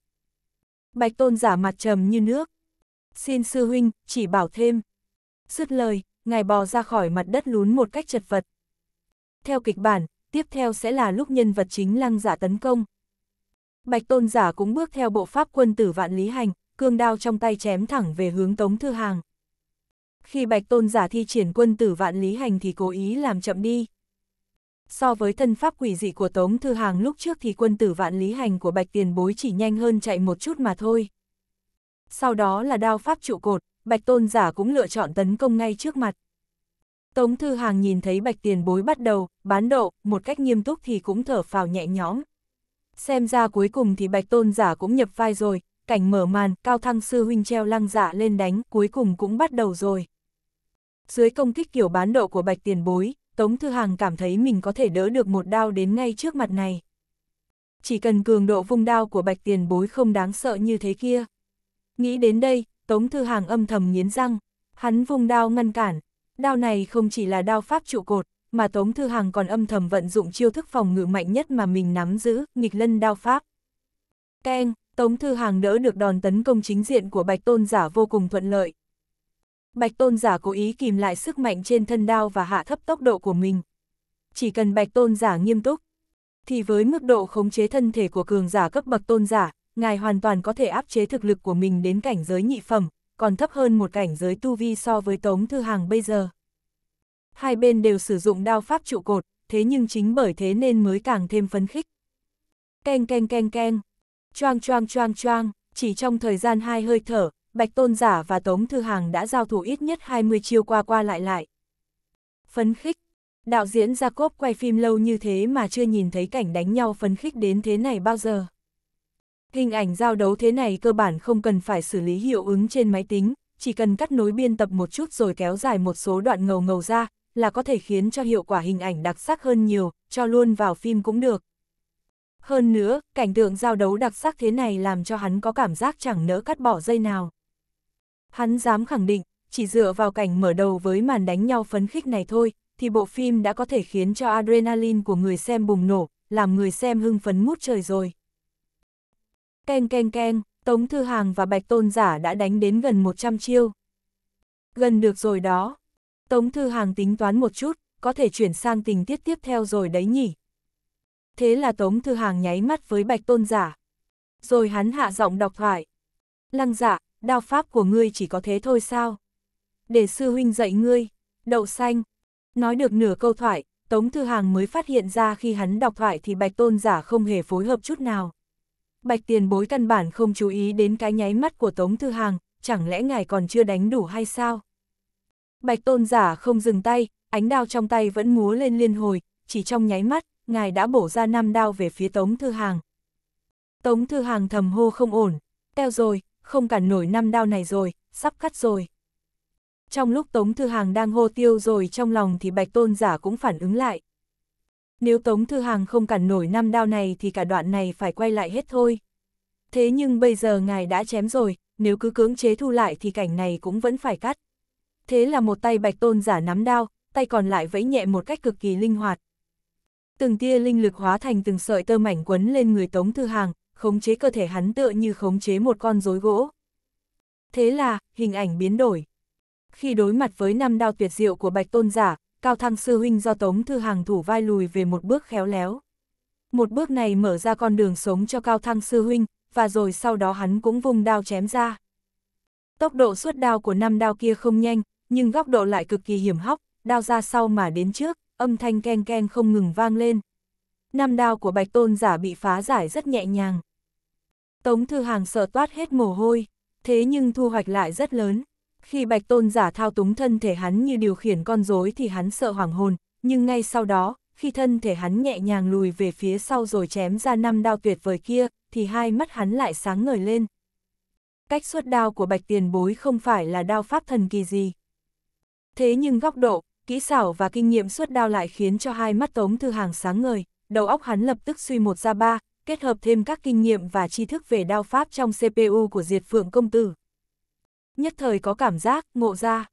Bạch Tôn Giả mặt trầm như nước. Xin sư huynh, chỉ bảo thêm. Dứt lời, ngài bò ra khỏi mặt đất lún một cách chật vật. Theo kịch bản, tiếp theo sẽ là lúc nhân vật chính lăng giả tấn công. Bạch tôn giả cũng bước theo bộ pháp quân tử vạn lý hành, cương đao trong tay chém thẳng về hướng tống thư hàng. Khi bạch tôn giả thi triển quân tử vạn lý hành thì cố ý làm chậm đi. So với thân pháp quỷ dị của Tống Thư Hàng lúc trước thì quân tử vạn lý hành của Bạch Tiền Bối chỉ nhanh hơn chạy một chút mà thôi. Sau đó là đao pháp trụ cột, bạch tôn giả cũng lựa chọn tấn công ngay trước mặt. Tống Thư Hàng nhìn thấy bạch tiền bối bắt đầu, bán độ, một cách nghiêm túc thì cũng thở phào nhẹ nhõm. Xem ra cuối cùng thì bạch tôn giả cũng nhập vai rồi, cảnh mở màn, cao thăng sư huynh treo lăng giả dạ lên đánh, cuối cùng cũng bắt đầu rồi. Dưới công kích kiểu bán độ của bạch tiền bối, Tống Thư Hàng cảm thấy mình có thể đỡ được một đao đến ngay trước mặt này. Chỉ cần cường độ vung đao của bạch tiền bối không đáng sợ như thế kia. Nghĩ đến đây, Tống Thư Hàng âm thầm nghiến răng, hắn vùng đao ngăn cản. Đao này không chỉ là đao pháp trụ cột, mà Tống Thư Hàng còn âm thầm vận dụng chiêu thức phòng ngự mạnh nhất mà mình nắm giữ, nghịch lân đao pháp. Keng, Tống Thư Hàng đỡ được đòn tấn công chính diện của Bạch Tôn Giả vô cùng thuận lợi. Bạch Tôn Giả cố ý kìm lại sức mạnh trên thân đao và hạ thấp tốc độ của mình. Chỉ cần Bạch Tôn Giả nghiêm túc, thì với mức độ khống chế thân thể của cường giả cấp bậc Tôn Giả, ngài hoàn toàn có thể áp chế thực lực của mình đến cảnh giới nhị phẩm, còn thấp hơn một cảnh giới tu vi so với Tống Thư Hàng bây giờ. Hai bên đều sử dụng đao pháp trụ cột, thế nhưng chính bởi thế nên mới càng thêm phấn khích. Keng keng keng keng, choang choang choang choang, chỉ trong thời gian hai hơi thở, Bạch Tôn Giả và Tống Thư Hàng đã giao thủ ít nhất 20 chiêu qua qua lại lại. Phấn khích, đạo diễn Jacob quay phim lâu như thế mà chưa nhìn thấy cảnh đánh nhau phấn khích đến thế này bao giờ. Hình ảnh giao đấu thế này cơ bản không cần phải xử lý hiệu ứng trên máy tính, chỉ cần cắt nối biên tập một chút rồi kéo dài một số đoạn ngầu ngầu ra, là có thể khiến cho hiệu quả hình ảnh đặc sắc hơn nhiều, cho luôn vào phim cũng được. Hơn nữa, cảnh tượng giao đấu đặc sắc thế này làm cho hắn có cảm giác chẳng nỡ cắt bỏ dây nào. Hắn dám khẳng định, chỉ dựa vào cảnh mở đầu với màn đánh nhau phấn khích này thôi, thì bộ phim đã có thể khiến cho adrenaline của người xem bùng nổ, làm người xem hưng phấn mút trời rồi. Ken ken ken, Tống Thư Hàng và Bạch Tôn Giả đã đánh đến gần 100 chiêu. Gần được rồi đó. Tống Thư Hàng tính toán một chút, có thể chuyển sang tình tiết tiếp theo rồi đấy nhỉ. Thế là Tống Thư Hàng nháy mắt với Bạch Tôn Giả. Rồi hắn hạ giọng đọc thoại. Lăng giả, dạ, đao pháp của ngươi chỉ có thế thôi sao? Để sư huynh dạy ngươi, đậu xanh. Nói được nửa câu thoại, Tống Thư Hàng mới phát hiện ra khi hắn đọc thoại thì Bạch Tôn Giả không hề phối hợp chút nào bạch tiền bối căn bản không chú ý đến cái nháy mắt của Tống Thư Hàng, chẳng lẽ ngài còn chưa đánh đủ hay sao? Bạch tôn giả không dừng tay, ánh đao trong tay vẫn múa lên liên hồi, chỉ trong nháy mắt, ngài đã bổ ra năm đao về phía Tống Thư Hàng. Tống Thư Hàng thầm hô không ổn, teo rồi, không cản nổi năm đao này rồi, sắp cắt rồi. Trong lúc Tống Thư Hàng đang hô tiêu rồi trong lòng thì Bạch Tôn Giả cũng phản ứng lại, nếu Tống Thư Hàng không cản nổi năm đao này thì cả đoạn này phải quay lại hết thôi. Thế nhưng bây giờ ngài đã chém rồi, nếu cứ cưỡng chế thu lại thì cảnh này cũng vẫn phải cắt. Thế là một tay bạch tôn giả nắm đao, tay còn lại vẫy nhẹ một cách cực kỳ linh hoạt. Từng tia linh lực hóa thành từng sợi tơ mảnh quấn lên người Tống Thư Hàng, khống chế cơ thể hắn tựa như khống chế một con rối gỗ. Thế là, hình ảnh biến đổi. Khi đối mặt với năm đao tuyệt diệu của bạch tôn giả, cao thăng sư huynh do Tống Thư Hàng thủ vai lùi về một bước khéo léo. Một bước này mở ra con đường sống cho cao thăng sư huynh, và rồi sau đó hắn cũng vùng đao chém ra. Tốc độ suốt đao của năm đao kia không nhanh, nhưng góc độ lại cực kỳ hiểm hóc, đao ra sau mà đến trước, âm thanh keng keng không ngừng vang lên. Năm đao của bạch tôn giả bị phá giải rất nhẹ nhàng. Tống Thư Hàng sợ toát hết mồ hôi, thế nhưng thu hoạch lại rất lớn. Khi bạch tôn giả thao túng thân thể hắn như điều khiển con rối thì hắn sợ hoàng hồn, nhưng ngay sau đó, khi thân thể hắn nhẹ nhàng lùi về phía sau rồi chém ra năm đao tuyệt vời kia, thì hai mắt hắn lại sáng ngời lên. Cách xuất đao của bạch tiền bối không phải là đao pháp thần kỳ gì. Thế nhưng góc độ, kỹ xảo và kinh nghiệm xuất đao lại khiến cho hai mắt tống thư hàng sáng ngời, đầu óc hắn lập tức suy một ra ba, kết hợp thêm các kinh nghiệm và tri thức về đao pháp trong CPU của diệt phượng công tử, nhất thời có cảm giác, ngộ ra.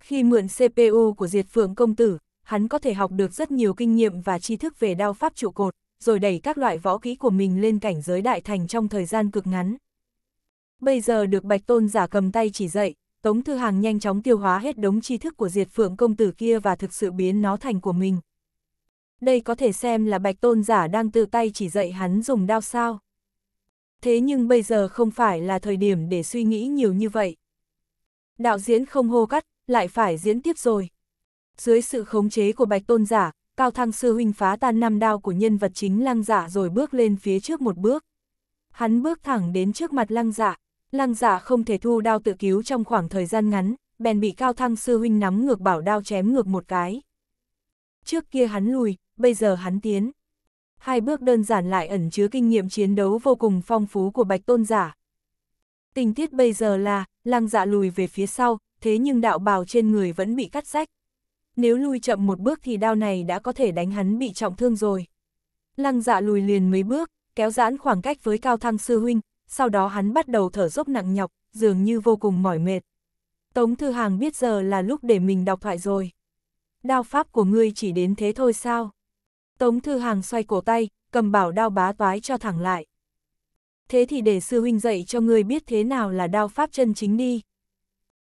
Khi mượn CPU của Diệt Phượng Công Tử, hắn có thể học được rất nhiều kinh nghiệm và tri thức về đao pháp trụ cột, rồi đẩy các loại võ kỹ của mình lên cảnh giới đại thành trong thời gian cực ngắn. Bây giờ được Bạch Tôn giả cầm tay chỉ dạy, Tống Thư Hàng nhanh chóng tiêu hóa hết đống tri thức của Diệt Phượng Công Tử kia và thực sự biến nó thành của mình. Đây có thể xem là Bạch Tôn giả đang tự tay chỉ dạy hắn dùng đao sao. Thế nhưng bây giờ không phải là thời điểm để suy nghĩ nhiều như vậy đạo diễn không hô cắt, lại phải diễn tiếp rồi. Dưới sự khống chế của bạch tôn giả, cao thăng sư huynh phá tan năm đao của nhân vật chính lăng giả dạ rồi bước lên phía trước một bước. Hắn bước thẳng đến trước mặt lăng giả, dạ. lăng giả dạ không thể thu đao tự cứu trong khoảng thời gian ngắn, bèn bị cao thăng sư huynh nắm ngược bảo đao chém ngược một cái. Trước kia hắn lùi, bây giờ hắn tiến. Hai bước đơn giản lại ẩn chứa kinh nghiệm chiến đấu vô cùng phong phú của bạch tôn giả. Tình tiết bây giờ là, lăng dạ lùi về phía sau, thế nhưng đạo bào trên người vẫn bị cắt rách. Nếu lui chậm một bước thì đao này đã có thể đánh hắn bị trọng thương rồi. Lăng dạ lùi liền mấy bước, kéo giãn khoảng cách với cao thăng sư huynh, sau đó hắn bắt đầu thở dốc nặng nhọc, dường như vô cùng mỏi mệt. Tống Thư Hàng biết giờ là lúc để mình đọc thoại rồi. Đao pháp của ngươi chỉ đến thế thôi sao? Tống Thư Hàng xoay cổ tay, cầm bảo đao bá toái cho thẳng lại thế thì để sư huynh dạy cho người biết thế nào là đao pháp chân chính đi.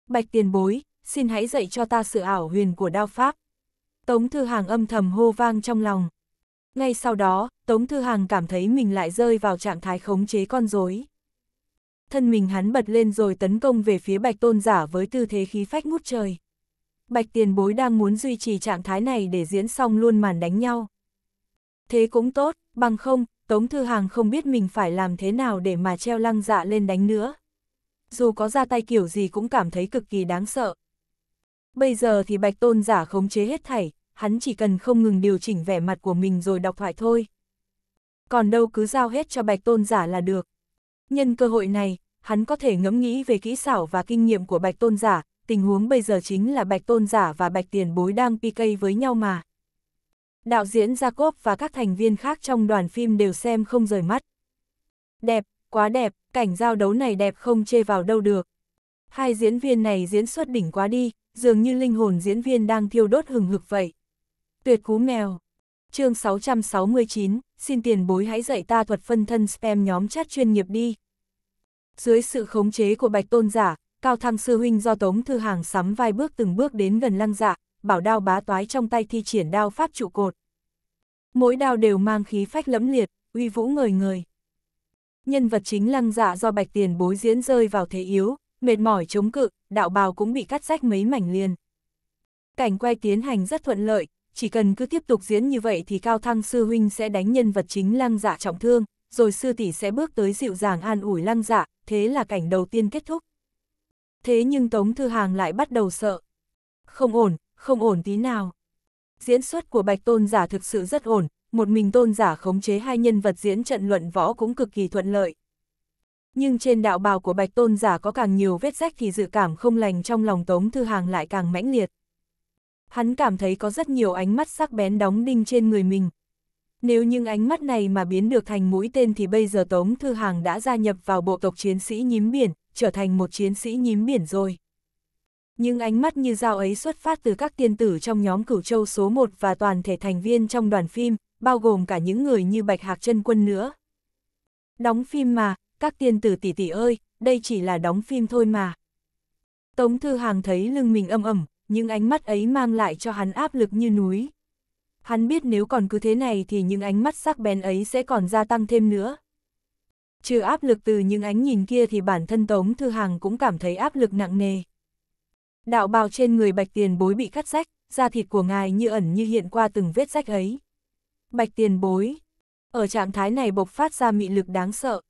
Bạch tiền bối, xin hãy dạy cho ta sự ảo huyền của đao pháp. Tống Thư Hàng âm thầm hô vang trong lòng. Ngay sau đó, Tống Thư Hàng cảm thấy mình lại rơi vào trạng thái khống chế con rối. Thân mình hắn bật lên rồi tấn công về phía Bạch Tôn Giả với tư thế khí phách ngút trời. Bạch tiền bối đang muốn duy trì trạng thái này để diễn xong luôn màn đánh nhau. Thế cũng tốt, bằng không, Tống Thư Hàng không biết mình phải làm thế nào để mà treo lăng dạ lên đánh nữa. Dù có ra tay kiểu gì cũng cảm thấy cực kỳ đáng sợ. Bây giờ thì Bạch Tôn giả khống chế hết thảy, hắn chỉ cần không ngừng điều chỉnh vẻ mặt của mình rồi đọc thoại thôi. Còn đâu cứ giao hết cho Bạch Tôn giả là được. Nhân cơ hội này, hắn có thể ngẫm nghĩ về kỹ xảo và kinh nghiệm của Bạch Tôn giả, tình huống bây giờ chính là Bạch Tôn giả và Bạch Tiền Bối đang PK với nhau mà đạo diễn Jacob và các thành viên khác trong đoàn phim đều xem không rời mắt. Đẹp, quá đẹp, cảnh giao đấu này đẹp không chê vào đâu được. Hai diễn viên này diễn xuất đỉnh quá đi, dường như linh hồn diễn viên đang thiêu đốt hừng hực vậy. Tuyệt cú mèo. Chương 669, xin tiền bối hãy dạy ta thuật phân thân spam nhóm chat chuyên nghiệp đi. Dưới sự khống chế của Bạch Tôn giả, Cao Thăng Sư Huynh do Tống Thư Hàng sắm vai bước từng bước đến gần lăng giả dạ bảo đao bá toái trong tay thi triển đao pháp trụ cột. Mỗi đao đều mang khí phách lẫm liệt, uy vũ ngời ngời. Nhân vật chính lăng dạ do bạch tiền bối diễn rơi vào thế yếu, mệt mỏi chống cự, đạo bào cũng bị cắt rách mấy mảnh liền. Cảnh quay tiến hành rất thuận lợi, chỉ cần cứ tiếp tục diễn như vậy thì Cao Thăng Sư Huynh sẽ đánh nhân vật chính lăng dạ trọng thương, rồi Sư Tỷ sẽ bước tới dịu dàng an ủi lăng dạ, thế là cảnh đầu tiên kết thúc. Thế nhưng Tống Thư Hàng lại bắt đầu sợ. Không ổn, không ổn tí nào. Diễn xuất của Bạch Tôn giả thực sự rất ổn, một mình Tôn giả khống chế hai nhân vật diễn trận luận võ cũng cực kỳ thuận lợi. Nhưng trên đạo bào của Bạch Tôn giả có càng nhiều vết rách thì dự cảm không lành trong lòng Tống Thư Hàng lại càng mãnh liệt. Hắn cảm thấy có rất nhiều ánh mắt sắc bén đóng đinh trên người mình. Nếu những ánh mắt này mà biến được thành mũi tên thì bây giờ Tống Thư Hàng đã gia nhập vào bộ tộc chiến sĩ nhím biển, trở thành một chiến sĩ nhím biển rồi nhưng ánh mắt như dao ấy xuất phát từ các tiên tử trong nhóm cửu châu số 1 và toàn thể thành viên trong đoàn phim, bao gồm cả những người như Bạch Hạc chân Quân nữa. Đóng phim mà, các tiên tử tỷ tỷ ơi, đây chỉ là đóng phim thôi mà. Tống Thư Hàng thấy lưng mình âm ẩm, những ánh mắt ấy mang lại cho hắn áp lực như núi. Hắn biết nếu còn cứ thế này thì những ánh mắt sắc bén ấy sẽ còn gia tăng thêm nữa. Trừ áp lực từ những ánh nhìn kia thì bản thân Tống Thư Hàng cũng cảm thấy áp lực nặng nề đạo bào trên người bạch tiền bối bị cắt rách, da thịt của ngài như ẩn như hiện qua từng vết rách ấy. Bạch tiền bối, ở trạng thái này bộc phát ra mị lực đáng sợ.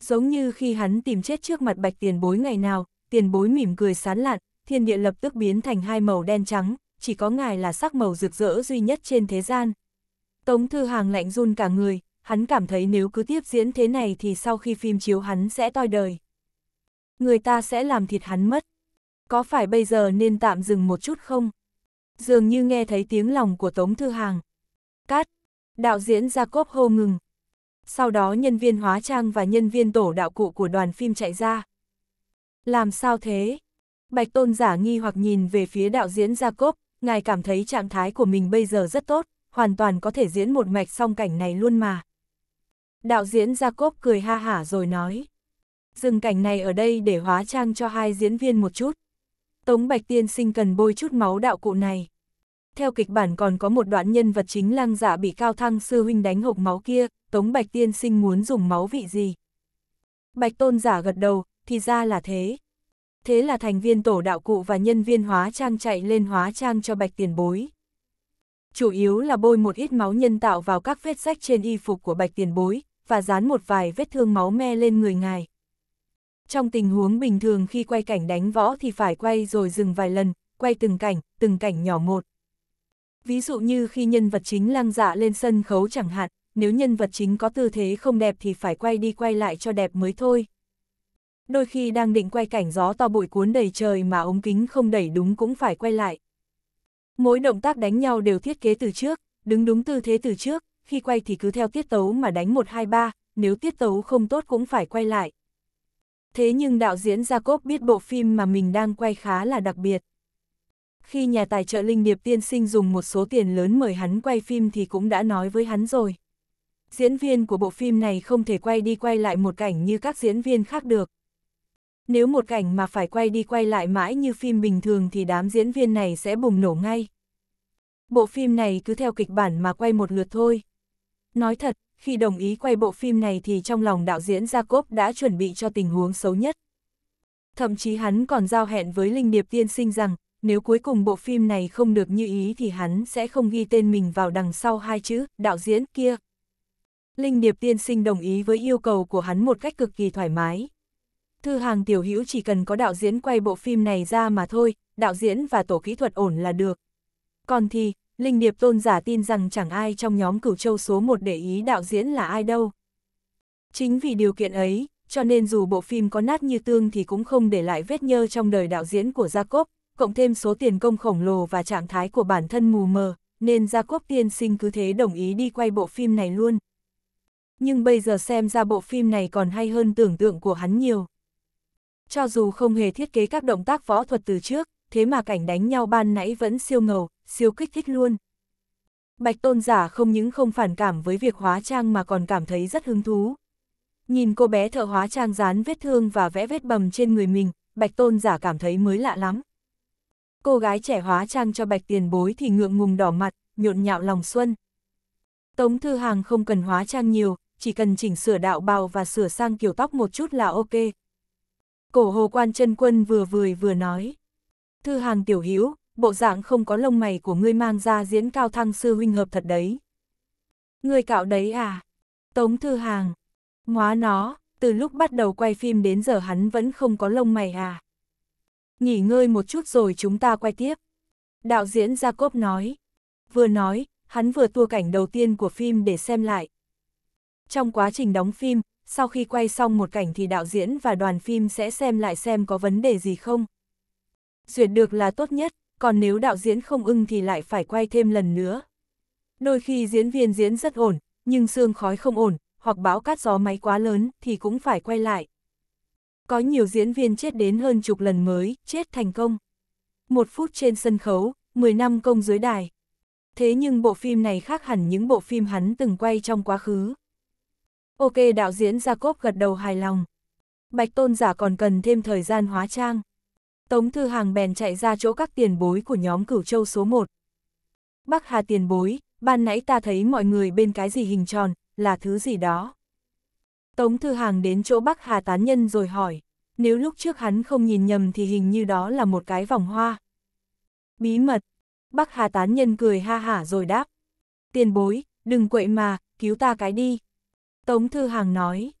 Giống như khi hắn tìm chết trước mặt bạch tiền bối ngày nào, tiền bối mỉm cười sán lạn, thiên địa lập tức biến thành hai màu đen trắng, chỉ có ngài là sắc màu rực rỡ duy nhất trên thế gian. Tống Thư Hàng lạnh run cả người, hắn cảm thấy nếu cứ tiếp diễn thế này thì sau khi phim chiếu hắn sẽ toi đời. Người ta sẽ làm thịt hắn mất có phải bây giờ nên tạm dừng một chút không? Dường như nghe thấy tiếng lòng của Tống Thư Hàng. Cát, đạo diễn Jacob hô ngừng. Sau đó nhân viên hóa trang và nhân viên tổ đạo cụ của đoàn phim chạy ra. Làm sao thế? Bạch Tôn giả nghi hoặc nhìn về phía đạo diễn Jacob, ngài cảm thấy trạng thái của mình bây giờ rất tốt, hoàn toàn có thể diễn một mạch song cảnh này luôn mà. Đạo diễn Jacob cười ha hả rồi nói. Dừng cảnh này ở đây để hóa trang cho hai diễn viên một chút. Tống Bạch Tiên sinh cần bôi chút máu đạo cụ này. Theo kịch bản còn có một đoạn nhân vật chính lang dạ bị cao thăng sư huynh đánh hộp máu kia, Tống Bạch Tiên sinh muốn dùng máu vị gì? Bạch Tôn giả gật đầu, thì ra là thế. Thế là thành viên tổ đạo cụ và nhân viên hóa trang chạy lên hóa trang cho Bạch Tiền Bối. Chủ yếu là bôi một ít máu nhân tạo vào các vết rách trên y phục của Bạch Tiền Bối, và dán một vài vết thương máu me lên người ngài, trong tình huống bình thường khi quay cảnh đánh võ thì phải quay rồi dừng vài lần, quay từng cảnh, từng cảnh nhỏ một. Ví dụ như khi nhân vật chính lăng dạ lên sân khấu chẳng hạn, nếu nhân vật chính có tư thế không đẹp thì phải quay đi quay lại cho đẹp mới thôi. Đôi khi đang định quay cảnh gió to bụi cuốn đầy trời mà ống kính không đẩy đúng cũng phải quay lại. Mỗi động tác đánh nhau đều thiết kế từ trước, đứng đúng tư thế từ trước, khi quay thì cứ theo tiết tấu mà đánh 1-2-3, nếu tiết tấu không tốt cũng phải quay lại. Thế nhưng đạo diễn Jacob biết bộ phim mà mình đang quay khá là đặc biệt. Khi nhà tài trợ Linh Điệp Tiên Sinh dùng một số tiền lớn mời hắn quay phim thì cũng đã nói với hắn rồi. Diễn viên của bộ phim này không thể quay đi quay lại một cảnh như các diễn viên khác được. Nếu một cảnh mà phải quay đi quay lại mãi như phim bình thường thì đám diễn viên này sẽ bùng nổ ngay. Bộ phim này cứ theo kịch bản mà quay một lượt thôi. Nói thật, khi đồng ý quay bộ phim này thì trong lòng đạo diễn Jacob đã chuẩn bị cho tình huống xấu nhất. Thậm chí hắn còn giao hẹn với Linh Điệp Tiên Sinh rằng, nếu cuối cùng bộ phim này không được như ý thì hắn sẽ không ghi tên mình vào đằng sau hai chữ, đạo diễn kia. Linh Điệp Tiên Sinh đồng ý với yêu cầu của hắn một cách cực kỳ thoải mái. Thư hàng tiểu hữu chỉ cần có đạo diễn quay bộ phim này ra mà thôi, đạo diễn và tổ kỹ thuật ổn là được. Còn thì, Linh Điệp Tôn giả tin rằng chẳng ai trong nhóm cửu châu số một để ý đạo diễn là ai đâu. Chính vì điều kiện ấy, cho nên dù bộ phim có nát như tương thì cũng không để lại vết nhơ trong đời đạo diễn của Jacob, cộng thêm số tiền công khổng lồ và trạng thái của bản thân mù mờ, nên Jacob tiên sinh cứ thế đồng ý đi quay bộ phim này luôn. Nhưng bây giờ xem ra bộ phim này còn hay hơn tưởng tượng của hắn nhiều. Cho dù không hề thiết kế các động tác võ thuật từ trước, thế mà cảnh đánh nhau ban nãy vẫn siêu ngầu, siêu kích thích luôn. Bạch tôn giả không những không phản cảm với việc hóa trang mà còn cảm thấy rất hứng thú. Nhìn cô bé thợ hóa trang dán vết thương và vẽ vết bầm trên người mình, bạch tôn giả cảm thấy mới lạ lắm. Cô gái trẻ hóa trang cho bạch tiền bối thì ngượng ngùng đỏ mặt, nhộn nhạo lòng xuân. Tống Thư Hàng không cần hóa trang nhiều, chỉ cần chỉnh sửa đạo bào và sửa sang kiểu tóc một chút là ok. Cổ hồ quan chân quân vừa vừa vừa nói. Thư Hàng tiểu hữu bộ dạng không có lông mày của ngươi mang ra diễn cao thăng sư huynh hợp thật đấy. Ngươi cạo đấy à? Tống Thư Hàng. ngoá nó, từ lúc bắt đầu quay phim đến giờ hắn vẫn không có lông mày à? Nghỉ ngơi một chút rồi chúng ta quay tiếp. Đạo diễn Jacob nói. Vừa nói, hắn vừa tua cảnh đầu tiên của phim để xem lại. Trong quá trình đóng phim, sau khi quay xong một cảnh thì đạo diễn và đoàn phim sẽ xem lại xem có vấn đề gì không. Duyệt được là tốt nhất, còn nếu đạo diễn không ưng thì lại phải quay thêm lần nữa. Đôi khi diễn viên diễn rất ổn, nhưng xương khói không ổn, hoặc bão cát gió máy quá lớn thì cũng phải quay lại. Có nhiều diễn viên chết đến hơn chục lần mới, chết thành công. Một phút trên sân khấu, 10 năm công dưới đài. Thế nhưng bộ phim này khác hẳn những bộ phim hắn từng quay trong quá khứ. Ok đạo diễn Jacob gật đầu hài lòng. Bạch tôn giả còn cần thêm thời gian hóa trang. Tống Thư Hàng bèn chạy ra chỗ các tiền bối của nhóm cửu châu số 1. Bắc Hà tiền bối, ban nãy ta thấy mọi người bên cái gì hình tròn, là thứ gì đó. Tống Thư Hàng đến chỗ Bắc Hà tán nhân rồi hỏi, nếu lúc trước hắn không nhìn nhầm thì hình như đó là một cái vòng hoa. Bí mật, Bắc Hà tán nhân cười ha hả rồi đáp, tiền bối, đừng quậy mà, cứu ta cái đi. Tống Thư Hàng nói,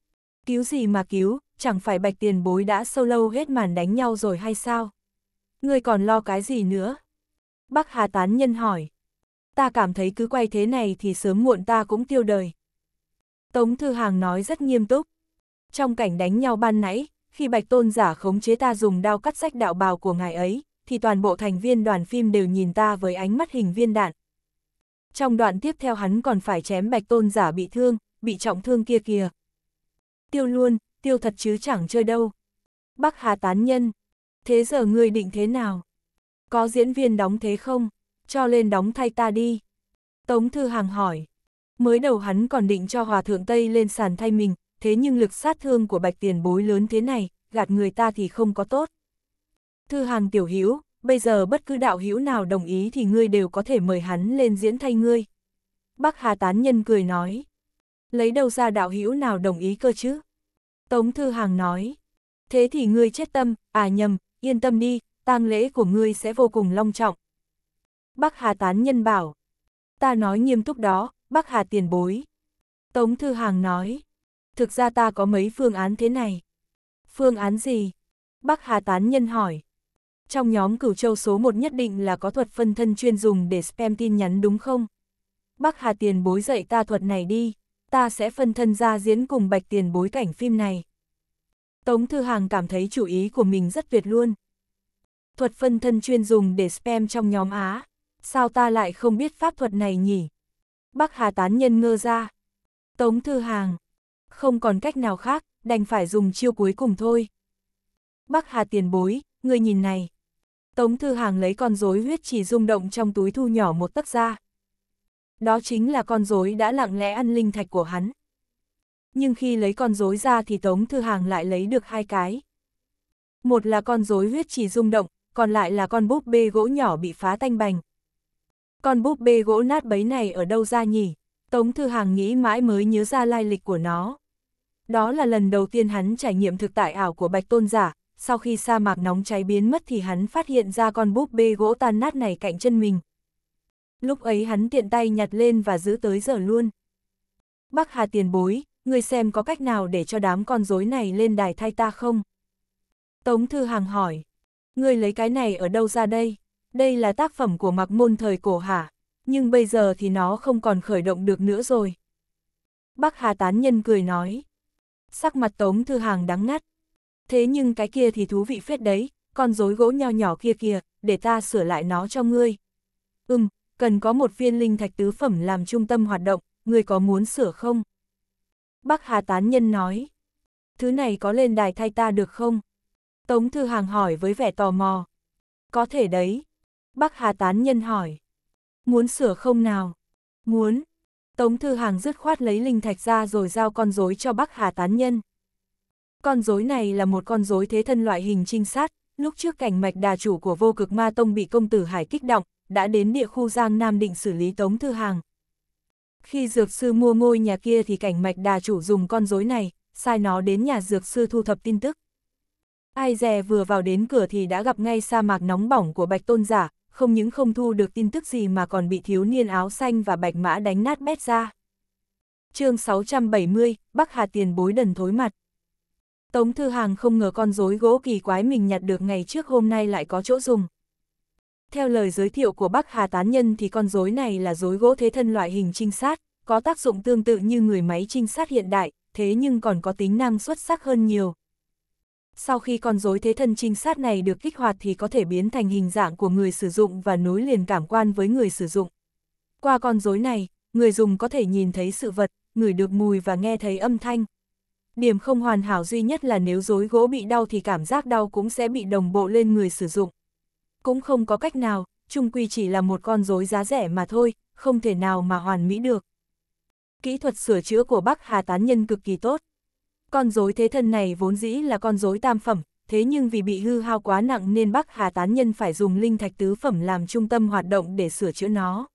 cứu gì mà cứu, chẳng phải bạch tiền bối đã sâu lâu hết màn đánh nhau rồi hay sao? Ngươi còn lo cái gì nữa? bác Hà Tán Nhân hỏi. Ta cảm thấy cứ quay thế này thì sớm muộn ta cũng tiêu đời. Tống Thư Hàng nói rất nghiêm túc. Trong cảnh đánh nhau ban nãy, khi Bạch Tôn giả khống chế ta dùng đao cắt sách đạo bào của ngài ấy, thì toàn bộ thành viên đoàn phim đều nhìn ta với ánh mắt hình viên đạn. Trong đoạn tiếp theo hắn còn phải chém Bạch Tôn giả bị thương, bị trọng thương kia kìa. Tiêu luôn, tiêu thật chứ chẳng chơi đâu. Bắc Hà tán nhân, thế giờ ngươi định thế nào? Có diễn viên đóng thế không? Cho lên đóng thay ta đi. Tống Thư Hàng hỏi. Mới đầu hắn còn định cho Hòa Thượng Tây lên sàn thay mình, thế nhưng lực sát thương của bạch tiền bối lớn thế này, gạt người ta thì không có tốt. Thư Hàng tiểu hữu bây giờ bất cứ đạo hữu nào đồng ý thì ngươi đều có thể mời hắn lên diễn thay ngươi. Bắc Hà Tán Nhân cười nói. Lấy đâu ra đạo hữu nào đồng ý cơ chứ? Tống Thư Hàng nói, thế thì ngươi chết tâm, à nhầm, yên tâm đi, tang lễ của ngươi sẽ vô cùng long trọng. Bắc Hà Tán Nhân bảo, ta nói nghiêm túc đó, Bắc Hà tiền bối. Tống Thư Hàng nói, thực ra ta có mấy phương án thế này. Phương án gì? Bắc Hà Tán Nhân hỏi. Trong nhóm cửu châu số 1 nhất định là có thuật phân thân chuyên dùng để spam tin nhắn đúng không? Bắc Hà tiền bối dạy ta thuật này đi ta sẽ phân thân ra diễn cùng bạch tiền bối cảnh phim này. Tống Thư Hàng cảm thấy chủ ý của mình rất tuyệt luôn. Thuật phân thân chuyên dùng để spam trong nhóm Á. Sao ta lại không biết pháp thuật này nhỉ? Bắc Hà Tán Nhân ngơ ra. Tống Thư Hàng. Không còn cách nào khác, đành phải dùng chiêu cuối cùng thôi. Bắc Hà tiền bối, người nhìn này. Tống Thư Hàng lấy con rối huyết chỉ rung động trong túi thu nhỏ một tấc ra đó chính là con rối đã lặng lẽ ăn linh thạch của hắn. Nhưng khi lấy con rối ra thì Tống Thư Hàng lại lấy được hai cái. Một là con rối huyết chỉ rung động, còn lại là con búp bê gỗ nhỏ bị phá tanh bành. Con búp bê gỗ nát bấy này ở đâu ra nhỉ? Tống Thư Hàng nghĩ mãi mới nhớ ra lai lịch của nó. Đó là lần đầu tiên hắn trải nghiệm thực tại ảo của Bạch Tôn Giả, sau khi sa mạc nóng cháy biến mất thì hắn phát hiện ra con búp bê gỗ tan nát này cạnh chân mình. Lúc ấy hắn tiện tay nhặt lên và giữ tới giờ luôn. Bắc Hà tiền bối, người xem có cách nào để cho đám con rối này lên đài thay ta không? Tống Thư Hàng hỏi, người lấy cái này ở đâu ra đây? Đây là tác phẩm của mặc môn thời cổ hả? Nhưng bây giờ thì nó không còn khởi động được nữa rồi. Bắc Hà tán nhân cười nói. Sắc mặt Tống Thư Hàng đắng ngắt. Thế nhưng cái kia thì thú vị phết đấy, con rối gỗ nho nhỏ kia kìa, để ta sửa lại nó cho ngươi. Ừm, cần có một viên linh thạch tứ phẩm làm trung tâm hoạt động, người có muốn sửa không? Bác Hà Tán Nhân nói, thứ này có lên đài thay ta được không? Tống Thư Hàng hỏi với vẻ tò mò. Có thể đấy. Bác Hà Tán Nhân hỏi. Muốn sửa không nào? Muốn. Tống Thư Hàng dứt khoát lấy linh thạch ra rồi giao con rối cho Bác Hà Tán Nhân. Con rối này là một con rối thế thân loại hình trinh sát, lúc trước cảnh mạch đà chủ của vô cực ma tông bị công tử Hải kích động, đã đến địa khu Giang Nam định xử lý Tống Thư Hàng. Khi dược sư mua ngôi nhà kia thì cảnh mạch đà chủ dùng con rối này, sai nó đến nhà dược sư thu thập tin tức. Ai dè vừa vào đến cửa thì đã gặp ngay sa mạc nóng bỏng của bạch tôn giả, không những không thu được tin tức gì mà còn bị thiếu niên áo xanh và bạch mã đánh nát bét ra. chương 670, Bắc Hà tiền bối đần thối mặt. Tống Thư Hàng không ngờ con rối gỗ kỳ quái mình nhặt được ngày trước hôm nay lại có chỗ dùng. Theo lời giới thiệu của Bắc Hà Tán Nhân thì con rối này là rối gỗ thế thân loại hình trinh sát, có tác dụng tương tự như người máy trinh sát hiện đại, thế nhưng còn có tính năng xuất sắc hơn nhiều. Sau khi con rối thế thân trinh sát này được kích hoạt thì có thể biến thành hình dạng của người sử dụng và nối liền cảm quan với người sử dụng. Qua con rối này, người dùng có thể nhìn thấy sự vật, ngửi được mùi và nghe thấy âm thanh. Điểm không hoàn hảo duy nhất là nếu rối gỗ bị đau thì cảm giác đau cũng sẽ bị đồng bộ lên người sử dụng cũng không có cách nào, chung quy chỉ là một con rối giá rẻ mà thôi, không thể nào mà hoàn mỹ được. Kỹ thuật sửa chữa của Bắc Hà Tán Nhân cực kỳ tốt. Con rối thế thân này vốn dĩ là con rối tam phẩm, thế nhưng vì bị hư hao quá nặng nên Bắc Hà Tán Nhân phải dùng linh thạch tứ phẩm làm trung tâm hoạt động để sửa chữa nó.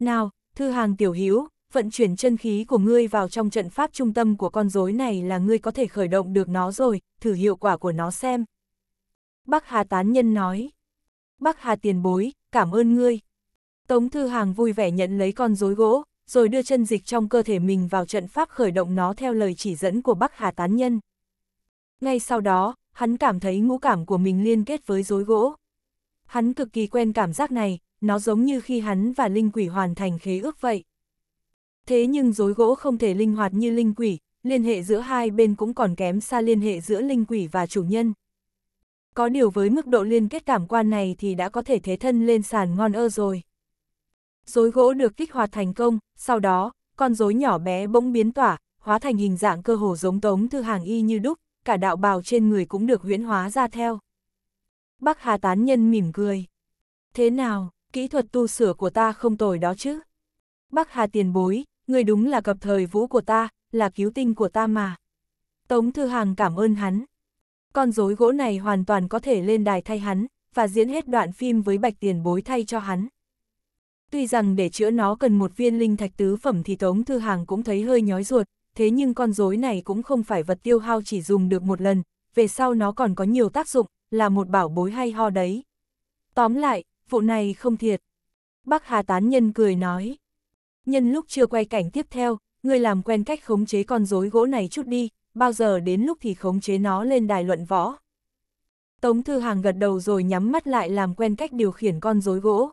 Nào, thư hàng tiểu hữu vận chuyển chân khí của ngươi vào trong trận pháp trung tâm của con rối này là ngươi có thể khởi động được nó rồi, thử hiệu quả của nó xem. Bắc Hà Tán Nhân nói. Bắc Hà tiền bối, cảm ơn ngươi. Tống Thư Hàng vui vẻ nhận lấy con rối gỗ, rồi đưa chân dịch trong cơ thể mình vào trận pháp khởi động nó theo lời chỉ dẫn của Bắc Hà tán nhân. Ngay sau đó, hắn cảm thấy ngũ cảm của mình liên kết với rối gỗ. Hắn cực kỳ quen cảm giác này, nó giống như khi hắn và linh quỷ hoàn thành khế ước vậy. Thế nhưng rối gỗ không thể linh hoạt như linh quỷ, liên hệ giữa hai bên cũng còn kém xa liên hệ giữa linh quỷ và chủ nhân có điều với mức độ liên kết cảm quan này thì đã có thể thế thân lên sàn ngon ơ rồi. Dối gỗ được kích hoạt thành công, sau đó, con rối nhỏ bé bỗng biến tỏa, hóa thành hình dạng cơ hồ giống tống thư hàng y như đúc, cả đạo bào trên người cũng được huyễn hóa ra theo. Bác Hà Tán Nhân mỉm cười. Thế nào, kỹ thuật tu sửa của ta không tồi đó chứ? Bác Hà tiền bối, người đúng là cập thời vũ của ta, là cứu tinh của ta mà. Tống Thư Hàng cảm ơn hắn. Con rối gỗ này hoàn toàn có thể lên đài thay hắn, và diễn hết đoạn phim với bạch tiền bối thay cho hắn. Tuy rằng để chữa nó cần một viên linh thạch tứ phẩm thì Tống Thư Hàng cũng thấy hơi nhói ruột, thế nhưng con rối này cũng không phải vật tiêu hao chỉ dùng được một lần, về sau nó còn có nhiều tác dụng, là một bảo bối hay ho đấy. Tóm lại, vụ này không thiệt. Bác Hà Tán Nhân cười nói. Nhân lúc chưa quay cảnh tiếp theo, người làm quen cách khống chế con rối gỗ này chút đi, bao giờ đến lúc thì khống chế nó lên đài luận võ. Tống Thư Hàng gật đầu rồi nhắm mắt lại làm quen cách điều khiển con rối gỗ.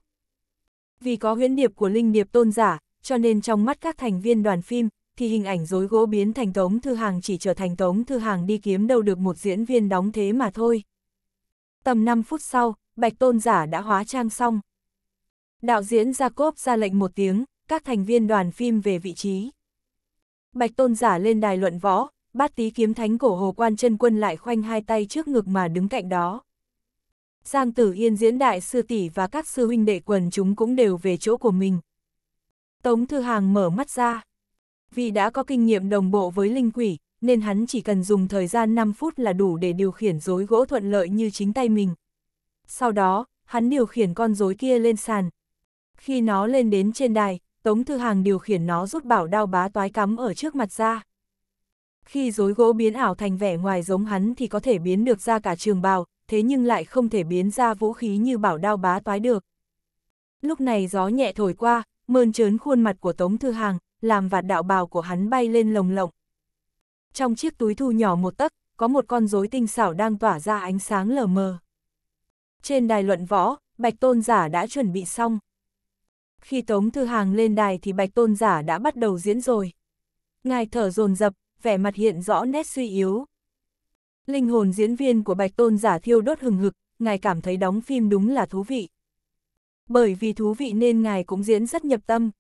Vì có huyễn điệp của linh điệp tôn giả, cho nên trong mắt các thành viên đoàn phim, thì hình ảnh rối gỗ biến thành Tống Thư Hàng chỉ trở thành Tống Thư Hàng đi kiếm đâu được một diễn viên đóng thế mà thôi. Tầm 5 phút sau, Bạch Tôn Giả đã hóa trang xong. Đạo diễn Jacob ra lệnh một tiếng, các thành viên đoàn phim về vị trí. Bạch Tôn Giả lên đài luận võ, bát tí kiếm thánh cổ hồ quan chân quân lại khoanh hai tay trước ngực mà đứng cạnh đó. Giang Tử Yên diễn đại sư tỷ và các sư huynh đệ quần chúng cũng đều về chỗ của mình. Tống Thư Hàng mở mắt ra. Vì đã có kinh nghiệm đồng bộ với linh quỷ, nên hắn chỉ cần dùng thời gian 5 phút là đủ để điều khiển rối gỗ thuận lợi như chính tay mình. Sau đó, hắn điều khiển con rối kia lên sàn. Khi nó lên đến trên đài, Tống Thư Hàng điều khiển nó rút bảo đao bá toái cắm ở trước mặt ra. Khi dối gỗ biến ảo thành vẻ ngoài giống hắn thì có thể biến được ra cả trường bào, thế nhưng lại không thể biến ra vũ khí như bảo đao bá toái được. Lúc này gió nhẹ thổi qua, mơn trớn khuôn mặt của Tống Thư Hàng, làm vạt đạo bào của hắn bay lên lồng lộng. Trong chiếc túi thu nhỏ một tấc, có một con rối tinh xảo đang tỏa ra ánh sáng lờ mờ. Trên đài luận võ, Bạch Tôn Giả đã chuẩn bị xong. Khi Tống Thư Hàng lên đài thì Bạch Tôn Giả đã bắt đầu diễn rồi. Ngài thở dồn dập vẻ mặt hiện rõ nét suy yếu. Linh hồn diễn viên của Bạch Tôn giả thiêu đốt hừng hực, ngài cảm thấy đóng phim đúng là thú vị. Bởi vì thú vị nên ngài cũng diễn rất nhập tâm.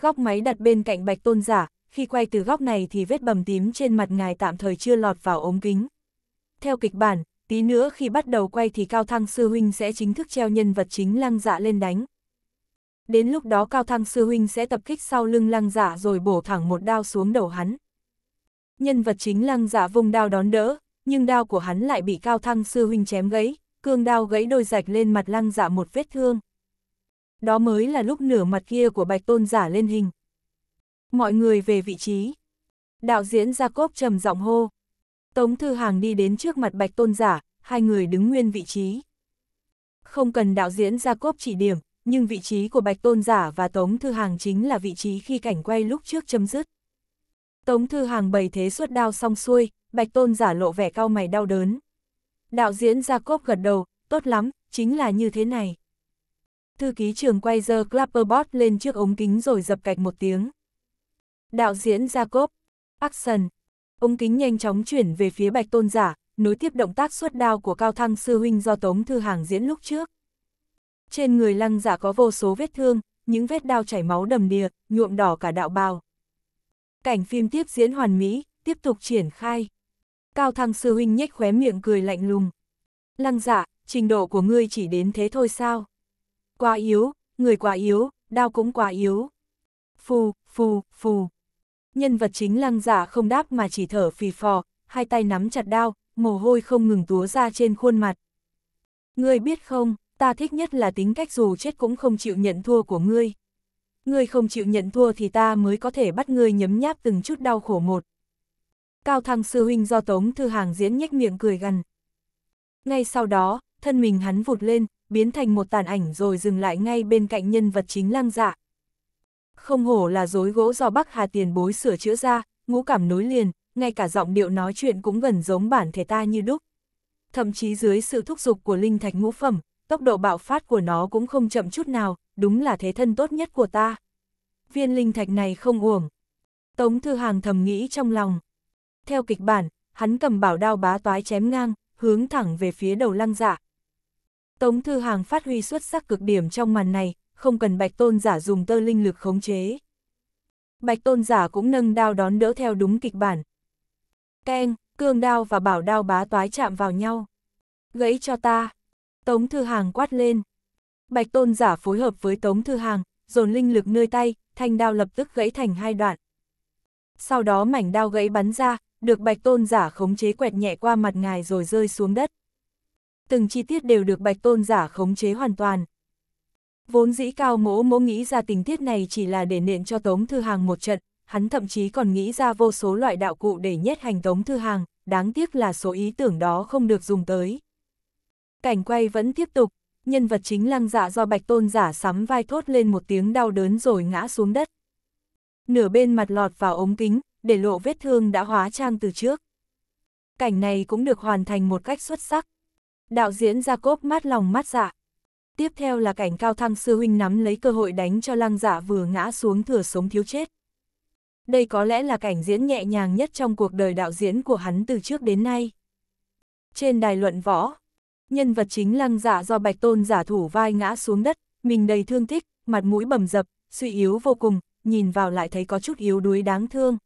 Góc máy đặt bên cạnh Bạch Tôn giả, khi quay từ góc này thì vết bầm tím trên mặt ngài tạm thời chưa lọt vào ống kính. Theo kịch bản, tí nữa khi bắt đầu quay thì Cao Thăng Sư Huynh sẽ chính thức treo nhân vật chính lăng dạ lên đánh. Đến lúc đó Cao Thăng Sư Huynh sẽ tập kích sau lưng lăng dạ rồi bổ thẳng một đao xuống đầu hắn nhân vật chính lăng giả dạ vùng đao đón đỡ, nhưng đao của hắn lại bị cao thăng sư huynh chém gãy, cương đao gãy đôi rạch lên mặt lăng giả dạ một vết thương. Đó mới là lúc nửa mặt kia của bạch tôn giả lên hình. Mọi người về vị trí. Đạo diễn Jacob trầm giọng hô. Tống Thư Hàng đi đến trước mặt bạch tôn giả, hai người đứng nguyên vị trí. Không cần đạo diễn Jacob chỉ điểm, nhưng vị trí của bạch tôn giả và Tống Thư Hàng chính là vị trí khi cảnh quay lúc trước chấm dứt. Tống Thư Hàng bày thế xuất đao xong xuôi, Bạch Tôn giả lộ vẻ cao mày đau đớn. Đạo diễn Jacob Cốp gật đầu, tốt lắm, chính là như thế này. Thư ký trường quay giơ Clapperbot lên trước ống kính rồi dập cạch một tiếng. Đạo diễn Jacob, Cốp, action. Ống kính nhanh chóng chuyển về phía Bạch Tôn giả, nối tiếp động tác xuất đao của Cao Thăng Sư Huynh do Tống Thư Hàng diễn lúc trước. Trên người lăng giả có vô số vết thương, những vết đao chảy máu đầm đìa, nhuộm đỏ cả đạo bào cảnh phim tiếp diễn hoàn mỹ, tiếp tục triển khai. Cao Thăng Sư Huynh nhếch khóe miệng cười lạnh lùng. Lăng dạ, trình độ của ngươi chỉ đến thế thôi sao? Quá yếu, người quá yếu, đao cũng quá yếu. Phù, phù, phù. Nhân vật chính lăng giả dạ không đáp mà chỉ thở phì phò, hai tay nắm chặt đao, mồ hôi không ngừng túa ra trên khuôn mặt. Ngươi biết không, ta thích nhất là tính cách dù chết cũng không chịu nhận thua của ngươi ngươi không chịu nhận thua thì ta mới có thể bắt ngươi nhấm nháp từng chút đau khổ một. Cao thăng sư huynh do Tống Thư Hàng diễn nhếch miệng cười gần. Ngay sau đó, thân mình hắn vụt lên, biến thành một tàn ảnh rồi dừng lại ngay bên cạnh nhân vật chính lăng dạ. Không hổ là dối gỗ do Bắc Hà tiền bối sửa chữa ra, ngũ cảm nối liền, ngay cả giọng điệu nói chuyện cũng gần giống bản thể ta như đúc. Thậm chí dưới sự thúc giục của linh thạch ngũ phẩm, tốc độ bạo phát của nó cũng không chậm chút nào, đúng là thế thân tốt nhất của ta. Viên linh thạch này không uổng. Tống Thư Hàng thầm nghĩ trong lòng. Theo kịch bản, hắn cầm bảo đao bá toái chém ngang, hướng thẳng về phía đầu lăng giả. Dạ. Tống Thư Hàng phát huy xuất sắc cực điểm trong màn này, không cần bạch tôn giả dùng tơ linh lực khống chế. Bạch tôn giả cũng nâng đao đón đỡ theo đúng kịch bản. Keng, cương đao và bảo đao bá toái chạm vào nhau. Gãy cho ta. Tống Thư Hàng quát lên. Bạch Tôn giả phối hợp với Tống Thư Hàng, dồn linh lực nơi tay, thanh đao lập tức gãy thành hai đoạn. Sau đó mảnh đao gãy bắn ra, được Bạch Tôn giả khống chế quẹt nhẹ qua mặt ngài rồi rơi xuống đất. Từng chi tiết đều được Bạch Tôn giả khống chế hoàn toàn. Vốn dĩ cao mỗ mỗ nghĩ ra tình tiết này chỉ là để nện cho Tống Thư Hàng một trận, hắn thậm chí còn nghĩ ra vô số loại đạo cụ để nhét hành Tống Thư Hàng, đáng tiếc là số ý tưởng đó không được dùng tới. Cảnh quay vẫn tiếp tục, nhân vật chính lăng dạ do bạch tôn giả sắm vai thốt lên một tiếng đau đớn rồi ngã xuống đất. Nửa bên mặt lọt vào ống kính, để lộ vết thương đã hóa trang từ trước. Cảnh này cũng được hoàn thành một cách xuất sắc. Đạo diễn Jacob mát lòng mát dạ. Tiếp theo là cảnh cao thăng sư huynh nắm lấy cơ hội đánh cho lăng dạ vừa ngã xuống thừa sống thiếu chết. Đây có lẽ là cảnh diễn nhẹ nhàng nhất trong cuộc đời đạo diễn của hắn từ trước đến nay. Trên đài luận võ, Nhân vật chính lăng giả do bạch tôn giả thủ vai ngã xuống đất, mình đầy thương thích mặt mũi bầm dập, suy yếu vô cùng, nhìn vào lại thấy có chút yếu đuối đáng thương.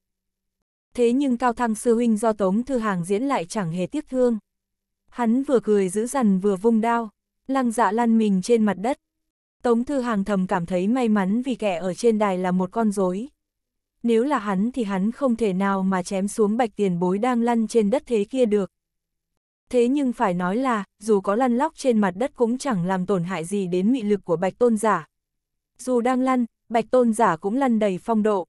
Thế nhưng cao thăng sư huynh do tống thư hàng diễn lại chẳng hề tiếc thương. Hắn vừa cười giữ dằn vừa vung đao, lăng dạ lăn mình trên mặt đất. Tống thư hàng thầm cảm thấy may mắn vì kẻ ở trên đài là một con rối. Nếu là hắn thì hắn không thể nào mà chém xuống bạch tiền bối đang lăn trên đất thế kia được. Thế nhưng phải nói là, dù có lăn lóc trên mặt đất cũng chẳng làm tổn hại gì đến mị lực của bạch tôn giả. Dù đang lăn, bạch tôn giả cũng lăn đầy phong độ.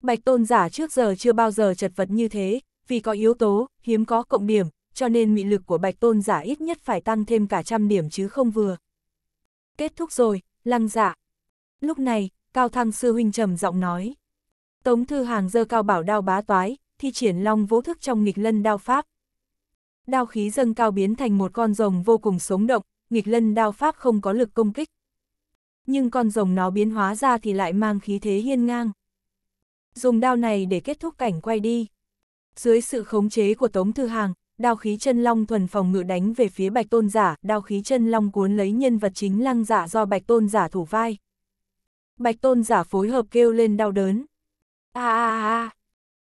Bạch tôn giả trước giờ chưa bao giờ chật vật như thế, vì có yếu tố, hiếm có cộng điểm, cho nên mị lực của bạch tôn giả ít nhất phải tăng thêm cả trăm điểm chứ không vừa. Kết thúc rồi, lăng giả. Dạ. Lúc này, Cao Thăng Sư Huynh trầm giọng nói. Tống Thư Hàng dơ cao bảo đao bá toái, thi triển long vũ thức trong nghịch lân đao pháp, Đao khí dâng cao biến thành một con rồng vô cùng sống động, nghịch lân đao pháp không có lực công kích. Nhưng con rồng nó biến hóa ra thì lại mang khí thế hiên ngang. Dùng đao này để kết thúc cảnh quay đi. Dưới sự khống chế của Tống Thư Hàng, đao khí chân long thuần phòng ngự đánh về phía Bạch Tôn Giả, đao khí chân long cuốn lấy nhân vật chính lăng giả dạ do Bạch Tôn Giả thủ vai. Bạch Tôn Giả phối hợp kêu lên đau đớn. a a a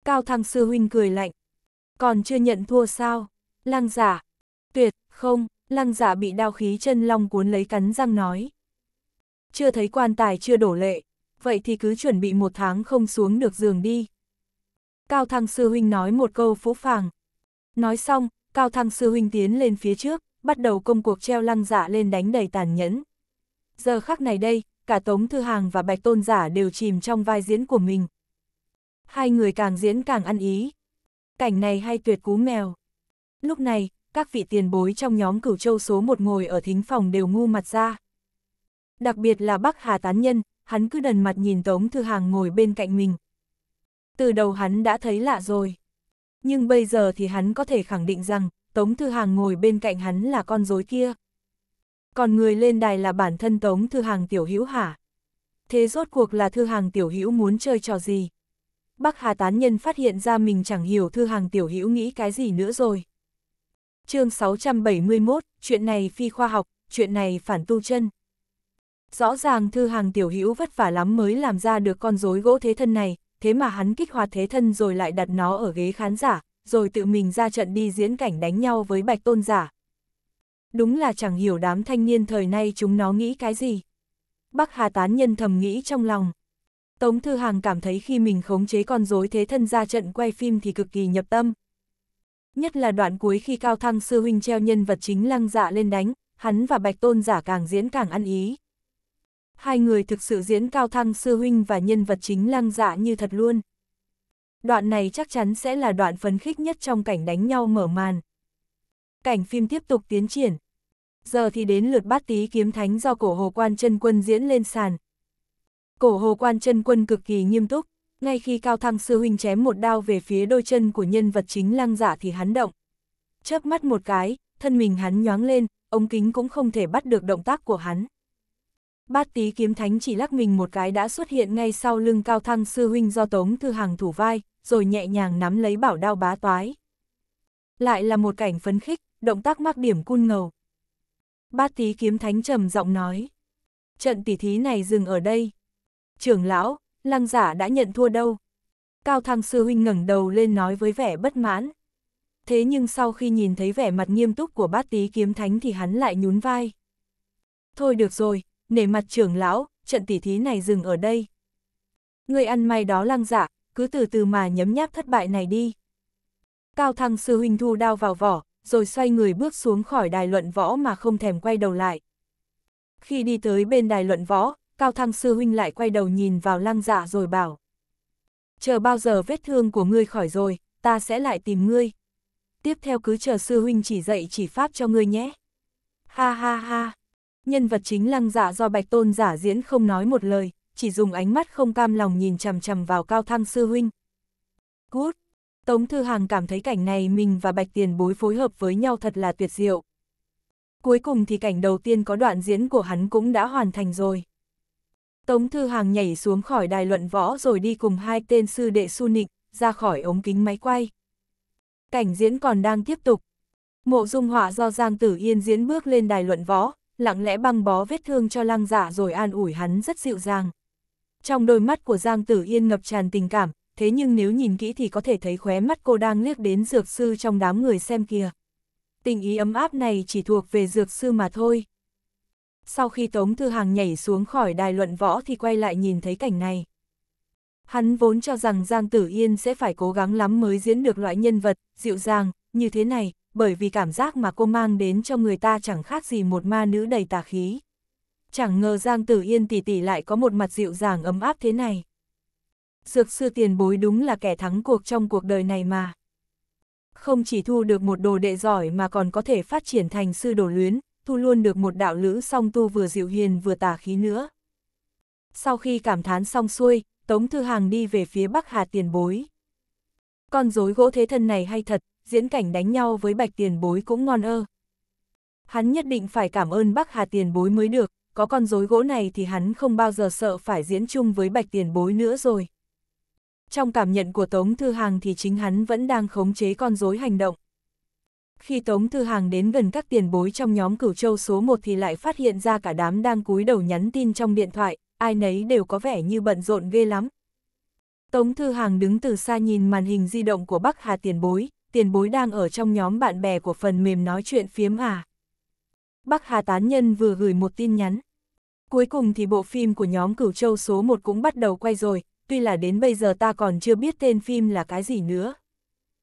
Cao Thăng Sư Huynh cười lạnh. Còn chưa nhận thua sao? Lăng giả, tuyệt, không, lăng giả bị đao khí chân long cuốn lấy cắn răng nói. Chưa thấy quan tài chưa đổ lệ, vậy thì cứ chuẩn bị một tháng không xuống được giường đi. Cao Thăng Sư Huynh nói một câu phũ phàng. Nói xong, Cao Thăng Sư Huynh tiến lên phía trước, bắt đầu công cuộc treo lăng giả lên đánh đầy tàn nhẫn. Giờ khắc này đây, cả Tống Thư Hàng và Bạch Tôn Giả đều chìm trong vai diễn của mình. Hai người càng diễn càng ăn ý. Cảnh này hay tuyệt cú mèo. Lúc này, các vị tiền bối trong nhóm cửu châu số một ngồi ở thính phòng đều ngu mặt ra. Đặc biệt là Bắc Hà Tán Nhân, hắn cứ đần mặt nhìn Tống Thư Hàng ngồi bên cạnh mình. Từ đầu hắn đã thấy lạ rồi. Nhưng bây giờ thì hắn có thể khẳng định rằng, Tống Thư Hàng ngồi bên cạnh hắn là con rối kia. Còn người lên đài là bản thân Tống Thư Hàng tiểu hữu hả? Thế rốt cuộc là Thư Hàng tiểu hữu muốn chơi trò gì? Bắc Hà Tán Nhân phát hiện ra mình chẳng hiểu Thư Hàng tiểu hữu nghĩ cái gì nữa rồi chương 671, chuyện này phi khoa học, chuyện này phản tu chân. Rõ ràng thư hàng tiểu hữu vất vả lắm mới làm ra được con rối gỗ thế thân này, thế mà hắn kích hoạt thế thân rồi lại đặt nó ở ghế khán giả, rồi tự mình ra trận đi diễn cảnh đánh nhau với bạch tôn giả. Đúng là chẳng hiểu đám thanh niên thời nay chúng nó nghĩ cái gì. Bắc Hà Tán Nhân thầm nghĩ trong lòng. Tống Thư Hàng cảm thấy khi mình khống chế con rối thế thân ra trận quay phim thì cực kỳ nhập tâm. Nhất là đoạn cuối khi Cao Thăng Sư Huynh treo nhân vật chính lăng dạ lên đánh, hắn và Bạch Tôn giả càng diễn càng ăn ý. Hai người thực sự diễn Cao Thăng Sư Huynh và nhân vật chính lăng dạ như thật luôn. Đoạn này chắc chắn sẽ là đoạn phấn khích nhất trong cảnh đánh nhau mở màn. Cảnh phim tiếp tục tiến triển. Giờ thì đến lượt bát tí kiếm thánh do cổ hồ quan chân quân diễn lên sàn. Cổ hồ quan chân quân cực kỳ nghiêm túc, ngay khi Cao Thăng Sư Huynh chém một đao về phía đôi chân của nhân vật chính lăng giả dạ thì hắn động. Chớp mắt một cái, thân mình hắn nhoáng lên, ống kính cũng không thể bắt được động tác của hắn. Bát tí kiếm thánh chỉ lắc mình một cái đã xuất hiện ngay sau lưng Cao Thăng Sư Huynh do Tống Thư Hàng thủ vai, rồi nhẹ nhàng nắm lấy bảo đao bá toái. Lại là một cảnh phấn khích, động tác mắc điểm cun ngầu. Bát tí kiếm thánh trầm giọng nói. Trận tỉ thí này dừng ở đây. Trưởng lão, lăng giả đã nhận thua đâu. Cao thăng sư huynh ngẩng đầu lên nói với vẻ bất mãn. Thế nhưng sau khi nhìn thấy vẻ mặt nghiêm túc của bát tí kiếm thánh thì hắn lại nhún vai. Thôi được rồi, nể mặt trưởng lão, trận tỉ thí này dừng ở đây. Người ăn may đó lăng giả, cứ từ từ mà nhấm nháp thất bại này đi. Cao thăng sư huynh thu đao vào vỏ, rồi xoay người bước xuống khỏi đài luận võ mà không thèm quay đầu lại. Khi đi tới bên đài luận võ, Cao Thăng Sư Huynh lại quay đầu nhìn vào lăng dạ rồi bảo. Chờ bao giờ vết thương của ngươi khỏi rồi, ta sẽ lại tìm ngươi. Tiếp theo cứ chờ Sư Huynh chỉ dạy chỉ pháp cho ngươi nhé. Ha ha ha. Nhân vật chính lăng dạ do Bạch Tôn giả diễn không nói một lời, chỉ dùng ánh mắt không cam lòng nhìn chằm chằm vào Cao Thăng Sư Huynh. Good. Tống Thư Hàng cảm thấy cảnh này mình và Bạch Tiền bối phối hợp với nhau thật là tuyệt diệu. Cuối cùng thì cảnh đầu tiên có đoạn diễn của hắn cũng đã hoàn thành rồi. Tống Thư Hàng nhảy xuống khỏi đài luận võ rồi đi cùng hai tên sư đệ su nịnh, ra khỏi ống kính máy quay. Cảnh diễn còn đang tiếp tục. Mộ dung họa do Giang Tử Yên diễn bước lên đài luận võ, lặng lẽ băng bó vết thương cho lăng giả dạ rồi an ủi hắn rất dịu dàng. Trong đôi mắt của Giang Tử Yên ngập tràn tình cảm, thế nhưng nếu nhìn kỹ thì có thể thấy khóe mắt cô đang liếc đến dược sư trong đám người xem kìa. Tình ý ấm áp này chỉ thuộc về dược sư mà thôi. Sau khi Tống Thư Hàng nhảy xuống khỏi đài luận võ thì quay lại nhìn thấy cảnh này. Hắn vốn cho rằng Giang Tử Yên sẽ phải cố gắng lắm mới diễn được loại nhân vật, dịu dàng, như thế này, bởi vì cảm giác mà cô mang đến cho người ta chẳng khác gì một ma nữ đầy tà khí. Chẳng ngờ Giang Tử Yên tỷ tỷ lại có một mặt dịu dàng ấm áp thế này. Dược sư tiền bối đúng là kẻ thắng cuộc trong cuộc đời này mà. Không chỉ thu được một đồ đệ giỏi mà còn có thể phát triển thành sư đồ luyến, thu luôn được một đạo lữ song tu vừa dịu hiền vừa tà khí nữa. Sau khi cảm thán xong xuôi, Tống Thư Hàng đi về phía Bắc Hà tiền bối. Con rối gỗ thế thân này hay thật, diễn cảnh đánh nhau với bạch tiền bối cũng ngon ơ. Hắn nhất định phải cảm ơn Bắc Hà tiền bối mới được, có con rối gỗ này thì hắn không bao giờ sợ phải diễn chung với bạch tiền bối nữa rồi. Trong cảm nhận của Tống Thư Hàng thì chính hắn vẫn đang khống chế con rối hành động. Khi Tống Thư Hàng đến gần các tiền bối trong nhóm cửu châu số 1 thì lại phát hiện ra cả đám đang cúi đầu nhắn tin trong điện thoại, ai nấy đều có vẻ như bận rộn ghê lắm. Tống Thư Hàng đứng từ xa nhìn màn hình di động của Bắc Hà tiền bối, tiền bối đang ở trong nhóm bạn bè của phần mềm nói chuyện phiếm à. Bắc Hà Tán Nhân vừa gửi một tin nhắn. Cuối cùng thì bộ phim của nhóm Cửu Châu số 1 cũng bắt đầu quay rồi, tuy là đến bây giờ ta còn chưa biết tên phim là cái gì nữa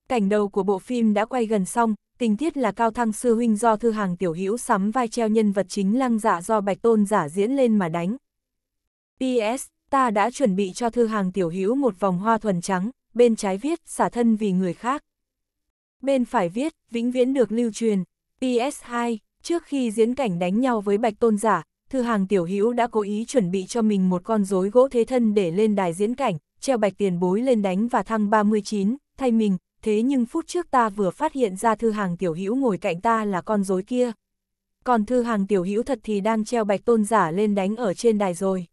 cảnh đầu của bộ phim đã quay gần xong, tình tiết là cao thăng sư huynh do thư hàng tiểu hữu sắm vai treo nhân vật chính lăng giả dạ do bạch tôn giả diễn lên mà đánh. PS, ta đã chuẩn bị cho thư hàng tiểu hữu một vòng hoa thuần trắng, bên trái viết xả thân vì người khác. Bên phải viết, vĩnh viễn được lưu truyền. PS2, trước khi diễn cảnh đánh nhau với bạch tôn giả, thư hàng tiểu hữu đã cố ý chuẩn bị cho mình một con rối gỗ thế thân để lên đài diễn cảnh, treo bạch tiền bối lên đánh và thăng 39, thay mình, thế nhưng phút trước ta vừa phát hiện ra thư hàng tiểu hữu ngồi cạnh ta là con rối kia. Còn thư hàng tiểu hữu thật thì đang treo bạch tôn giả lên đánh ở trên đài rồi.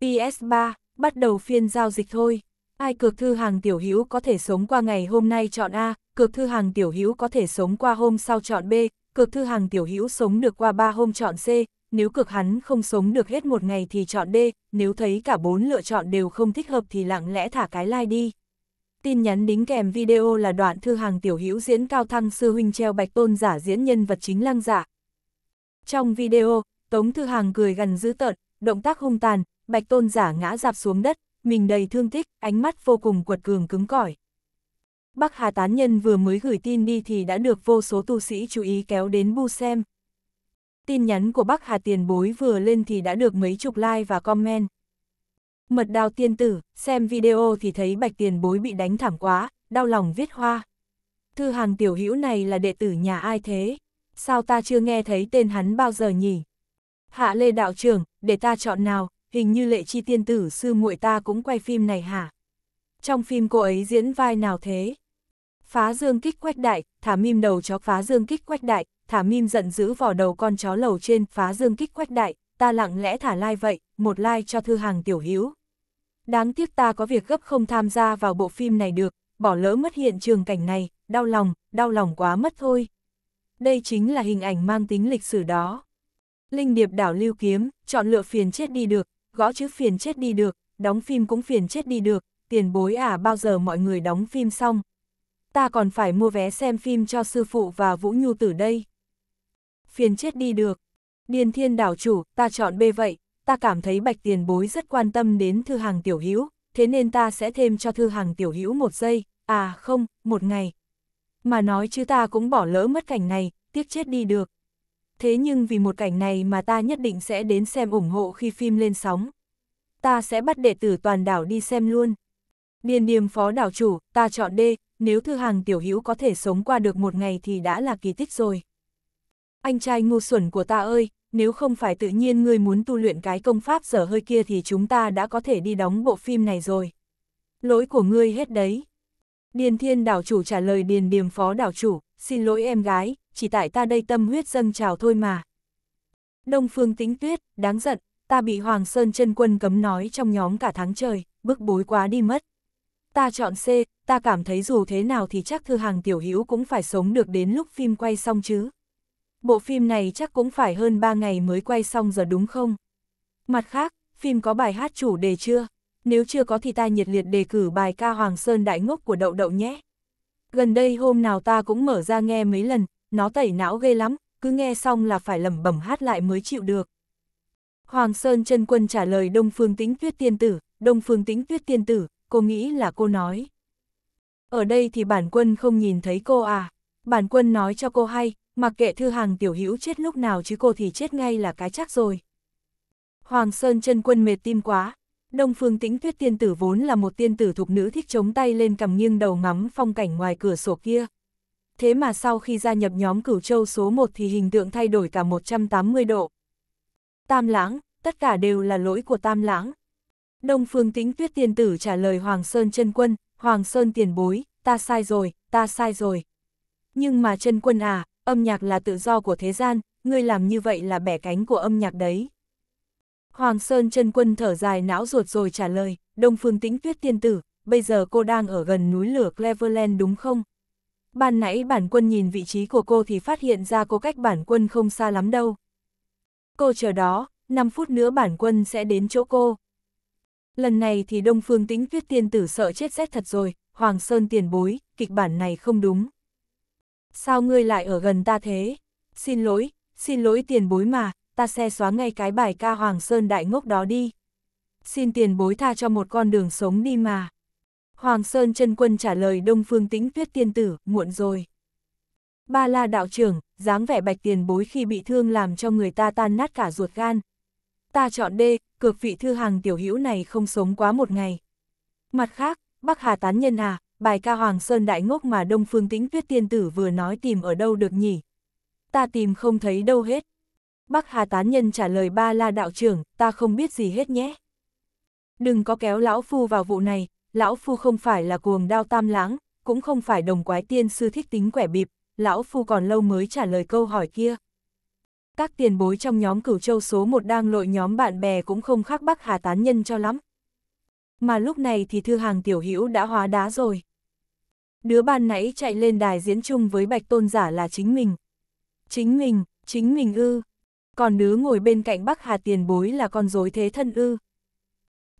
PS3, bắt đầu phiên giao dịch thôi. Ai cược thư hàng tiểu hữu có thể sống qua ngày hôm nay chọn A, cược thư hàng tiểu hữu có thể sống qua hôm sau chọn B, cược thư hàng tiểu hữu sống được qua 3 hôm chọn C, nếu cược hắn không sống được hết một ngày thì chọn D, nếu thấy cả bốn lựa chọn đều không thích hợp thì lặng lẽ thả cái like đi tin nhắn đính kèm video là đoạn thư hàng tiểu hữu diễn cao thăng sư huynh treo bạch tôn giả diễn nhân vật chính lăng giả. Dạ. Trong video, Tống Thư Hàng cười gần dữ tợn, động tác hung tàn, bạch tôn giả ngã dạp xuống đất, mình đầy thương tích, ánh mắt vô cùng quật cường cứng cỏi. Bắc Hà Tán Nhân vừa mới gửi tin đi thì đã được vô số tu sĩ chú ý kéo đến bu xem. Tin nhắn của Bắc Hà Tiền Bối vừa lên thì đã được mấy chục like và comment. Mật đào tiên tử, xem video thì thấy bạch tiền bối bị đánh thảm quá, đau lòng viết hoa. Thư hàng tiểu hữu này là đệ tử nhà ai thế? Sao ta chưa nghe thấy tên hắn bao giờ nhỉ? Hạ lê đạo trưởng, để ta chọn nào, hình như lệ chi tiên tử sư muội ta cũng quay phim này hả? Trong phim cô ấy diễn vai nào thế? Phá dương kích quách đại, thả mim đầu chó phá dương kích quách đại, thả mim giận dữ vỏ đầu con chó lầu trên phá dương kích quách đại, ta lặng lẽ thả lai like vậy, một lai like cho thư hàng tiểu hữu đáng tiếc ta có việc gấp không tham gia vào bộ phim này được, bỏ lỡ mất hiện trường cảnh này, đau lòng, đau lòng quá mất thôi. Đây chính là hình ảnh mang tính lịch sử đó. Linh điệp đảo lưu kiếm, chọn lựa phiền chết đi được, gõ chữ phiền chết đi được, đóng phim cũng phiền chết đi được, tiền bối à bao giờ mọi người đóng phim xong. Ta còn phải mua vé xem phim cho sư phụ và Vũ Nhu tử đây. Phiền chết đi được. Điền thiên đảo chủ, ta chọn B vậy, ta cảm thấy bạch tiền bối rất quan tâm đến thư hàng tiểu hữu thế nên ta sẽ thêm cho thư hàng tiểu hữu một giây, à không, một ngày. Mà nói chứ ta cũng bỏ lỡ mất cảnh này, tiếc chết đi được. Thế nhưng vì một cảnh này mà ta nhất định sẽ đến xem ủng hộ khi phim lên sóng. Ta sẽ bắt đệ tử toàn đảo đi xem luôn. Điền điềm phó đảo chủ, ta chọn D, nếu thư hàng tiểu hữu có thể sống qua được một ngày thì đã là kỳ tích rồi. Anh trai ngu xuẩn của ta ơi, nếu không phải tự nhiên ngươi muốn tu luyện cái công pháp dở hơi kia thì chúng ta đã có thể đi đóng bộ phim này rồi. Lỗi của ngươi hết đấy. Điền thiên đảo chủ trả lời điền điềm phó đảo chủ, xin lỗi em gái, chỉ tại ta đây tâm huyết dâng trào thôi mà. Đông phương tĩnh tuyết, đáng giận, ta bị Hoàng Sơn chân quân cấm nói trong nhóm cả tháng trời, bức bối quá đi mất. Ta chọn C, ta cảm thấy dù thế nào thì chắc thư hàng tiểu hữu cũng phải sống được đến lúc phim quay xong chứ. Bộ phim này chắc cũng phải hơn 3 ngày mới quay xong giờ đúng không? Mặt khác, phim có bài hát chủ đề chưa? Nếu chưa có thì ta nhiệt liệt đề cử bài ca Hoàng Sơn Đại Ngốc của Đậu Đậu nhé. Gần đây hôm nào ta cũng mở ra nghe mấy lần, nó tẩy não ghê lắm, cứ nghe xong là phải lẩm bẩm hát lại mới chịu được. Hoàng Sơn chân Quân trả lời Đông Phương Tĩnh Tuyết Tiên Tử, Đông Phương Tĩnh Tuyết Tiên Tử, cô nghĩ là cô nói. Ở đây thì bản quân không nhìn thấy cô à bản quân nói cho cô hay, mặc kệ thư hàng tiểu hữu chết lúc nào chứ cô thì chết ngay là cái chắc rồi. Hoàng Sơn chân quân mệt tim quá, Đông Phương Tĩnh Tuyết tiên tử vốn là một tiên tử thục nữ thích chống tay lên cầm nghiêng đầu ngắm phong cảnh ngoài cửa sổ kia. Thế mà sau khi gia nhập nhóm Cửu Châu số 1 thì hình tượng thay đổi cả 180 độ. Tam Lãng, tất cả đều là lỗi của Tam Lãng. Đông Phương Tĩnh Tuyết tiên tử trả lời Hoàng Sơn chân quân, Hoàng Sơn tiền bối, ta sai rồi, ta sai rồi. Nhưng mà chân quân à, âm nhạc là tự do của thế gian, ngươi làm như vậy là bẻ cánh của âm nhạc đấy. Hoàng Sơn chân quân thở dài não ruột rồi trả lời, Đông Phương Tĩnh Tuyết tiên tử, bây giờ cô đang ở gần núi lửa Cleveland đúng không? Ban nãy bản quân nhìn vị trí của cô thì phát hiện ra cô cách bản quân không xa lắm đâu. Cô chờ đó, 5 phút nữa bản quân sẽ đến chỗ cô. Lần này thì Đông Phương Tĩnh Tuyết tiên tử sợ chết rét thật rồi, Hoàng Sơn tiền bối, kịch bản này không đúng sao ngươi lại ở gần ta thế? Xin lỗi, xin lỗi tiền bối mà, ta xe xóa ngay cái bài ca Hoàng Sơn Đại Ngốc đó đi. Xin tiền bối tha cho một con đường sống đi mà. Hoàng Sơn chân quân trả lời Đông Phương Tĩnh Tuyết tiên tử, muộn rồi. Ba la đạo trưởng, dáng vẻ bạch tiền bối khi bị thương làm cho người ta tan nát cả ruột gan. Ta chọn D, cược vị thư hàng tiểu hữu này không sống quá một ngày. Mặt khác, Bắc Hà tán nhân à, bài ca Hoàng Sơn Đại Ngốc mà Đông Phương Tĩnh Tuyết Tiên Tử vừa nói tìm ở đâu được nhỉ? Ta tìm không thấy đâu hết. Bắc Hà Tán Nhân trả lời ba la đạo trưởng, ta không biết gì hết nhé. Đừng có kéo Lão Phu vào vụ này, Lão Phu không phải là cuồng đao tam lãng, cũng không phải đồng quái tiên sư thích tính quẻ bịp, Lão Phu còn lâu mới trả lời câu hỏi kia. Các tiền bối trong nhóm cửu châu số một đang lội nhóm bạn bè cũng không khác Bắc Hà Tán Nhân cho lắm. Mà lúc này thì thư hàng tiểu hữu đã hóa đá rồi đứa ban nãy chạy lên đài diễn chung với bạch tôn giả là chính mình. Chính mình, chính mình ư. Còn đứa ngồi bên cạnh Bắc Hà tiền bối là con dối thế thân ư.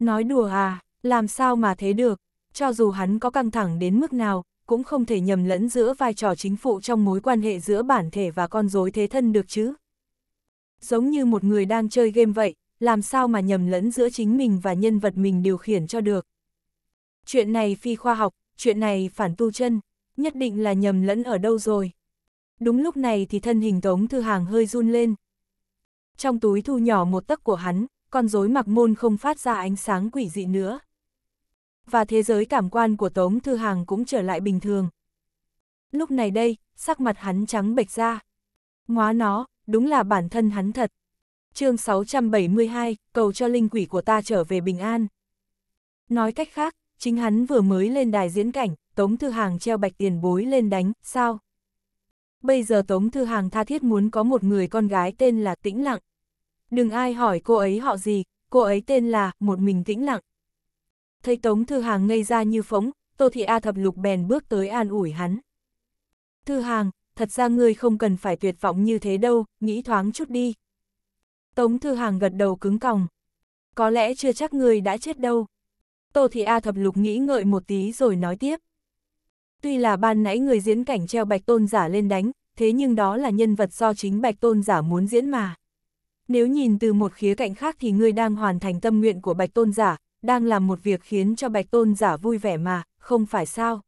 Nói đùa à, làm sao mà thế được, cho dù hắn có căng thẳng đến mức nào, cũng không thể nhầm lẫn giữa vai trò chính phụ trong mối quan hệ giữa bản thể và con dối thế thân được chứ. Giống như một người đang chơi game vậy, làm sao mà nhầm lẫn giữa chính mình và nhân vật mình điều khiển cho được. Chuyện này phi khoa học, chuyện này phản tu chân, nhất định là nhầm lẫn ở đâu rồi. Đúng lúc này thì thân hình Tống Thư Hàng hơi run lên. Trong túi thu nhỏ một tấc của hắn, con rối mặc môn không phát ra ánh sáng quỷ dị nữa. Và thế giới cảm quan của Tống Thư Hàng cũng trở lại bình thường. Lúc này đây, sắc mặt hắn trắng bệch ra. Ngóa nó, đúng là bản thân hắn thật. chương 672, cầu cho linh quỷ của ta trở về bình an. Nói cách khác, chính hắn vừa mới lên đài diễn cảnh, Tống Thư Hàng treo bạch tiền bối lên đánh, sao? Bây giờ Tống Thư Hàng tha thiết muốn có một người con gái tên là Tĩnh Lặng. Đừng ai hỏi cô ấy họ gì, cô ấy tên là Một Mình Tĩnh Lặng. Thấy Tống Thư Hàng ngây ra như phóng, Tô Thị A Thập Lục bèn bước tới an ủi hắn. Thư Hàng, thật ra ngươi không cần phải tuyệt vọng như thế đâu, nghĩ thoáng chút đi. Tống Thư Hàng gật đầu cứng còng. Có lẽ chưa chắc người đã chết đâu. Tô Thị A thập lục nghĩ ngợi một tí rồi nói tiếp. Tuy là ban nãy người diễn cảnh treo bạch tôn giả lên đánh, thế nhưng đó là nhân vật do chính bạch tôn giả muốn diễn mà. Nếu nhìn từ một khía cạnh khác thì ngươi đang hoàn thành tâm nguyện của bạch tôn giả, đang làm một việc khiến cho bạch tôn giả vui vẻ mà, không phải sao.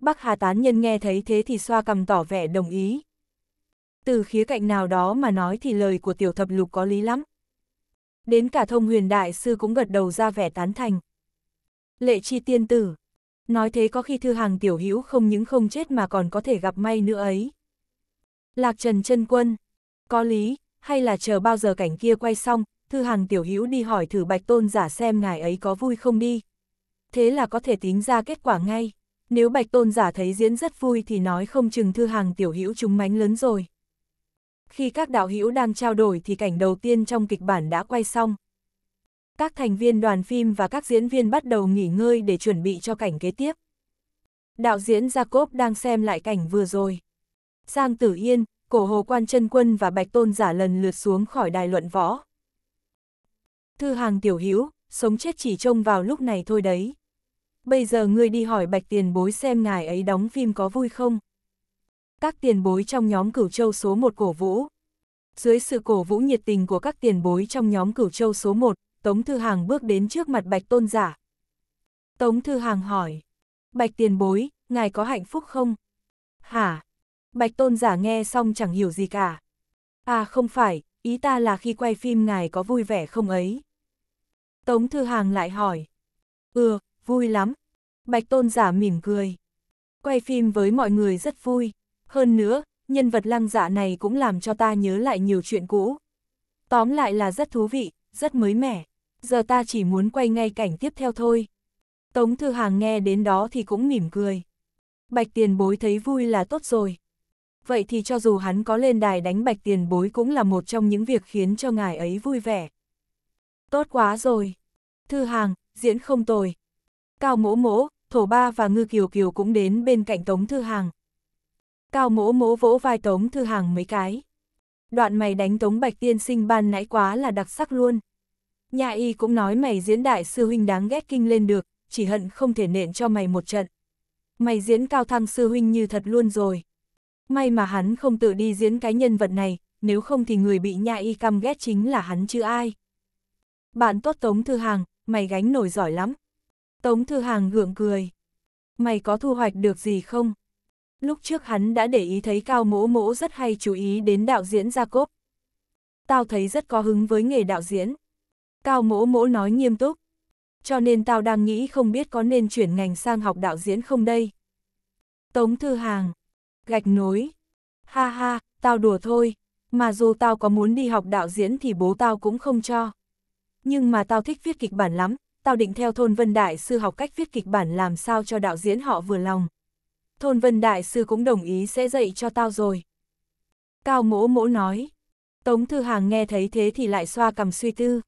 Bắc Hà Tán Nhân nghe thấy thế thì xoa cầm tỏ vẻ đồng ý. Từ khía cạnh nào đó mà nói thì lời của tiểu thập lục có lý lắm. Đến cả thông huyền đại sư cũng gật đầu ra vẻ tán thành. Lệ chi tiên tử. Nói thế có khi thư hàng tiểu hữu không những không chết mà còn có thể gặp may nữa ấy. Lạc trần chân quân. Có lý, hay là chờ bao giờ cảnh kia quay xong, thư hàng tiểu hữu đi hỏi thử bạch tôn giả xem ngài ấy có vui không đi. Thế là có thể tính ra kết quả ngay. Nếu bạch tôn giả thấy diễn rất vui thì nói không chừng thư hàng tiểu hữu chúng mánh lớn rồi. Khi các đạo hữu đang trao đổi thì cảnh đầu tiên trong kịch bản đã quay xong các thành viên đoàn phim và các diễn viên bắt đầu nghỉ ngơi để chuẩn bị cho cảnh kế tiếp. Đạo diễn Jacob đang xem lại cảnh vừa rồi. Giang Tử Yên, cổ hồ quan Trân quân và bạch tôn giả lần lượt xuống khỏi đài luận võ. Thư hàng tiểu hữu sống chết chỉ trông vào lúc này thôi đấy. Bây giờ ngươi đi hỏi bạch tiền bối xem ngài ấy đóng phim có vui không? Các tiền bối trong nhóm cửu châu số 1 cổ vũ. Dưới sự cổ vũ nhiệt tình của các tiền bối trong nhóm cửu châu số 1, Tống Thư Hàng bước đến trước mặt Bạch Tôn giả. Tống Thư Hàng hỏi, Bạch tiền bối, ngài có hạnh phúc không? Hả? Bạch Tôn giả nghe xong chẳng hiểu gì cả. À không phải, ý ta là khi quay phim ngài có vui vẻ không ấy? Tống Thư Hàng lại hỏi. Ừ, vui lắm. Bạch Tôn giả mỉm cười. Quay phim với mọi người rất vui. Hơn nữa, nhân vật lăng dạ này cũng làm cho ta nhớ lại nhiều chuyện cũ. Tóm lại là rất thú vị, rất mới mẻ giờ ta chỉ muốn quay ngay cảnh tiếp theo thôi. Tống Thư Hàng nghe đến đó thì cũng mỉm cười. Bạch tiền bối thấy vui là tốt rồi. Vậy thì cho dù hắn có lên đài đánh bạch tiền bối cũng là một trong những việc khiến cho ngài ấy vui vẻ. Tốt quá rồi. Thư Hàng, diễn không tồi. Cao mỗ mỗ, thổ ba và ngư kiều kiều cũng đến bên cạnh Tống Thư Hàng. Cao mỗ mỗ vỗ vai Tống Thư Hàng mấy cái. Đoạn mày đánh Tống Bạch Tiên Sinh ban nãy quá là đặc sắc luôn. Nhà y cũng nói mày diễn đại sư huynh đáng ghét kinh lên được, chỉ hận không thể nện cho mày một trận. Mày diễn cao thăng sư huynh như thật luôn rồi. May mà hắn không tự đi diễn cái nhân vật này, nếu không thì người bị nhà y căm ghét chính là hắn chứ ai. Bạn tốt Tống Thư Hàng, mày gánh nổi giỏi lắm. Tống Thư Hàng gượng cười. Mày có thu hoạch được gì không? Lúc trước hắn đã để ý thấy Cao Mỗ Mỗ rất hay chú ý đến đạo diễn Jacob. Tao thấy rất có hứng với nghề đạo diễn. Cao mỗ mỗ nói nghiêm túc. Cho nên tao đang nghĩ không biết có nên chuyển ngành sang học đạo diễn không đây. Tống Thư Hàng. Gạch nối. Ha ha, tao đùa thôi. Mà dù tao có muốn đi học đạo diễn thì bố tao cũng không cho. Nhưng mà tao thích viết kịch bản lắm. Tao định theo thôn Vân Đại Sư học cách viết kịch bản làm sao cho đạo diễn họ vừa lòng. Thôn Vân Đại Sư cũng đồng ý sẽ dạy cho tao rồi. Cao mỗ mỗ nói. Tống Thư Hàng nghe thấy thế thì lại xoa cầm suy tư.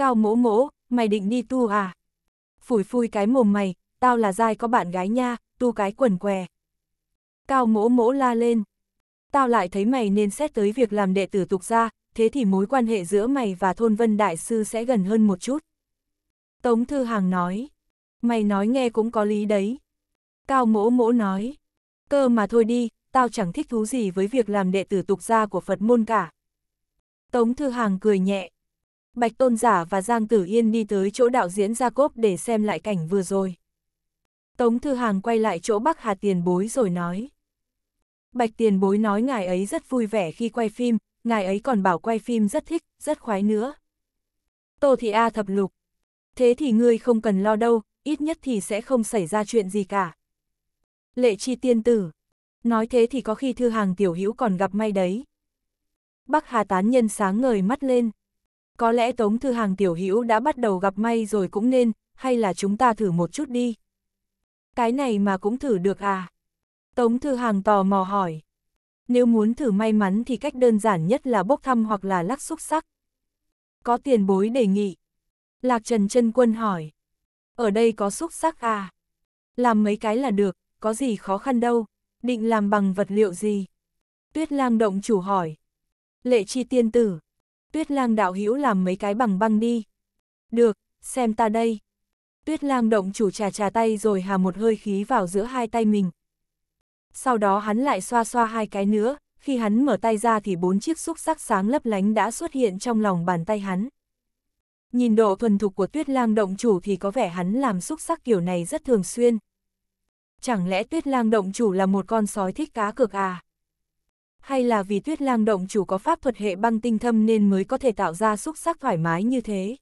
Cao mỗ mỗ, mày định đi tu à? Phủi phui cái mồm mày, tao là dai có bạn gái nha, tu cái quần què. Cao mỗ mỗ la lên. Tao lại thấy mày nên xét tới việc làm đệ tử tục ra, thế thì mối quan hệ giữa mày và thôn vân đại sư sẽ gần hơn một chút. Tống Thư Hàng nói. Mày nói nghe cũng có lý đấy. Cao mỗ mỗ nói. Cơ mà thôi đi, tao chẳng thích thú gì với việc làm đệ tử tục gia của Phật môn cả. Tống Thư Hàng cười nhẹ. Bạch Tôn Giả và Giang Tử Yên đi tới chỗ đạo diễn Gia Cốp để xem lại cảnh vừa rồi. Tống Thư Hàng quay lại chỗ Bắc Hà Tiền Bối rồi nói. Bạch Tiền Bối nói ngài ấy rất vui vẻ khi quay phim, ngài ấy còn bảo quay phim rất thích, rất khoái nữa. Tô Thị A thập lục. Thế thì ngươi không cần lo đâu, ít nhất thì sẽ không xảy ra chuyện gì cả. Lệ Chi Tiên Tử. Nói thế thì có khi Thư Hàng Tiểu Hữu còn gặp may đấy. Bắc Hà Tán Nhân sáng ngời mắt lên có lẽ Tống Thư Hàng tiểu hữu đã bắt đầu gặp may rồi cũng nên, hay là chúng ta thử một chút đi. Cái này mà cũng thử được à? Tống Thư Hàng tò mò hỏi. Nếu muốn thử may mắn thì cách đơn giản nhất là bốc thăm hoặc là lắc xúc sắc. Có tiền bối đề nghị. Lạc Trần chân Quân hỏi. Ở đây có xúc sắc à? Làm mấy cái là được, có gì khó khăn đâu, định làm bằng vật liệu gì? Tuyết lang động chủ hỏi. Lệ chi tiên tử, Tuyết lang đạo hữu làm mấy cái bằng băng đi. Được, xem ta đây. Tuyết lang động chủ trà trà tay rồi hà một hơi khí vào giữa hai tay mình. Sau đó hắn lại xoa xoa hai cái nữa, khi hắn mở tay ra thì bốn chiếc xúc sắc sáng lấp lánh đã xuất hiện trong lòng bàn tay hắn. Nhìn độ thuần thục của tuyết lang động chủ thì có vẻ hắn làm xúc sắc kiểu này rất thường xuyên. Chẳng lẽ tuyết lang động chủ là một con sói thích cá cược à? hay là vì tuyết lang động chủ có pháp thuật hệ băng tinh thâm nên mới có thể tạo ra xúc sắc thoải mái như thế.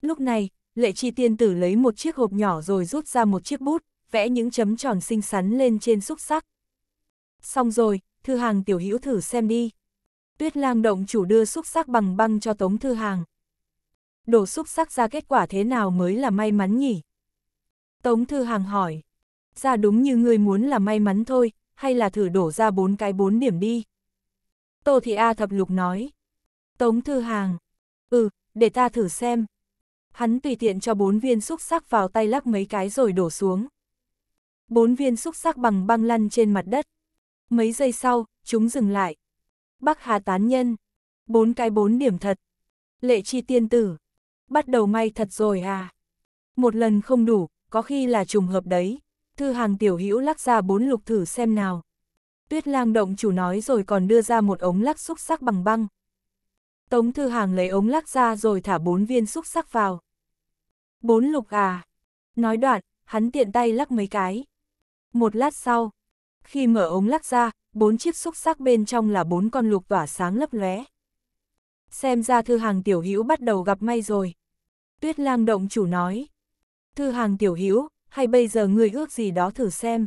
Lúc này, lệ chi tiên tử lấy một chiếc hộp nhỏ rồi rút ra một chiếc bút, vẽ những chấm tròn xinh xắn lên trên xúc sắc. Xong rồi, thư hàng tiểu hữu thử xem đi. Tuyết lang động chủ đưa xúc sắc bằng băng cho tống thư hàng. Đổ xúc sắc ra kết quả thế nào mới là may mắn nhỉ? Tống thư hàng hỏi. Ra đúng như người muốn là may mắn thôi, hay là thử đổ ra bốn cái bốn điểm đi. Tô Thị A thập lục nói. Tống Thư Hàng. Ừ, để ta thử xem. Hắn tùy tiện cho bốn viên xúc sắc vào tay lắc mấy cái rồi đổ xuống. Bốn viên xúc sắc bằng băng lăn trên mặt đất. Mấy giây sau, chúng dừng lại. Bắc Hà Tán Nhân. Bốn cái bốn điểm thật. Lệ chi tiên tử. Bắt đầu may thật rồi à. Một lần không đủ, có khi là trùng hợp đấy thư hàng tiểu hữu lắc ra bốn lục thử xem nào. Tuyết lang động chủ nói rồi còn đưa ra một ống lắc xúc sắc bằng băng. Tống thư hàng lấy ống lắc ra rồi thả bốn viên xúc sắc vào. Bốn lục à. Nói đoạn, hắn tiện tay lắc mấy cái. Một lát sau, khi mở ống lắc ra, bốn chiếc xúc sắc bên trong là bốn con lục tỏa sáng lấp lóe. Xem ra thư hàng tiểu hữu bắt đầu gặp may rồi. Tuyết lang động chủ nói. Thư hàng tiểu hữu, hay bây giờ người ước gì đó thử xem.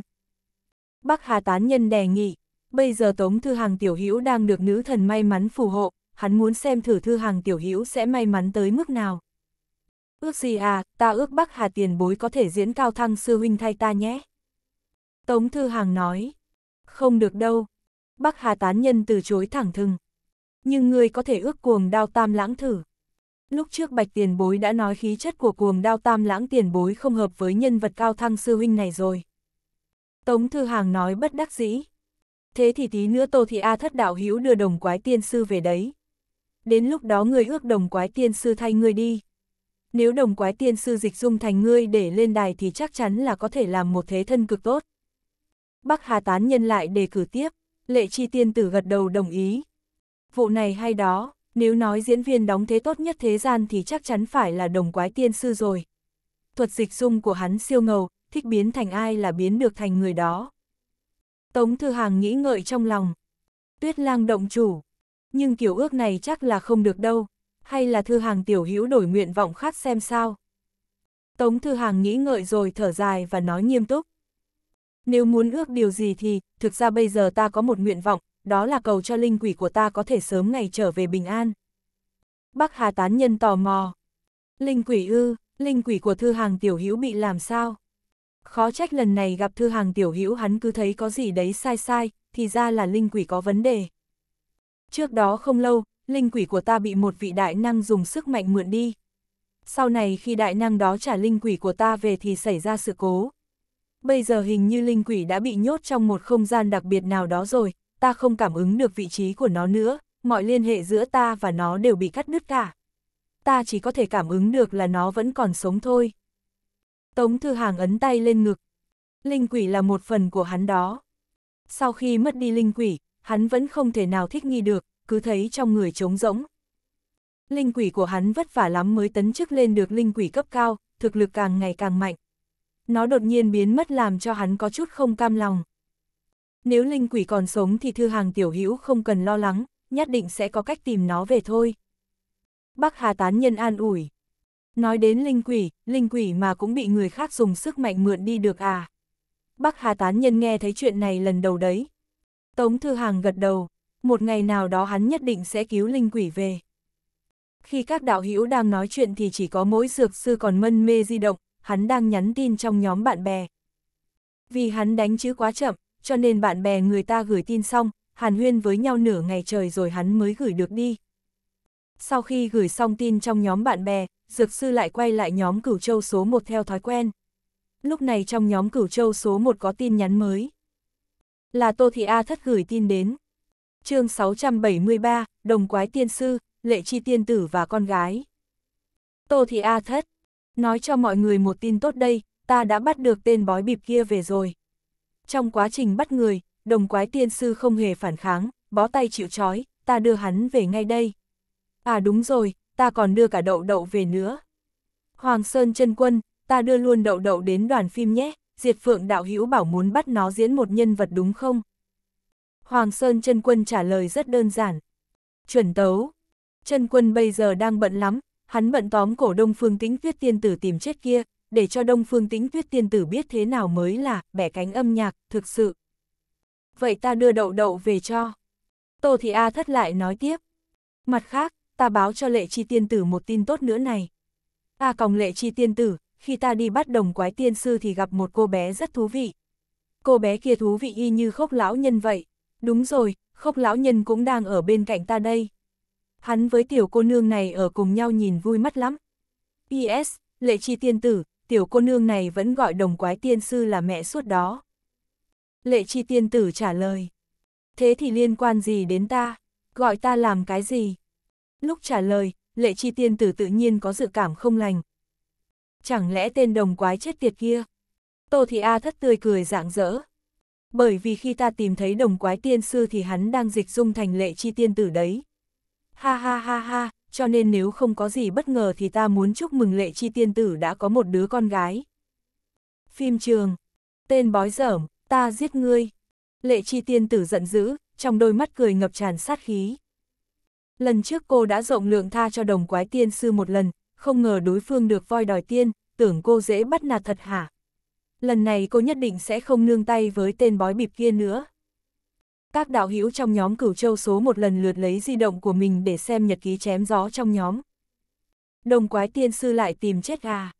Bắc Hà Tán Nhân đề nghị, bây giờ Tống Thư Hàng Tiểu Hữu đang được nữ thần may mắn phù hộ, hắn muốn xem thử Thư Hàng Tiểu Hữu sẽ may mắn tới mức nào. Ước gì à, ta ước Bắc Hà tiền bối có thể diễn cao thăng sư huynh thay ta nhé. Tống Thư Hàng nói, không được đâu. Bắc Hà Tán Nhân từ chối thẳng thừng. Nhưng ngươi có thể ước cuồng đao tam lãng thử. Lúc trước bạch tiền bối đã nói khí chất của cuồng đao tam lãng tiền bối không hợp với nhân vật cao thăng sư huynh này rồi. Tống Thư Hàng nói bất đắc dĩ. Thế thì tí nữa Tô Thị A thất đạo hữu đưa đồng quái tiên sư về đấy. Đến lúc đó người ước đồng quái tiên sư thay ngươi đi. Nếu đồng quái tiên sư dịch dung thành ngươi để lên đài thì chắc chắn là có thể làm một thế thân cực tốt. Bắc Hà Tán Nhân lại đề cử tiếp, lệ chi tiên tử gật đầu đồng ý. Vụ này hay đó, nếu nói diễn viên đóng thế tốt nhất thế gian thì chắc chắn phải là đồng quái tiên sư rồi. Thuật dịch dung của hắn siêu ngầu, thích biến thành ai là biến được thành người đó. Tống Thư Hàng nghĩ ngợi trong lòng. Tuyết lang động chủ. Nhưng kiểu ước này chắc là không được đâu. Hay là Thư Hàng tiểu hữu đổi nguyện vọng khác xem sao. Tống Thư Hàng nghĩ ngợi rồi thở dài và nói nghiêm túc. Nếu muốn ước điều gì thì, thực ra bây giờ ta có một nguyện vọng, đó là cầu cho linh quỷ của ta có thể sớm ngày trở về bình an. Bắc Hà tán nhân tò mò. Linh quỷ ư, linh quỷ của thư hàng tiểu hữu bị làm sao? Khó trách lần này gặp thư hàng tiểu hữu hắn cứ thấy có gì đấy sai sai, thì ra là linh quỷ có vấn đề. Trước đó không lâu, linh quỷ của ta bị một vị đại năng dùng sức mạnh mượn đi. Sau này khi đại năng đó trả linh quỷ của ta về thì xảy ra sự cố. Bây giờ hình như linh quỷ đã bị nhốt trong một không gian đặc biệt nào đó rồi, ta không cảm ứng được vị trí của nó nữa, mọi liên hệ giữa ta và nó đều bị cắt đứt cả. Ta chỉ có thể cảm ứng được là nó vẫn còn sống thôi. Tống Thư Hàng ấn tay lên ngực. Linh quỷ là một phần của hắn đó. Sau khi mất đi linh quỷ, hắn vẫn không thể nào thích nghi được, cứ thấy trong người trống rỗng. Linh quỷ của hắn vất vả lắm mới tấn chức lên được linh quỷ cấp cao, thực lực càng ngày càng mạnh. Nó đột nhiên biến mất làm cho hắn có chút không cam lòng. Nếu linh quỷ còn sống thì thư hàng tiểu hữu không cần lo lắng, nhất định sẽ có cách tìm nó về thôi. Bắc Hà Tán Nhân an ủi. Nói đến linh quỷ, linh quỷ mà cũng bị người khác dùng sức mạnh mượn đi được à. Bắc Hà Tán Nhân nghe thấy chuyện này lần đầu đấy. Tống Thư Hàng gật đầu, một ngày nào đó hắn nhất định sẽ cứu linh quỷ về. Khi các đạo hữu đang nói chuyện thì chỉ có mỗi dược sư còn mân mê di động, hắn đang nhắn tin trong nhóm bạn bè. Vì hắn đánh chữ quá chậm, cho nên bạn bè người ta gửi tin xong, hàn huyên với nhau nửa ngày trời rồi hắn mới gửi được đi. Sau khi gửi xong tin trong nhóm bạn bè, Dược Sư lại quay lại nhóm cửu châu số 1 theo thói quen. Lúc này trong nhóm cửu châu số 1 có tin nhắn mới. Là Tô Thị A thất gửi tin đến. chương 673, Đồng Quái Tiên Sư, Lệ Chi Tiên Tử và con gái. Tô Thị A thất, nói cho mọi người một tin tốt đây, ta đã bắt được tên bói bịp kia về rồi. Trong quá trình bắt người, đồng quái tiên sư không hề phản kháng, bó tay chịu trói, ta đưa hắn về ngay đây. À đúng rồi, ta còn đưa cả đậu đậu về nữa. Hoàng Sơn chân quân, ta đưa luôn đậu đậu đến đoàn phim nhé, Diệt Phượng đạo hữu bảo muốn bắt nó diễn một nhân vật đúng không? Hoàng Sơn chân quân trả lời rất đơn giản. Chuẩn tấu. Chân quân bây giờ đang bận lắm, hắn bận tóm cổ đông phương tĩnh viết tiên tử tìm chết kia, để cho Đông Phương Tĩnh Tuyết tiên tử biết thế nào mới là bẻ cánh âm nhạc, thực sự. Vậy ta đưa đậu đậu về cho. Tô Thị A thất lại nói tiếp. Mặt khác, ta báo cho lệ chi tiên tử một tin tốt nữa này. A còng lệ chi tiên tử, khi ta đi bắt đồng quái tiên sư thì gặp một cô bé rất thú vị. Cô bé kia thú vị y như khốc lão nhân vậy. Đúng rồi, khốc lão nhân cũng đang ở bên cạnh ta đây. Hắn với tiểu cô nương này ở cùng nhau nhìn vui mắt lắm. P.S. Lệ chi tiên tử, tiểu cô nương này vẫn gọi đồng quái tiên sư là mẹ suốt đó. Lệ chi tiên tử trả lời. Thế thì liên quan gì đến ta? Gọi ta làm cái gì? Lúc trả lời, lệ chi tiên tử tự nhiên có dự cảm không lành. Chẳng lẽ tên đồng quái chết tiệt kia? Tô Thị A thất tươi cười rạng rỡ. Bởi vì khi ta tìm thấy đồng quái tiên sư thì hắn đang dịch dung thành lệ chi tiên tử đấy. Ha ha ha ha, cho nên nếu không có gì bất ngờ thì ta muốn chúc mừng lệ chi tiên tử đã có một đứa con gái. Phim trường, tên bói dởm, ta giết ngươi. Lệ chi tiên tử giận dữ, trong đôi mắt cười ngập tràn sát khí. Lần trước cô đã rộng lượng tha cho đồng quái tiên sư một lần, không ngờ đối phương được voi đòi tiên, tưởng cô dễ bắt nạt thật hả. Lần này cô nhất định sẽ không nương tay với tên bói bịp kia nữa. Các đạo hữu trong nhóm cửu châu số một lần lượt lấy di động của mình để xem nhật ký chém gió trong nhóm. Đồng quái tiên sư lại tìm chết gà.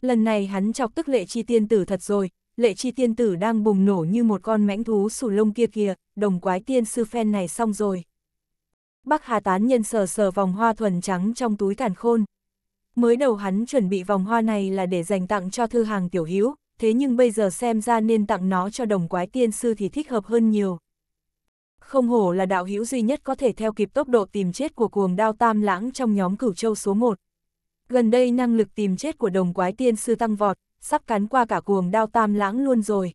Lần này hắn chọc tức lệ chi tiên tử thật rồi, lệ chi tiên tử đang bùng nổ như một con mãnh thú sù lông kia kìa, đồng quái tiên sư phen này xong rồi. Bắc Hà Tán Nhân sờ sờ vòng hoa thuần trắng trong túi càn khôn. Mới đầu hắn chuẩn bị vòng hoa này là để dành tặng cho thư hàng tiểu hữu, thế nhưng bây giờ xem ra nên tặng nó cho đồng quái tiên sư thì thích hợp hơn nhiều không hổ là đạo hữu duy nhất có thể theo kịp tốc độ tìm chết của cuồng đao tam lãng trong nhóm cửu châu số 1. Gần đây năng lực tìm chết của đồng quái tiên sư tăng vọt, sắp cắn qua cả cuồng đao tam lãng luôn rồi.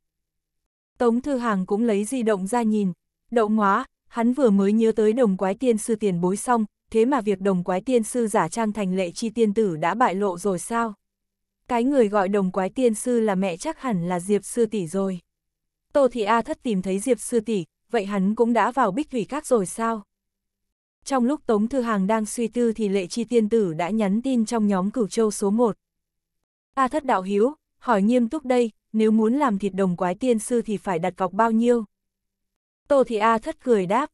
Tống Thư Hàng cũng lấy di động ra nhìn, đậu ngóa, hắn vừa mới nhớ tới đồng quái tiên sư tiền bối xong, thế mà việc đồng quái tiên sư giả trang thành lệ chi tiên tử đã bại lộ rồi sao? Cái người gọi đồng quái tiên sư là mẹ chắc hẳn là Diệp Sư Tỷ rồi. Tô Thị A Thất tìm thấy Diệp Sư Tỷ, vậy hắn cũng đã vào bích thủy các rồi sao? Trong lúc Tống Thư Hàng đang suy tư thì lệ chi tiên tử đã nhắn tin trong nhóm cửu châu số 1. A thất đạo hiếu, hỏi nghiêm túc đây, nếu muốn làm thịt đồng quái tiên sư thì phải đặt cọc bao nhiêu? Tô Thị A thất cười đáp.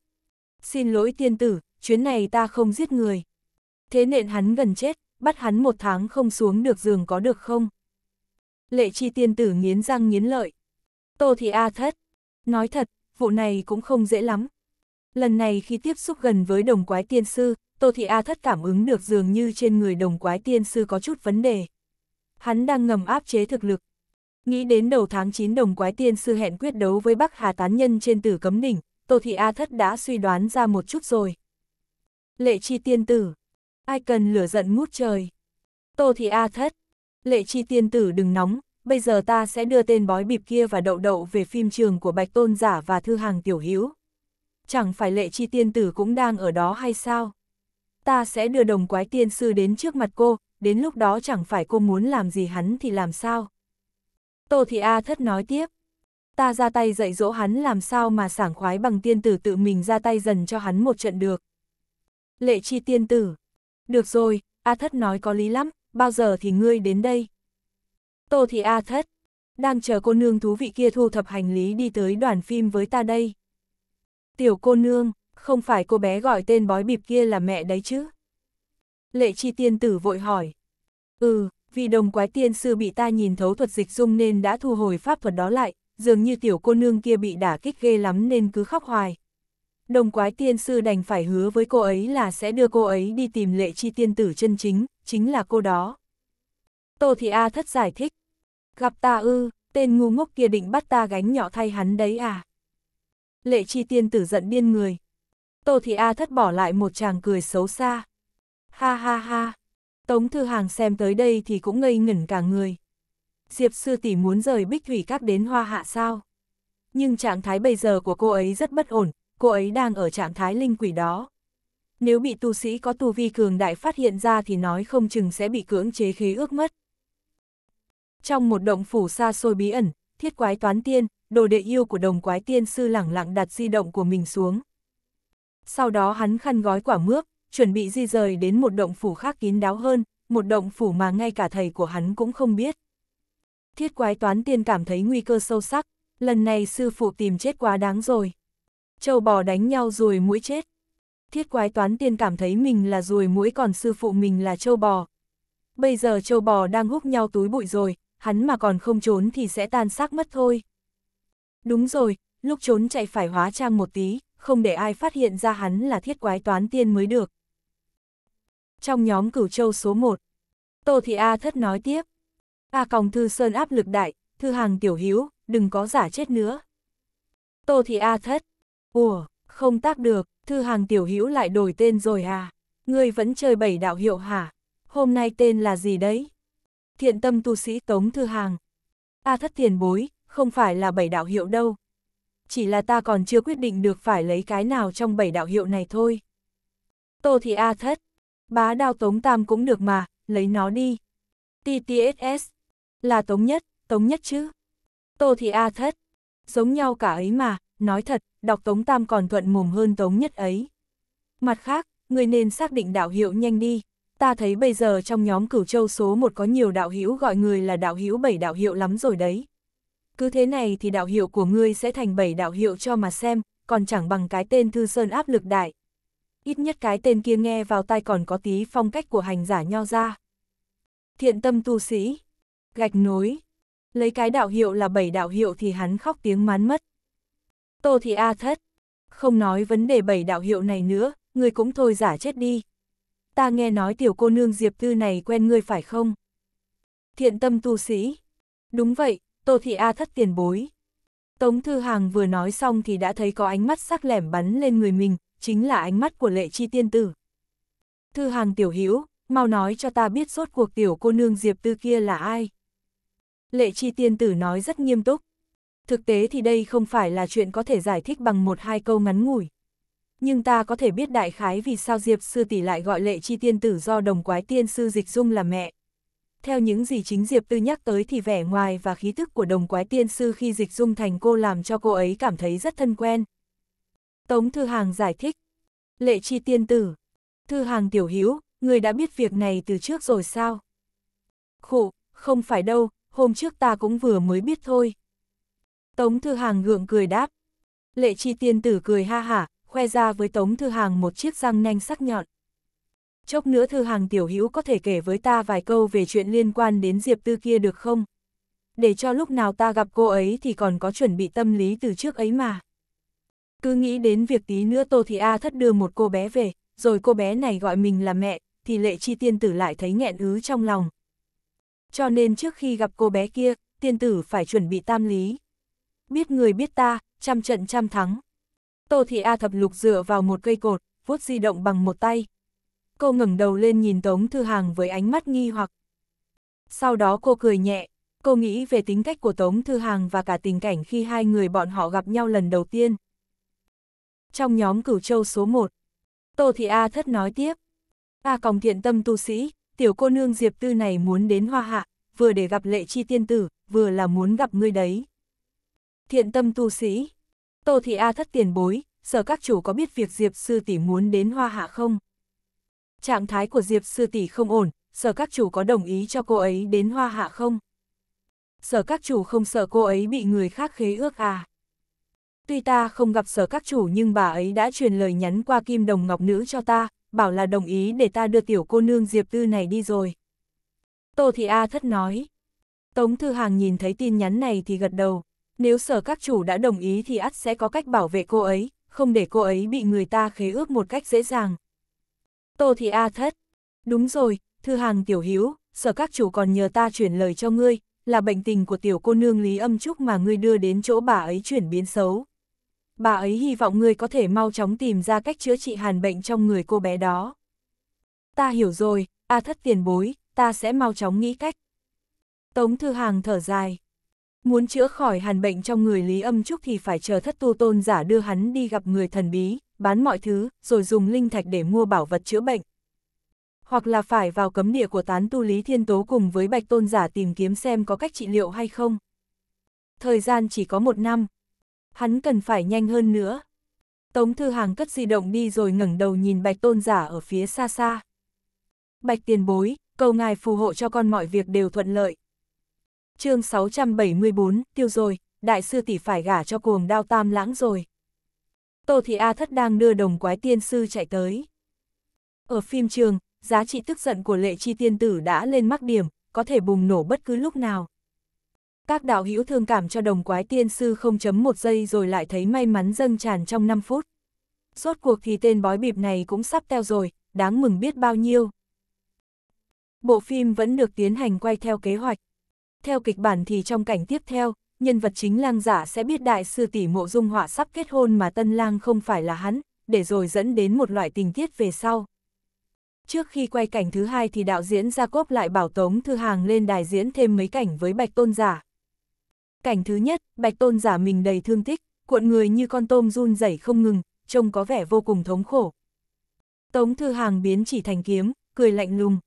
Xin lỗi tiên tử, chuyến này ta không giết người. Thế nện hắn gần chết, bắt hắn một tháng không xuống được giường có được không? Lệ chi tiên tử nghiến răng nghiến lợi. Tô Thị A thất. Nói thật, vụ này cũng không dễ lắm. Lần này khi tiếp xúc gần với đồng quái tiên sư, Tô Thị A thất cảm ứng được dường như trên người đồng quái tiên sư có chút vấn đề. Hắn đang ngầm áp chế thực lực. Nghĩ đến đầu tháng 9 đồng quái tiên sư hẹn quyết đấu với Bắc Hà Tán Nhân trên tử cấm đỉnh, Tô Thị A thất đã suy đoán ra một chút rồi. Lệ chi tiên tử. Ai cần lửa giận ngút trời. Tô Thị A thất. Lệ chi tiên tử đừng nóng, bây giờ ta sẽ đưa tên bói bịp kia và đậu đậu về phim trường của Bạch Tôn Giả và Thư Hàng Tiểu hiếu Chẳng phải lệ chi tiên tử cũng đang ở đó hay sao? Ta sẽ đưa đồng quái tiên sư đến trước mặt cô, đến lúc đó chẳng phải cô muốn làm gì hắn thì làm sao? Tô Thị A thất nói tiếp. Ta ra tay dạy dỗ hắn làm sao mà sảng khoái bằng tiên tử tự mình ra tay dần cho hắn một trận được. Lệ chi tiên tử. Được rồi, A thất nói có lý lắm, bao giờ thì ngươi đến đây? Tô Thị A thất, đang chờ cô nương thú vị kia thu thập hành lý đi tới đoàn phim với ta đây. Tiểu cô nương, không phải cô bé gọi tên bói bịp kia là mẹ đấy chứ? Lệ chi tiên tử vội hỏi. Ừ, vì đồng quái tiên sư bị ta nhìn thấu thuật dịch dung nên đã thu hồi pháp thuật đó lại, dường như tiểu cô nương kia bị đả kích ghê lắm nên cứ khóc hoài. Đồng quái tiên sư đành phải hứa với cô ấy là sẽ đưa cô ấy đi tìm lệ chi tiên tử chân chính, chính là cô đó. Tô Thị A thất giải thích. Gặp ta ư, tên ngu ngốc kia định bắt ta gánh nhỏ thay hắn đấy à. Lệ chi tiên tử giận điên người. Tô Thị A thất bỏ lại một chàng cười xấu xa. Ha ha ha, Tống Thư Hàng xem tới đây thì cũng ngây ngẩn cả người. Diệp sư tỷ muốn rời Bích Thủy Các đến Hoa Hạ sao? Nhưng trạng thái bây giờ của cô ấy rất bất ổn, cô ấy đang ở trạng thái linh quỷ đó. Nếu bị tu sĩ có tu vi cường đại phát hiện ra thì nói không chừng sẽ bị cưỡng chế khí ước mất. Trong một động phủ xa xôi bí ẩn, thiết quái toán tiên, đồ đệ yêu của đồng quái tiên sư lẳng lặng đặt di động của mình xuống. Sau đó hắn khăn gói quả mướp, chuẩn bị di rời đến một động phủ khác kín đáo hơn, một động phủ mà ngay cả thầy của hắn cũng không biết. Thiết quái toán tiên cảm thấy nguy cơ sâu sắc, lần này sư phụ tìm chết quá đáng rồi. Châu bò đánh nhau rồi mũi chết. Thiết quái toán tiên cảm thấy mình là ruồi mũi còn sư phụ mình là châu bò. Bây giờ châu bò đang húc nhau túi bụi rồi, hắn mà còn không trốn thì sẽ tan xác mất thôi. Đúng rồi, lúc trốn chạy phải hóa trang một tí, không để ai phát hiện ra hắn là thiết quái toán tiên mới được. Trong nhóm cửu châu số 1, Tô Thị A thất nói tiếp. A còng thư sơn áp lực đại, thư hàng tiểu hiếu đừng có giả chết nữa. Tô Thị A thất, ủa, không tác được, thư hàng tiểu hiếu lại đổi tên rồi à, ngươi vẫn chơi bảy đạo hiệu hả, hôm nay tên là gì đấy? thiện tâm tu sĩ Tống Thư Hàng. A thất tiền bối, không phải là bảy đạo hiệu đâu. Chỉ là ta còn chưa quyết định được phải lấy cái nào trong bảy đạo hiệu này thôi. Tô thì A thất, bá đao Tống Tam cũng được mà, lấy nó đi. TTSS, là Tống Nhất, Tống Nhất chứ. Tô thì A thất, giống nhau cả ấy mà, nói thật, đọc Tống Tam còn thuận mồm hơn Tống Nhất ấy. Mặt khác, người nên xác định đạo hiệu nhanh đi, ta thấy bây giờ trong nhóm cửu châu số một có nhiều đạo hữu gọi người là đạo hữu bảy đạo hiệu lắm rồi đấy. Cứ thế này thì đạo hiệu của ngươi sẽ thành bảy đạo hiệu cho mà xem, còn chẳng bằng cái tên Thư Sơn áp lực đại. Ít nhất cái tên kia nghe vào tai còn có tí phong cách của hành giả nho ra. Thiện tâm tu sĩ, gạch nối, lấy cái đạo hiệu là bảy đạo hiệu thì hắn khóc tiếng mán mất. Tô thì A thất, không nói vấn đề bảy đạo hiệu này nữa, người cũng thôi giả chết đi ta nghe nói tiểu cô nương Diệp Tư này quen ngươi phải không? Thiện tâm tu sĩ. Đúng vậy, Tô Thị A thất tiền bối. Tống Thư Hàng vừa nói xong thì đã thấy có ánh mắt sắc lẻm bắn lên người mình, chính là ánh mắt của lệ chi tiên tử. Thư Hàng tiểu hữu mau nói cho ta biết suốt cuộc tiểu cô nương Diệp Tư kia là ai. Lệ chi tiên tử nói rất nghiêm túc. Thực tế thì đây không phải là chuyện có thể giải thích bằng một hai câu ngắn ngủi nhưng ta có thể biết đại khái vì sao Diệp sư tỷ lại gọi lệ chi tiên tử do đồng quái tiên sư dịch dung là mẹ. Theo những gì chính Diệp Tư nhắc tới thì vẻ ngoài và khí thức của đồng quái tiên sư khi dịch dung thành cô làm cho cô ấy cảm thấy rất thân quen. Tống Thư Hàng giải thích. Lệ chi tiên tử. Thư Hàng tiểu hiếu người đã biết việc này từ trước rồi sao? Khụ, không phải đâu, hôm trước ta cũng vừa mới biết thôi. Tống Thư Hàng gượng cười đáp. Lệ chi tiên tử cười ha hả, khoe ra với Tống Thư Hàng một chiếc răng nanh sắc nhọn. Chốc nữa Thư Hàng tiểu hữu có thể kể với ta vài câu về chuyện liên quan đến Diệp Tư kia được không? Để cho lúc nào ta gặp cô ấy thì còn có chuẩn bị tâm lý từ trước ấy mà. Cứ nghĩ đến việc tí nữa Tô Thị A thất đưa một cô bé về, rồi cô bé này gọi mình là mẹ, thì lệ chi tiên tử lại thấy nghẹn ứ trong lòng. Cho nên trước khi gặp cô bé kia, tiên tử phải chuẩn bị tam lý. Biết người biết ta, trăm trận trăm thắng. Tô Thị A thập lục dựa vào một cây cột, vuốt di động bằng một tay. Cô ngẩng đầu lên nhìn Tống Thư Hàng với ánh mắt nghi hoặc. Sau đó cô cười nhẹ, cô nghĩ về tính cách của Tống Thư Hàng và cả tình cảnh khi hai người bọn họ gặp nhau lần đầu tiên. Trong nhóm cửu châu số 1, Tô Thị A thất nói tiếp. A còng thiện tâm tu sĩ, tiểu cô nương Diệp Tư này muốn đến hoa hạ, vừa để gặp lệ chi tiên tử, vừa là muốn gặp ngươi đấy. Thiện tâm tu sĩ, Tô Thị A thất tiền bối, sở các chủ có biết việc Diệp Sư Tỷ muốn đến Hoa Hạ không? Trạng thái của Diệp Sư Tỷ không ổn, sở các chủ có đồng ý cho cô ấy đến Hoa Hạ không? Sở các chủ không sợ cô ấy bị người khác khế ước à? Tuy ta không gặp sở các chủ nhưng bà ấy đã truyền lời nhắn qua kim đồng ngọc nữ cho ta, bảo là đồng ý để ta đưa tiểu cô nương Diệp Tư này đi rồi. Tô Thị A thất nói. Tống Thư Hàng nhìn thấy tin nhắn này thì gật đầu. Nếu sở các chủ đã đồng ý thì ắt sẽ có cách bảo vệ cô ấy, không để cô ấy bị người ta khế ước một cách dễ dàng. Tô thì A thất. Đúng rồi, thư hàng tiểu hiếu, sở các chủ còn nhờ ta chuyển lời cho ngươi, là bệnh tình của tiểu cô nương Lý Âm Trúc mà ngươi đưa đến chỗ bà ấy chuyển biến xấu. Bà ấy hy vọng ngươi có thể mau chóng tìm ra cách chữa trị hàn bệnh trong người cô bé đó. Ta hiểu rồi, A thất tiền bối, ta sẽ mau chóng nghĩ cách. Tống Thư Hàng thở dài, Muốn chữa khỏi hàn bệnh trong người Lý Âm Trúc thì phải chờ thất tu tôn giả đưa hắn đi gặp người thần bí, bán mọi thứ, rồi dùng linh thạch để mua bảo vật chữa bệnh. Hoặc là phải vào cấm địa của tán tu Lý Thiên Tố cùng với bạch tôn giả tìm kiếm xem có cách trị liệu hay không. Thời gian chỉ có một năm. Hắn cần phải nhanh hơn nữa. Tống Thư Hàng cất di động đi rồi ngẩng đầu nhìn bạch tôn giả ở phía xa xa. Bạch tiền bối, cầu ngài phù hộ cho con mọi việc đều thuận lợi chương 674, tiêu rồi, đại sư tỷ phải gả cho cuồng đao tam lãng rồi. Tô Thị A Thất đang đưa đồng quái tiên sư chạy tới. Ở phim trường, giá trị tức giận của lệ chi tiên tử đã lên mắc điểm, có thể bùng nổ bất cứ lúc nào. Các đạo hữu thương cảm cho đồng quái tiên sư không chấm một giây rồi lại thấy may mắn dâng tràn trong 5 phút. Rốt cuộc thì tên bói bịp này cũng sắp teo rồi, đáng mừng biết bao nhiêu. Bộ phim vẫn được tiến hành quay theo kế hoạch. Theo kịch bản thì trong cảnh tiếp theo, nhân vật chính lang giả sẽ biết đại sư tỷ mộ dung họa sắp kết hôn mà tân lang không phải là hắn, để rồi dẫn đến một loại tình tiết về sau. Trước khi quay cảnh thứ hai thì đạo diễn Jacob lại bảo Tống Thư Hàng lên đài diễn thêm mấy cảnh với Bạch Tôn Giả. Cảnh thứ nhất, Bạch Tôn Giả mình đầy thương tích, cuộn người như con tôm run rẩy không ngừng, trông có vẻ vô cùng thống khổ. Tống Thư Hàng biến chỉ thành kiếm, cười lạnh lùng.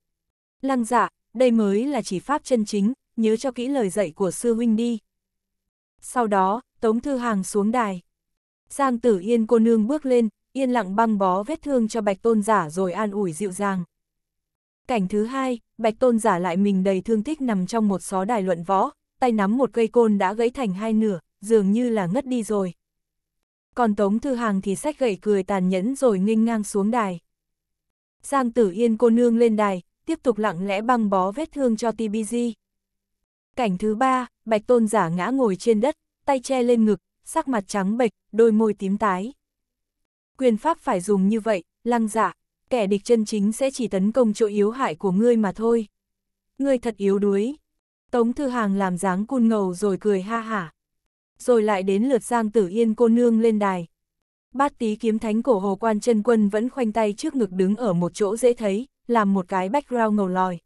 Lăng giả đây mới là chỉ pháp chân chính, nhớ cho kỹ lời dạy của sư huynh đi. Sau đó, Tống Thư Hàng xuống đài. Giang Tử Yên cô nương bước lên, yên lặng băng bó vết thương cho Bạch Tôn Giả rồi an ủi dịu dàng. Cảnh thứ hai, Bạch Tôn Giả lại mình đầy thương tích nằm trong một xó đài luận võ, tay nắm một cây côn đã gãy thành hai nửa, dường như là ngất đi rồi. Còn Tống Thư Hàng thì sách gậy cười tàn nhẫn rồi nghênh ngang xuống đài. Giang Tử Yên cô nương lên đài, tiếp tục lặng lẽ băng bó vết thương cho TBG. Cảnh thứ ba, bạch tôn giả ngã ngồi trên đất, tay che lên ngực, sắc mặt trắng bệch, đôi môi tím tái. Quyền pháp phải dùng như vậy, lăng giả, dạ, kẻ địch chân chính sẽ chỉ tấn công chỗ yếu hại của ngươi mà thôi. Ngươi thật yếu đuối. Tống Thư Hàng làm dáng cun ngầu rồi cười ha hả. Rồi lại đến lượt Giang Tử Yên cô nương lên đài. Bát tí kiếm thánh cổ hồ quan chân quân vẫn khoanh tay trước ngực đứng ở một chỗ dễ thấy, làm một cái background ngầu lòi.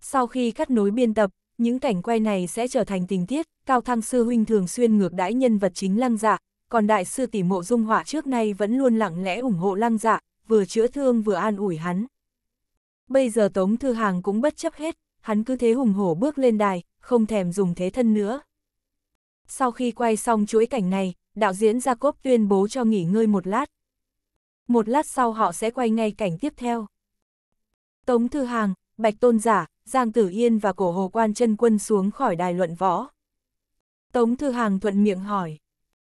Sau khi cắt nối biên tập, những cảnh quay này sẽ trở thành tình tiết, Cao Thăng Sư Huynh thường xuyên ngược đãi nhân vật chính lăng dạ, còn đại sư tỷ mộ dung hỏa trước nay vẫn luôn lặng lẽ ủng hộ lăng dạ, vừa chữa thương vừa an ủi hắn. Bây giờ Tống Thư Hàng cũng bất chấp hết, hắn cứ thế hùng hổ bước lên đài, không thèm dùng thế thân nữa. Sau khi quay xong chuỗi cảnh này, đạo diễn Jacob tuyên bố cho nghỉ ngơi một lát. Một lát sau họ sẽ quay ngay cảnh tiếp theo. Tống Thư Hàng, Bạch Tôn Giả, Giang Tử Yên và cổ hồ quan chân quân xuống khỏi đài luận võ. Tống Thư Hàng thuận miệng hỏi.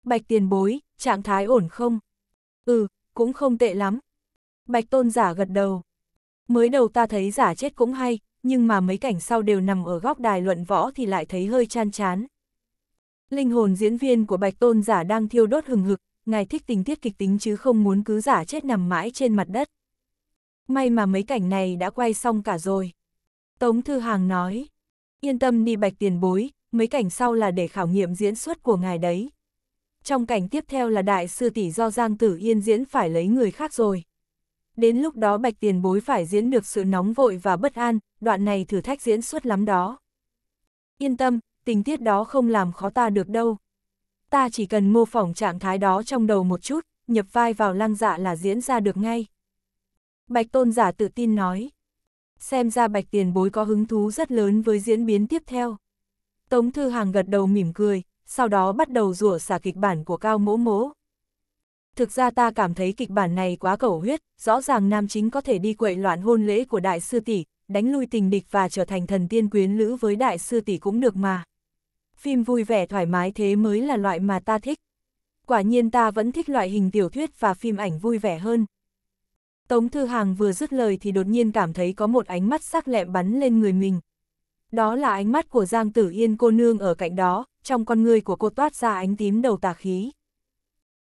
Bạch tiền bối, trạng thái ổn không? Ừ, cũng không tệ lắm. Bạch Tôn Giả gật đầu. Mới đầu ta thấy giả chết cũng hay, nhưng mà mấy cảnh sau đều nằm ở góc đài luận võ thì lại thấy hơi chan chán. Linh hồn diễn viên của Bạch Tôn Giả đang thiêu đốt hừng hực, ngài thích tình tiết kịch tính chứ không muốn cứ giả chết nằm mãi trên mặt đất. May mà mấy cảnh này đã quay xong cả rồi. Tống Thư Hàng nói, yên tâm đi bạch tiền bối, mấy cảnh sau là để khảo nghiệm diễn xuất của ngài đấy. Trong cảnh tiếp theo là đại sư tỷ do Giang Tử Yên diễn phải lấy người khác rồi. Đến lúc đó bạch tiền bối phải diễn được sự nóng vội và bất an, đoạn này thử thách diễn xuất lắm đó. Yên tâm, tình tiết đó không làm khó ta được đâu. Ta chỉ cần mô phỏng trạng thái đó trong đầu một chút, nhập vai vào lăng dạ là diễn ra được ngay. Bạch tôn giả tự tin nói. Xem ra bạch tiền bối có hứng thú rất lớn với diễn biến tiếp theo. Tống Thư Hàng gật đầu mỉm cười, sau đó bắt đầu rủa xả kịch bản của Cao Mỗ Mỗ. Thực ra ta cảm thấy kịch bản này quá cầu huyết, rõ ràng nam chính có thể đi quậy loạn hôn lễ của đại sư tỷ, đánh lui tình địch và trở thành thần tiên quyến lữ với đại sư tỷ cũng được mà. Phim vui vẻ thoải mái thế mới là loại mà ta thích. Quả nhiên ta vẫn thích loại hình tiểu thuyết và phim ảnh vui vẻ hơn. Tống Thư Hàng vừa dứt lời thì đột nhiên cảm thấy có một ánh mắt sắc lẹm bắn lên người mình. Đó là ánh mắt của Giang Tử Yên cô nương ở cạnh đó, trong con người của cô toát ra ánh tím đầu tà khí.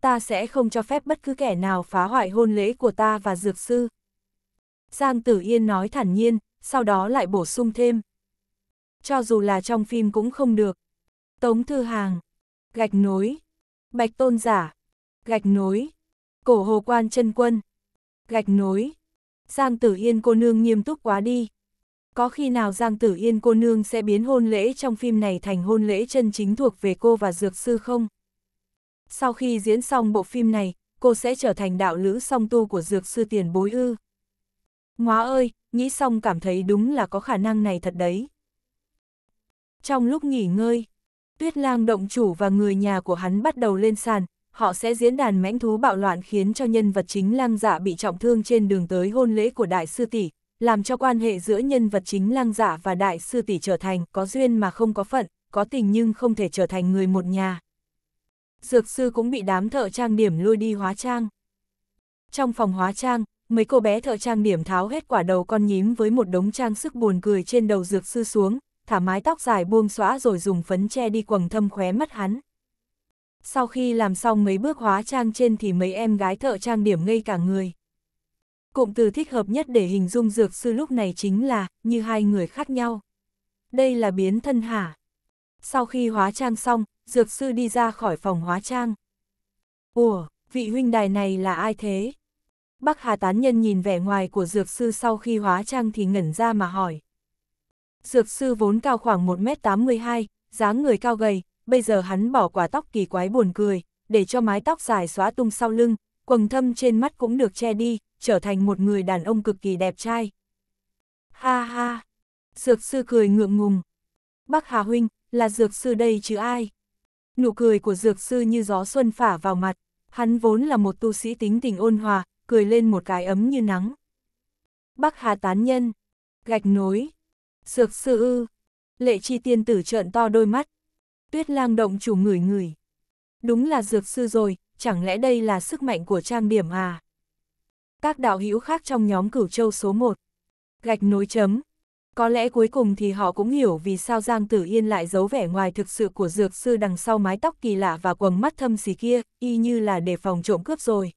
Ta sẽ không cho phép bất cứ kẻ nào phá hoại hôn lễ của ta và dược sư. Giang Tử Yên nói thản nhiên, sau đó lại bổ sung thêm. Cho dù là trong phim cũng không được. Tống Thư Hàng, gạch nối, bạch tôn giả, gạch nối, cổ hồ quan chân quân gạch nối. Giang Tử Yên cô nương nghiêm túc quá đi. Có khi nào Giang Tử Yên cô nương sẽ biến hôn lễ trong phim này thành hôn lễ chân chính thuộc về cô và Dược Sư không? Sau khi diễn xong bộ phim này, cô sẽ trở thành đạo lữ song tu của Dược Sư tiền bối ư. Ngóa ơi, nghĩ xong cảm thấy đúng là có khả năng này thật đấy. Trong lúc nghỉ ngơi, Tuyết lang động chủ và người nhà của hắn bắt đầu lên sàn, họ sẽ diễn đàn mãnh thú bạo loạn khiến cho nhân vật chính lang giả dạ bị trọng thương trên đường tới hôn lễ của đại sư tỷ, làm cho quan hệ giữa nhân vật chính lang giả dạ và đại sư tỷ trở thành có duyên mà không có phận, có tình nhưng không thể trở thành người một nhà. Dược sư cũng bị đám thợ trang điểm lôi đi hóa trang. Trong phòng hóa trang, mấy cô bé thợ trang điểm tháo hết quả đầu con nhím với một đống trang sức buồn cười trên đầu dược sư xuống, thả mái tóc dài buông xõa rồi dùng phấn che đi quầng thâm khóe mắt hắn sau khi làm xong mấy bước hóa trang trên thì mấy em gái thợ trang điểm ngây cả người. Cụm từ thích hợp nhất để hình dung dược sư lúc này chính là, như hai người khác nhau. Đây là biến thân hả? Sau khi hóa trang xong, dược sư đi ra khỏi phòng hóa trang. Ủa, vị huynh đài này là ai thế? Bắc Hà Tán Nhân nhìn vẻ ngoài của dược sư sau khi hóa trang thì ngẩn ra mà hỏi. Dược sư vốn cao khoảng 1m82, dáng người cao gầy, bây giờ hắn bỏ quả tóc kỳ quái buồn cười, để cho mái tóc dài xóa tung sau lưng, quầng thâm trên mắt cũng được che đi, trở thành một người đàn ông cực kỳ đẹp trai. Ha ha! Dược sư cười ngượng ngùng. Bác Hà Huynh, là dược sư đây chứ ai? Nụ cười của dược sư như gió xuân phả vào mặt, hắn vốn là một tu sĩ tính tình ôn hòa, cười lên một cái ấm như nắng. Bác Hà tán nhân, gạch nối, dược sư ư, lệ chi tiên tử trợn to đôi mắt, tuyết lang động chủ ngửi ngửi. Đúng là dược sư rồi, chẳng lẽ đây là sức mạnh của trang điểm à? Các đạo hữu khác trong nhóm cửu châu số 1. Gạch nối chấm. Có lẽ cuối cùng thì họ cũng hiểu vì sao Giang Tử Yên lại giấu vẻ ngoài thực sự của dược sư đằng sau mái tóc kỳ lạ và quầng mắt thâm xì kia, y như là để phòng trộm cướp rồi.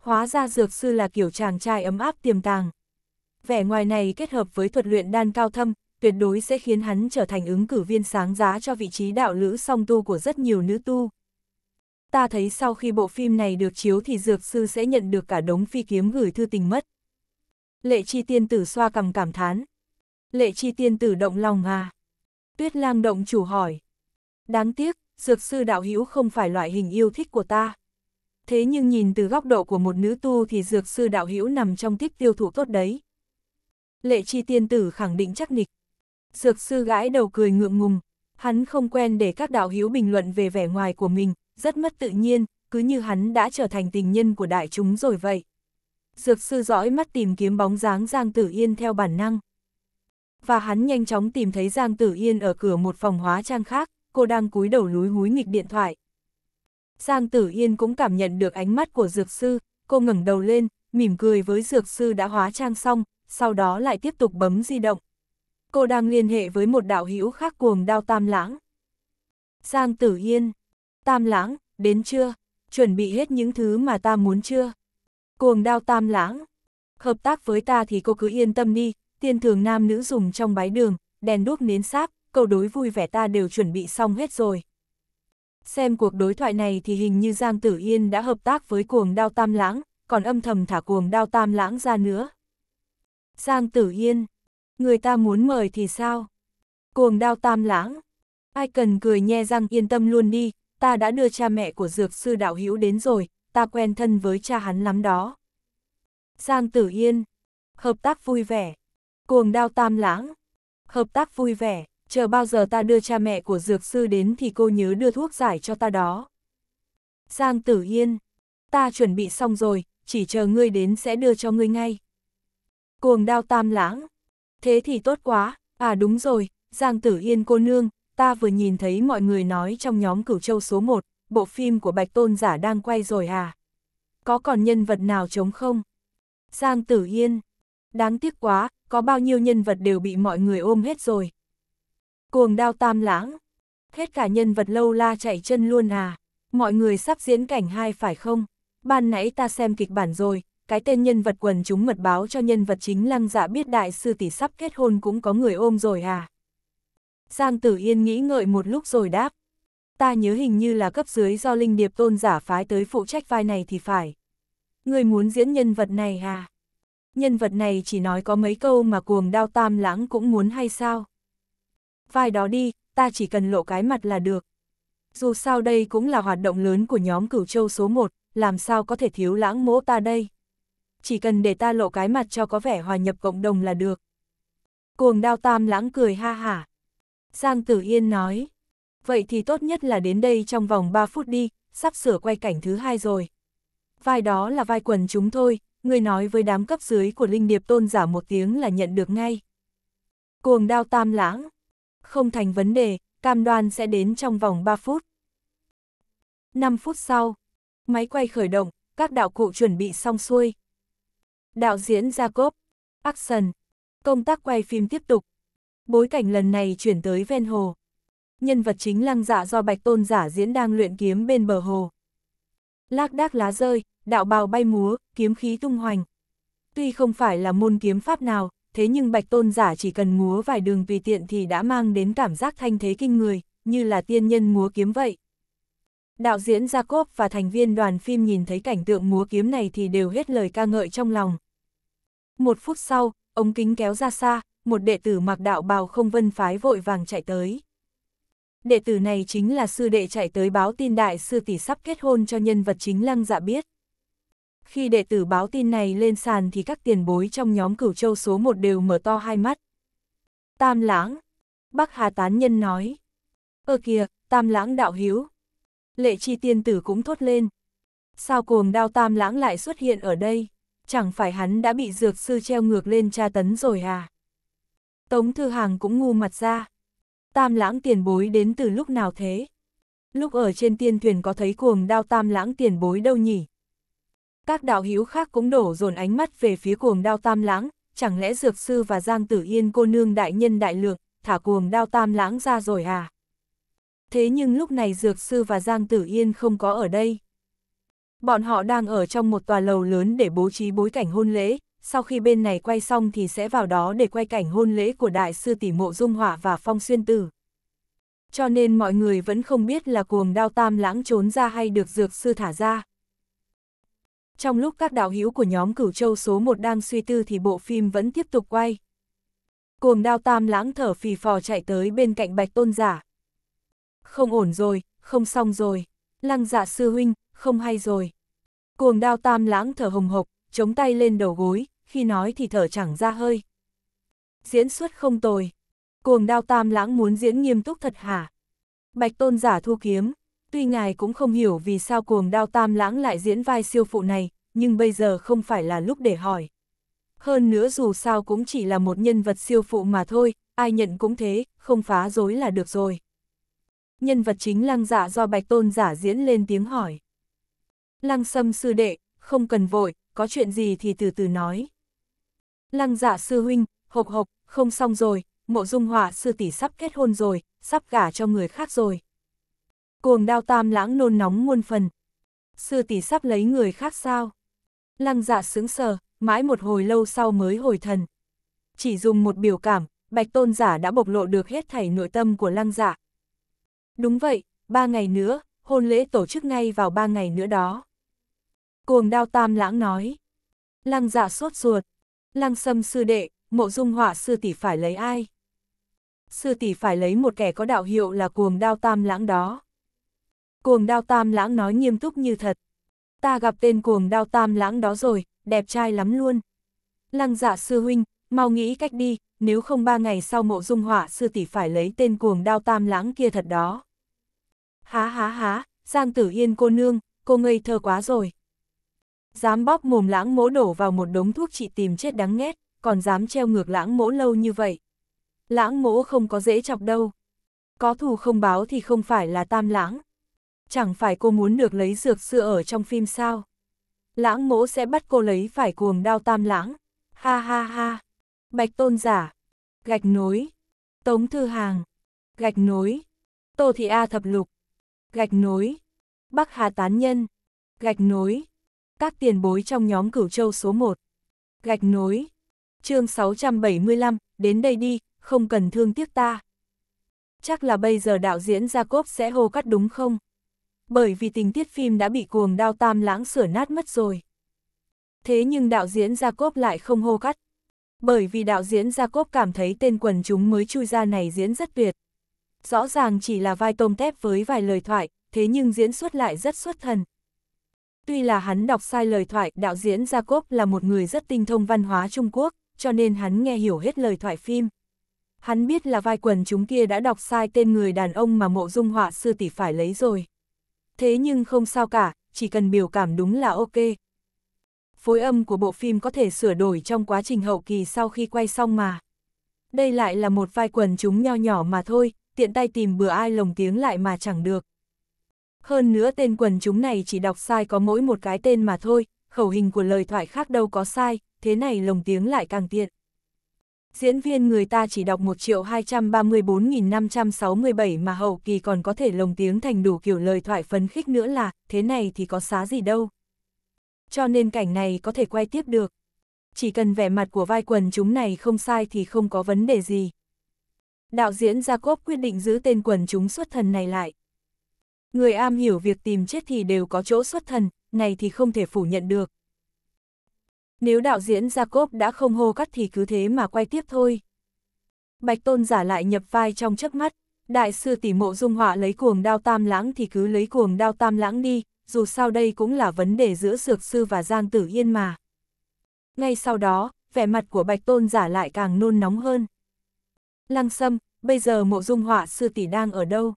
Hóa ra dược sư là kiểu chàng trai ấm áp tiềm tàng. Vẻ ngoài này kết hợp với thuật luyện đan cao thâm, tuyệt đối sẽ khiến hắn trở thành ứng cử viên sáng giá cho vị trí đạo lữ song tu của rất nhiều nữ tu. Ta thấy sau khi bộ phim này được chiếu thì dược sư sẽ nhận được cả đống phi kiếm gửi thư tình mất. Lệ chi tiên tử xoa cầm cảm thán. Lệ chi tiên tử động lòng à? Tuyết lang động chủ hỏi. Đáng tiếc, dược sư đạo hữu không phải loại hình yêu thích của ta. Thế nhưng nhìn từ góc độ của một nữ tu thì dược sư đạo hữu nằm trong tích tiêu thụ tốt đấy. Lệ chi tiên tử khẳng định chắc nịch. Dược sư gãi đầu cười ngượng ngùng, hắn không quen để các đạo hiếu bình luận về vẻ ngoài của mình, rất mất tự nhiên, cứ như hắn đã trở thành tình nhân của đại chúng rồi vậy. Dược sư dõi mắt tìm kiếm bóng dáng Giang Tử Yên theo bản năng. Và hắn nhanh chóng tìm thấy Giang Tử Yên ở cửa một phòng hóa trang khác, cô đang cúi đầu lúi húi nghịch điện thoại. Giang Tử Yên cũng cảm nhận được ánh mắt của dược sư, cô ngẩng đầu lên, mỉm cười với dược sư đã hóa trang xong, sau đó lại tiếp tục bấm di động, cô đang liên hệ với một đạo hữu khác cuồng đao tam lãng. Giang Tử Yên, tam lãng, đến chưa? Chuẩn bị hết những thứ mà ta muốn chưa? Cuồng đao tam lãng, hợp tác với ta thì cô cứ yên tâm đi, Tiên thường nam nữ dùng trong bái đường, đèn đuốc nến sáp, câu đối vui vẻ ta đều chuẩn bị xong hết rồi. Xem cuộc đối thoại này thì hình như Giang Tử Yên đã hợp tác với cuồng đao tam lãng, còn âm thầm thả cuồng đao tam lãng ra nữa. Giang Tử Yên, Người ta muốn mời thì sao? Cuồng đao tam lãng. Ai cần cười nhe răng yên tâm luôn đi, ta đã đưa cha mẹ của dược sư đạo hữu đến rồi, ta quen thân với cha hắn lắm đó. Giang Tử Yên. Hợp tác vui vẻ. Cuồng đao tam lãng. Hợp tác vui vẻ, chờ bao giờ ta đưa cha mẹ của dược sư đến thì cô nhớ đưa thuốc giải cho ta đó. Giang Tử Yên. Ta chuẩn bị xong rồi, chỉ chờ ngươi đến sẽ đưa cho ngươi ngay. Cuồng đao tam lãng thế thì tốt quá, à đúng rồi, Giang Tử Yên cô nương, ta vừa nhìn thấy mọi người nói trong nhóm cửu châu số 1, bộ phim của Bạch Tôn giả đang quay rồi à? Có còn nhân vật nào chống không? Giang Tử Yên, đáng tiếc quá, có bao nhiêu nhân vật đều bị mọi người ôm hết rồi. Cuồng đao tam lãng, hết cả nhân vật lâu la chạy chân luôn à? Mọi người sắp diễn cảnh hai phải không? Ban nãy ta xem kịch bản rồi, cái tên nhân vật quần chúng mật báo cho nhân vật chính lăng dạ biết đại sư tỷ sắp kết hôn cũng có người ôm rồi à. Giang Tử Yên nghĩ ngợi một lúc rồi đáp. Ta nhớ hình như là cấp dưới do Linh Điệp Tôn giả phái tới phụ trách vai này thì phải. Người muốn diễn nhân vật này à? Nhân vật này chỉ nói có mấy câu mà cuồng đao tam lãng cũng muốn hay sao? Vai đó đi, ta chỉ cần lộ cái mặt là được. Dù sao đây cũng là hoạt động lớn của nhóm cửu châu số 1, làm sao có thể thiếu lãng mỗ ta đây? chỉ cần để ta lộ cái mặt cho có vẻ hòa nhập cộng đồng là được. Cuồng đao tam lãng cười ha hả. Giang Tử Yên nói, vậy thì tốt nhất là đến đây trong vòng 3 phút đi, sắp sửa quay cảnh thứ hai rồi. Vai đó là vai quần chúng thôi, người nói với đám cấp dưới của Linh Điệp Tôn giả một tiếng là nhận được ngay. Cuồng đao tam lãng, không thành vấn đề, cam đoan sẽ đến trong vòng 3 phút. 5 phút sau, máy quay khởi động, các đạo cụ chuẩn bị xong xuôi. Đạo diễn Jacob. Axon Công tác quay phim tiếp tục. Bối cảnh lần này chuyển tới ven hồ. Nhân vật chính lăng dạ do bạch tôn giả diễn đang luyện kiếm bên bờ hồ. Lác đác lá rơi, đạo bào bay múa, kiếm khí tung hoành. Tuy không phải là môn kiếm pháp nào, thế nhưng bạch tôn giả chỉ cần múa vài đường tùy tiện thì đã mang đến cảm giác thanh thế kinh người, như là tiên nhân múa kiếm vậy. Đạo diễn Jacob và thành viên đoàn phim nhìn thấy cảnh tượng múa kiếm này thì đều hết lời ca ngợi trong lòng. Một phút sau, ống kính kéo ra xa, một đệ tử mặc đạo bào không vân phái vội vàng chạy tới. Đệ tử này chính là sư đệ chạy tới báo tin đại sư tỷ sắp kết hôn cho nhân vật chính lăng dạ biết. Khi đệ tử báo tin này lên sàn thì các tiền bối trong nhóm cửu châu số một đều mở to hai mắt. Tam lãng, Bắc Hà Tán Nhân nói. Ơ kìa, tam lãng đạo hiếu. Lệ chi tiên tử cũng thốt lên. Sao cuồng đao tam lãng lại xuất hiện ở đây? chẳng phải hắn đã bị dược sư treo ngược lên tra tấn rồi à? Tống Thư Hàng cũng ngu mặt ra. Tam lãng tiền bối đến từ lúc nào thế? Lúc ở trên tiên thuyền có thấy cuồng đao tam lãng tiền bối đâu nhỉ? Các đạo hữu khác cũng đổ dồn ánh mắt về phía cuồng đao tam lãng, chẳng lẽ dược sư và Giang Tử Yên cô nương đại nhân đại lượng, thả cuồng đao tam lãng ra rồi à? Thế nhưng lúc này dược sư và Giang Tử Yên không có ở đây. Bọn họ đang ở trong một tòa lầu lớn để bố trí bối cảnh hôn lễ, sau khi bên này quay xong thì sẽ vào đó để quay cảnh hôn lễ của đại sư tỷ mộ dung hỏa và phong xuyên tử. Cho nên mọi người vẫn không biết là cuồng đao tam lãng trốn ra hay được dược sư thả ra. Trong lúc các đạo hữu của nhóm cửu châu số 1 đang suy tư thì bộ phim vẫn tiếp tục quay. Cuồng đao tam lãng thở phì phò chạy tới bên cạnh bạch tôn giả. Không ổn rồi, không xong rồi. Lăng dạ sư huynh, không hay rồi. Cuồng đao tam lãng thở hồng hộc, chống tay lên đầu gối, khi nói thì thở chẳng ra hơi. Diễn xuất không tồi. Cuồng đao tam lãng muốn diễn nghiêm túc thật hả? Bạch tôn giả thu kiếm, tuy ngài cũng không hiểu vì sao cuồng đao tam lãng lại diễn vai siêu phụ này, nhưng bây giờ không phải là lúc để hỏi. Hơn nữa dù sao cũng chỉ là một nhân vật siêu phụ mà thôi, ai nhận cũng thế, không phá dối là được rồi. Nhân vật chính lăng dạ do bạch tôn giả diễn lên tiếng hỏi. Lăng Sâm sư đệ, không cần vội, có chuyện gì thì từ từ nói. Lăng Dạ sư huynh, hộp hộp không xong rồi, Mộ Dung Hỏa sư tỷ sắp kết hôn rồi, sắp gả cho người khác rồi. Cuồng Đao Tam lãng nôn nóng muôn phần. Sư tỷ sắp lấy người khác sao? Lăng Dạ sững sờ, mãi một hồi lâu sau mới hồi thần. Chỉ dùng một biểu cảm, Bạch Tôn giả đã bộc lộ được hết thảy nội tâm của Lăng Dạ. Đúng vậy, ba ngày nữa, hôn lễ tổ chức ngay vào ba ngày nữa đó. Cuồng đao tam lãng nói. Lăng dạ sốt ruột. Lăng sâm sư đệ, mộ dung hỏa sư tỷ phải lấy ai? Sư tỷ phải lấy một kẻ có đạo hiệu là cuồng đao tam lãng đó. Cuồng đao tam lãng nói nghiêm túc như thật. Ta gặp tên cuồng đao tam lãng đó rồi, đẹp trai lắm luôn. Lăng dạ sư huynh, mau nghĩ cách đi, nếu không ba ngày sau mộ dung hỏa sư tỷ phải lấy tên cuồng đao tam lãng kia thật đó. Há há há, Giang Tử Yên cô nương, cô ngây thơ quá rồi. Dám bóp mồm lãng mỗ đổ vào một đống thuốc trị tìm chết đáng ghét, còn dám treo ngược lãng mỗ lâu như vậy. Lãng mỗ không có dễ chọc đâu. Có thù không báo thì không phải là tam lãng. Chẳng phải cô muốn được lấy dược sư ở trong phim sao? Lãng mỗ sẽ bắt cô lấy phải cuồng đao tam lãng. Ha ha ha. Bạch tôn giả. Gạch nối. Tống thư hàng. Gạch nối. Tô thị A thập lục. Gạch nối. Bắc Hà tán nhân. Gạch nối. Các tiền bối trong nhóm cửu châu số 1. Gạch nối. chương 675, đến đây đi, không cần thương tiếc ta. Chắc là bây giờ đạo diễn Jacob sẽ hô cắt đúng không? Bởi vì tình tiết phim đã bị cuồng đao tam lãng sửa nát mất rồi. Thế nhưng đạo diễn Jacob lại không hô cắt. Bởi vì đạo diễn Jacob cảm thấy tên quần chúng mới chui ra này diễn rất tuyệt. Rõ ràng chỉ là vai tôm tép với vài lời thoại, thế nhưng diễn xuất lại rất xuất thần, Tuy là hắn đọc sai lời thoại, đạo diễn Jacob là một người rất tinh thông văn hóa Trung Quốc, cho nên hắn nghe hiểu hết lời thoại phim. Hắn biết là vai quần chúng kia đã đọc sai tên người đàn ông mà mộ dung họa sư tỷ phải lấy rồi. Thế nhưng không sao cả, chỉ cần biểu cảm đúng là ok. Phối âm của bộ phim có thể sửa đổi trong quá trình hậu kỳ sau khi quay xong mà. Đây lại là một vai quần chúng nho nhỏ mà thôi, tiện tay tìm bừa ai lồng tiếng lại mà chẳng được. Hơn nữa tên quần chúng này chỉ đọc sai có mỗi một cái tên mà thôi, khẩu hình của lời thoại khác đâu có sai, thế này lồng tiếng lại càng tiện. Diễn viên người ta chỉ đọc 1 triệu 234.567 mà hậu kỳ còn có thể lồng tiếng thành đủ kiểu lời thoại phấn khích nữa là, thế này thì có xá gì đâu. Cho nên cảnh này có thể quay tiếp được. Chỉ cần vẻ mặt của vai quần chúng này không sai thì không có vấn đề gì. Đạo diễn Jacob quyết định giữ tên quần chúng xuất thần này lại. Người am hiểu việc tìm chết thì đều có chỗ xuất thần, này thì không thể phủ nhận được. Nếu đạo diễn Jacob đã không hô cắt thì cứ thế mà quay tiếp thôi. Bạch Tôn giả lại nhập vai trong chớp mắt, đại sư tỷ mộ dung họa lấy cuồng đao tam lãng thì cứ lấy cuồng đao tam lãng đi, dù sao đây cũng là vấn đề giữa Sược Sư và Giang Tử Yên mà. Ngay sau đó, vẻ mặt của Bạch Tôn giả lại càng nôn nóng hơn. Lăng Sâm, bây giờ mộ dung họa sư tỷ đang ở đâu?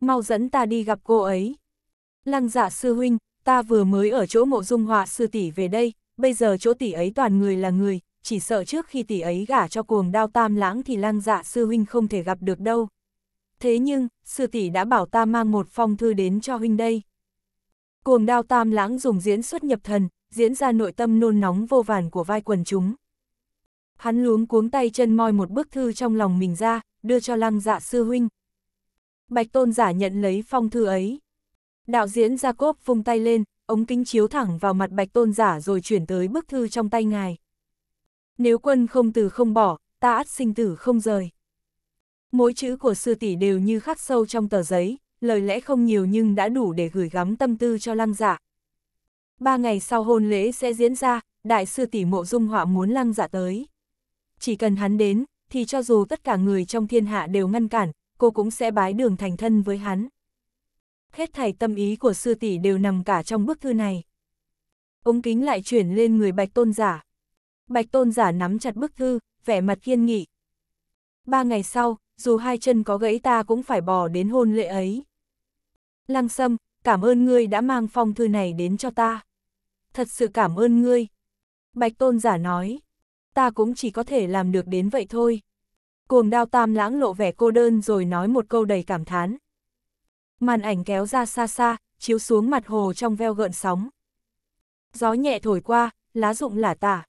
mau dẫn ta đi gặp cô ấy. Lăng giả sư huynh, ta vừa mới ở chỗ mộ dung họa sư tỷ về đây, bây giờ chỗ tỷ ấy toàn người là người, chỉ sợ trước khi tỷ ấy gả cho cuồng đao tam lãng thì lăng giả sư huynh không thể gặp được đâu. Thế nhưng, sư tỷ đã bảo ta mang một phong thư đến cho huynh đây. Cuồng đao tam lãng dùng diễn xuất nhập thần, diễn ra nội tâm nôn nóng vô vàn của vai quần chúng. Hắn luống cuống tay chân moi một bức thư trong lòng mình ra, đưa cho lăng dạ sư huynh. Bạch Tôn giả nhận lấy phong thư ấy. Đạo diễn Jacob vung tay lên, ống kính chiếu thẳng vào mặt Bạch Tôn giả rồi chuyển tới bức thư trong tay ngài. Nếu quân không từ không bỏ, ta ắt sinh tử không rời. Mỗi chữ của sư tỷ đều như khắc sâu trong tờ giấy, lời lẽ không nhiều nhưng đã đủ để gửi gắm tâm tư cho lăng giả. Dạ. Ba ngày sau hôn lễ sẽ diễn ra, đại sư tỷ mộ dung họa muốn lăng giả dạ tới. Chỉ cần hắn đến, thì cho dù tất cả người trong thiên hạ đều ngăn cản, cô cũng sẽ bái đường thành thân với hắn. Hết thảy tâm ý của sư tỷ đều nằm cả trong bức thư này. Ống kính lại chuyển lên người bạch tôn giả. Bạch tôn giả nắm chặt bức thư, vẻ mặt kiên nghị. Ba ngày sau, dù hai chân có gãy ta cũng phải bò đến hôn lễ ấy. Lăng Sâm, cảm ơn ngươi đã mang phong thư này đến cho ta. Thật sự cảm ơn ngươi. Bạch tôn giả nói, ta cũng chỉ có thể làm được đến vậy thôi. Cuồng đao tam lãng lộ vẻ cô đơn rồi nói một câu đầy cảm thán. Màn ảnh kéo ra xa xa, chiếu xuống mặt hồ trong veo gợn sóng. Gió nhẹ thổi qua, lá rụng lả tả.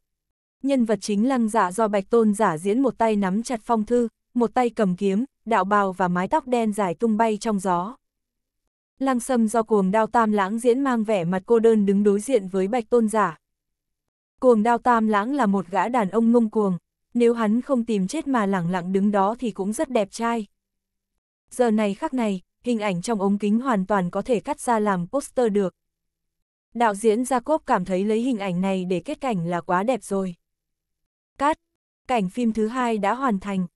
Nhân vật chính lăng giả dạ do bạch tôn giả diễn một tay nắm chặt phong thư, một tay cầm kiếm, đạo bào và mái tóc đen dài tung bay trong gió. Lăng sâm do cuồng đao tam lãng diễn mang vẻ mặt cô đơn đứng đối diện với bạch tôn giả. Cuồng đao tam lãng là một gã đàn ông ngông cuồng, nếu hắn không tìm chết mà lẳng lặng đứng đó thì cũng rất đẹp trai. Giờ này khắc này, hình ảnh trong ống kính hoàn toàn có thể cắt ra làm poster được. Đạo diễn Jacob cảm thấy lấy hình ảnh này để kết cảnh là quá đẹp rồi. Cắt, cảnh phim thứ hai đã hoàn thành.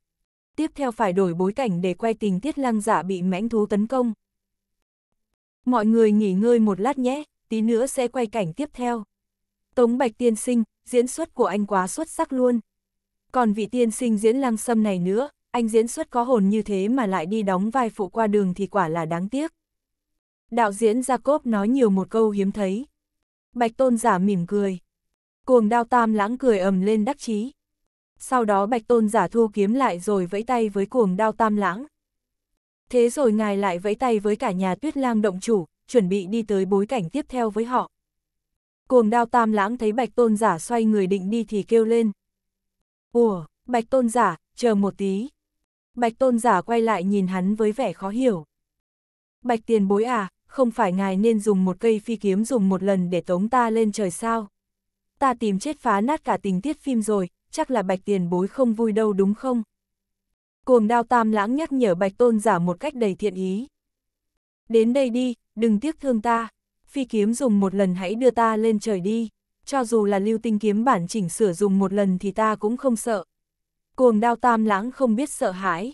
Tiếp theo phải đổi bối cảnh để quay tình tiết lăng giả dạ bị mãnh thú tấn công. Mọi người nghỉ ngơi một lát nhé, tí nữa sẽ quay cảnh tiếp theo. Tống Bạch Tiên Sinh, diễn xuất của anh quá xuất sắc luôn. Còn vị tiên sinh diễn lang sâm này nữa, anh diễn xuất có hồn như thế mà lại đi đóng vai phụ qua đường thì quả là đáng tiếc. Đạo diễn Jacob nói nhiều một câu hiếm thấy. Bạch tôn giả mỉm cười. Cuồng đao tam lãng cười ầm lên đắc chí. Sau đó bạch tôn giả thu kiếm lại rồi vẫy tay với cuồng đao tam lãng. Thế rồi ngài lại vẫy tay với cả nhà tuyết lang động chủ, chuẩn bị đi tới bối cảnh tiếp theo với họ. Cuồng đao tam lãng thấy bạch tôn giả xoay người định đi thì kêu lên, Ủa, bạch tôn giả, chờ một tí. Bạch tôn giả quay lại nhìn hắn với vẻ khó hiểu. Bạch tiền bối à, không phải ngài nên dùng một cây phi kiếm dùng một lần để tống ta lên trời sao? Ta tìm chết phá nát cả tình tiết phim rồi, chắc là bạch tiền bối không vui đâu đúng không? Cuồng đao tam lãng nhắc nhở bạch tôn giả một cách đầy thiện ý. Đến đây đi, đừng tiếc thương ta. Phi kiếm dùng một lần hãy đưa ta lên trời đi cho dù là lưu tinh kiếm bản chỉnh sửa dùng một lần thì ta cũng không sợ. Cuồng đao tam lãng không biết sợ hãi.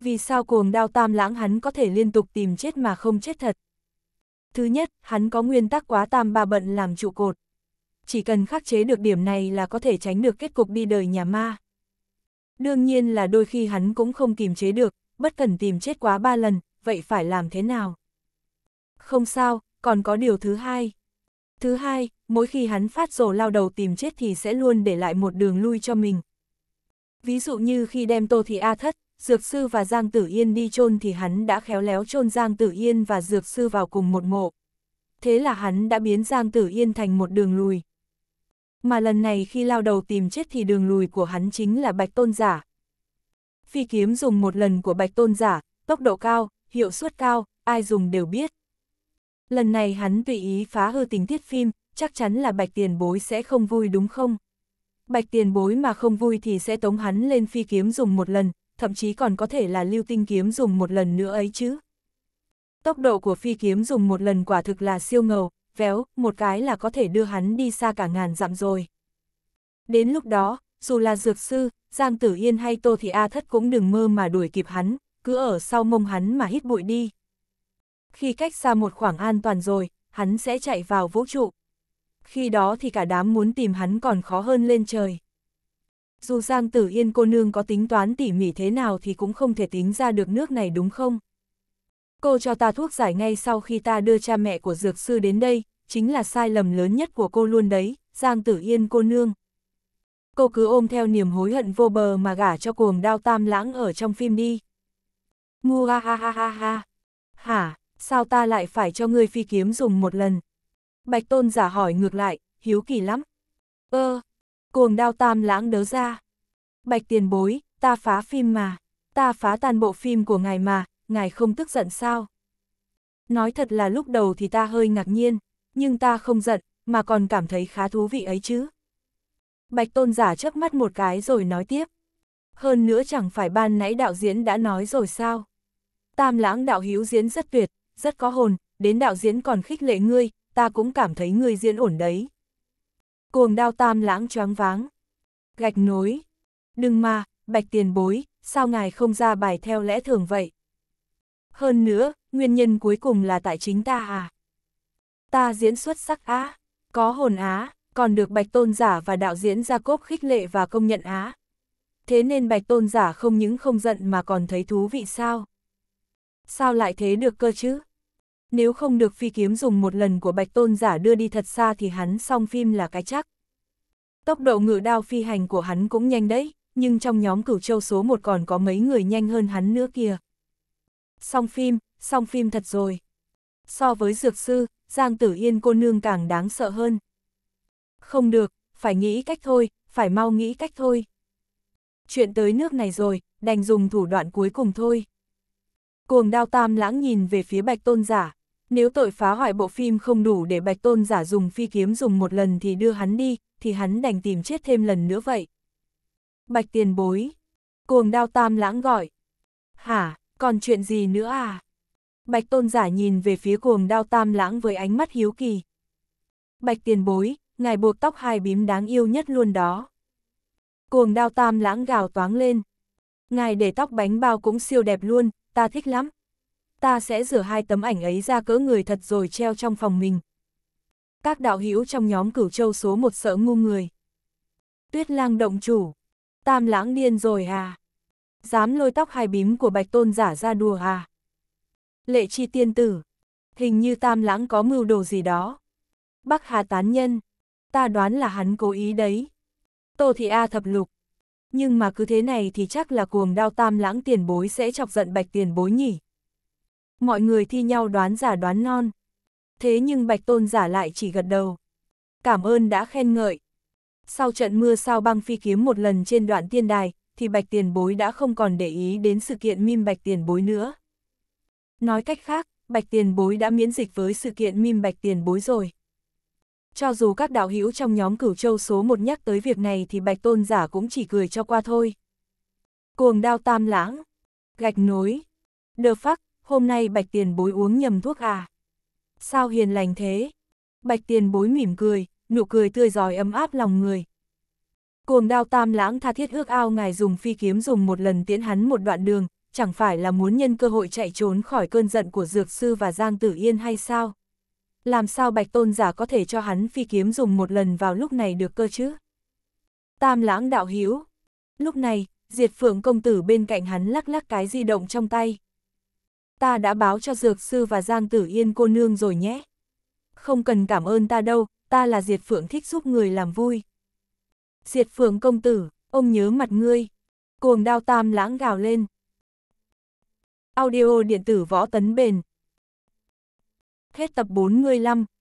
Vì sao cuồng đao tam lãng hắn có thể liên tục tìm chết mà không chết thật? Thứ nhất, hắn có nguyên tắc quá tam ba bận làm trụ cột. Chỉ cần khắc chế được điểm này là có thể tránh được kết cục đi đời nhà ma. Đương nhiên là đôi khi hắn cũng không kiềm chế được, bất cần tìm chết quá ba lần, vậy phải làm thế nào? Không sao, còn có điều thứ hai. Thứ hai, mỗi khi hắn phát rồ lao đầu tìm chết thì sẽ luôn để lại một đường lui cho mình. Ví dụ như khi đem Tô Thị A Thất, Dược Sư và Giang Tử Yên đi chôn thì hắn đã khéo léo chôn Giang Tử Yên và Dược Sư vào cùng một mộ. Thế là hắn đã biến Giang Tử Yên thành một đường lùi. Mà lần này khi lao đầu tìm chết thì đường lùi của hắn chính là Bạch Tôn Giả. Phi kiếm dùng một lần của Bạch Tôn Giả, tốc độ cao, hiệu suất cao, ai dùng đều biết. Lần này hắn tùy ý phá hư tình tiết phim, chắc chắn là bạch tiền bối sẽ không vui đúng không? Bạch tiền bối mà không vui thì sẽ tống hắn lên phi kiếm dùng một lần, thậm chí còn có thể là lưu tinh kiếm dùng một lần nữa ấy chứ. Tốc độ của phi kiếm dùng một lần quả thực là siêu ngầu, véo, một cái là có thể đưa hắn đi xa cả ngàn dặm rồi. Đến lúc đó, dù là dược sư, Giang Tử Yên hay Tô thì A Thất cũng đừng mơ mà đuổi kịp hắn, cứ ở sau mông hắn mà hít bụi đi. Khi cách xa một khoảng an toàn rồi, hắn sẽ chạy vào vũ trụ, khi đó thì cả đám muốn tìm hắn còn khó hơn lên trời. Dù Giang Tử Yên cô nương có tính toán tỉ mỉ thế nào thì cũng không thể tính ra được nước này đúng không? Cô cho ta thuốc giải ngay sau khi ta đưa cha mẹ của dược sư đến đây, chính là sai lầm lớn nhất của cô luôn đấy, Giang Tử Yên cô nương. Cô cứ ôm theo niềm hối hận vô bờ mà gả cho cuồng đao tam lãng ở trong phim đi. Mua ha ha ha ha ha. Hả, sao ta lại phải cho ngươi phi kiếm dùng một lần, Bạch Tôn giả hỏi ngược lại, hiếu kỳ lắm. Ơ, cuồng đao tam lãng đớ ra. Bạch tiền bối, ta phá phim mà, ta phá toàn bộ phim của ngài mà, ngài không tức giận sao? Nói thật là lúc đầu thì ta hơi ngạc nhiên, nhưng ta không giận, mà còn cảm thấy khá thú vị ấy chứ. Bạch tôn giả chớp mắt một cái rồi nói tiếp. Hơn nữa chẳng phải ban nãy đạo diễn đã nói rồi sao? Tam lãng đạo hiếu diễn rất tuyệt, rất có hồn, đến đạo diễn còn khích lệ ngươi, ta cũng cảm thấy người diễn ổn đấy. Cuồng đao tam lãng choáng váng. Gạch nối. Đừng mà, bạch tiền bối, sao ngài không ra bài theo lẽ thường vậy? Hơn nữa, nguyên nhân cuối cùng là tại chính ta à? Ta diễn xuất sắc á, có hồn á, còn được bạch tôn giả và đạo diễn gia cốp khích lệ và công nhận á. Thế nên bạch tôn giả không những không giận mà còn thấy thú vị sao? Sao lại thế được cơ chứ? Nếu không được phi kiếm dùng một lần của bạch tôn giả đưa đi thật xa thì hắn xong phim là cái chắc. Tốc độ ngự đao phi hành của hắn cũng nhanh đấy, nhưng trong nhóm cửu châu số một còn có mấy người nhanh hơn hắn nữa kìa. Xong phim, xong phim thật rồi. So với dược sư, Giang Tử Yên cô nương càng đáng sợ hơn. Không được, phải nghĩ cách thôi, phải mau nghĩ cách thôi. Chuyện tới nước này rồi, đành dùng thủ đoạn cuối cùng thôi. Cuồng đao tam lãng nhìn về phía bạch tôn giả, nếu tội phá hoại bộ phim không đủ để Bạch Tôn giả dùng phi kiếm dùng một lần thì đưa hắn đi, thì hắn đành tìm chết thêm lần nữa vậy. Bạch tiền bối. Cuồng đao tam lãng gọi. Hả, còn chuyện gì nữa à? Bạch tôn giả nhìn về phía cuồng đao tam lãng với ánh mắt hiếu kỳ. Bạch tiền bối, ngài buộc tóc hai bím đáng yêu nhất luôn đó. Cuồng đao tam lãng gào toáng lên. Ngài để tóc bánh bao cũng siêu đẹp luôn, ta thích lắm ta sẽ rửa hai tấm ảnh ấy ra cỡ người thật rồi treo trong phòng mình. Các đạo hữu trong nhóm cửu châu số một sợ ngu người. Tuyết lang động chủ, tam lãng điên rồi à? Dám lôi tóc hai bím của bạch tôn giả ra đùa à? Lệ chi tiên tử, hình như tam lãng có mưu đồ gì đó. Bắc hà tán nhân, ta đoán là hắn cố ý đấy. Tô thị A thập lục, nhưng mà cứ thế này thì chắc là cuồng đao tam lãng tiền bối sẽ chọc giận bạch tiền bối nhỉ mọi người thi nhau đoán giả đoán non. Thế nhưng bạch tôn giả lại chỉ gật đầu. Cảm ơn đã khen ngợi. Sau trận mưa sao băng phi kiếm một lần trên đoạn tiên đài, thì bạch tiền bối đã không còn để ý đến sự kiện mim bạch tiền bối nữa. Nói cách khác, bạch tiền bối đã miễn dịch với sự kiện mim bạch tiền bối rồi. Cho dù các đạo hữu trong nhóm cửu châu số một nhắc tới việc này thì bạch tôn giả cũng chỉ cười cho qua thôi. Cuồng đao tam lãng, gạch nối, đờ phắc, hôm nay bạch tiền bối uống nhầm thuốc à? Sao hiền lành thế? Bạch tiền bối mỉm cười, nụ cười tươi giói ấm áp lòng người. Cuồng đao tam lãng tha thiết ước ao ngài dùng phi kiếm dùng một lần tiến hắn một đoạn đường, chẳng phải là muốn nhân cơ hội chạy trốn khỏi cơn giận của dược sư và Giang Tử Yên hay sao? Làm sao bạch tôn giả có thể cho hắn phi kiếm dùng một lần vào lúc này được cơ chứ? Tam lãng đạo hiếu. Lúc này, diệt phượng công tử bên cạnh hắn lắc lắc cái di động trong tay ta đã báo cho Dược Sư và Giang Tử Yên cô nương rồi nhé. Không cần cảm ơn ta đâu, ta là Diệt Phượng thích giúp người làm vui. Diệt Phượng công tử, ông nhớ mặt ngươi. Cuồng đao tam lãng gào lên. Audio điện tử võ tấn bền. Hết tập 4 người 45.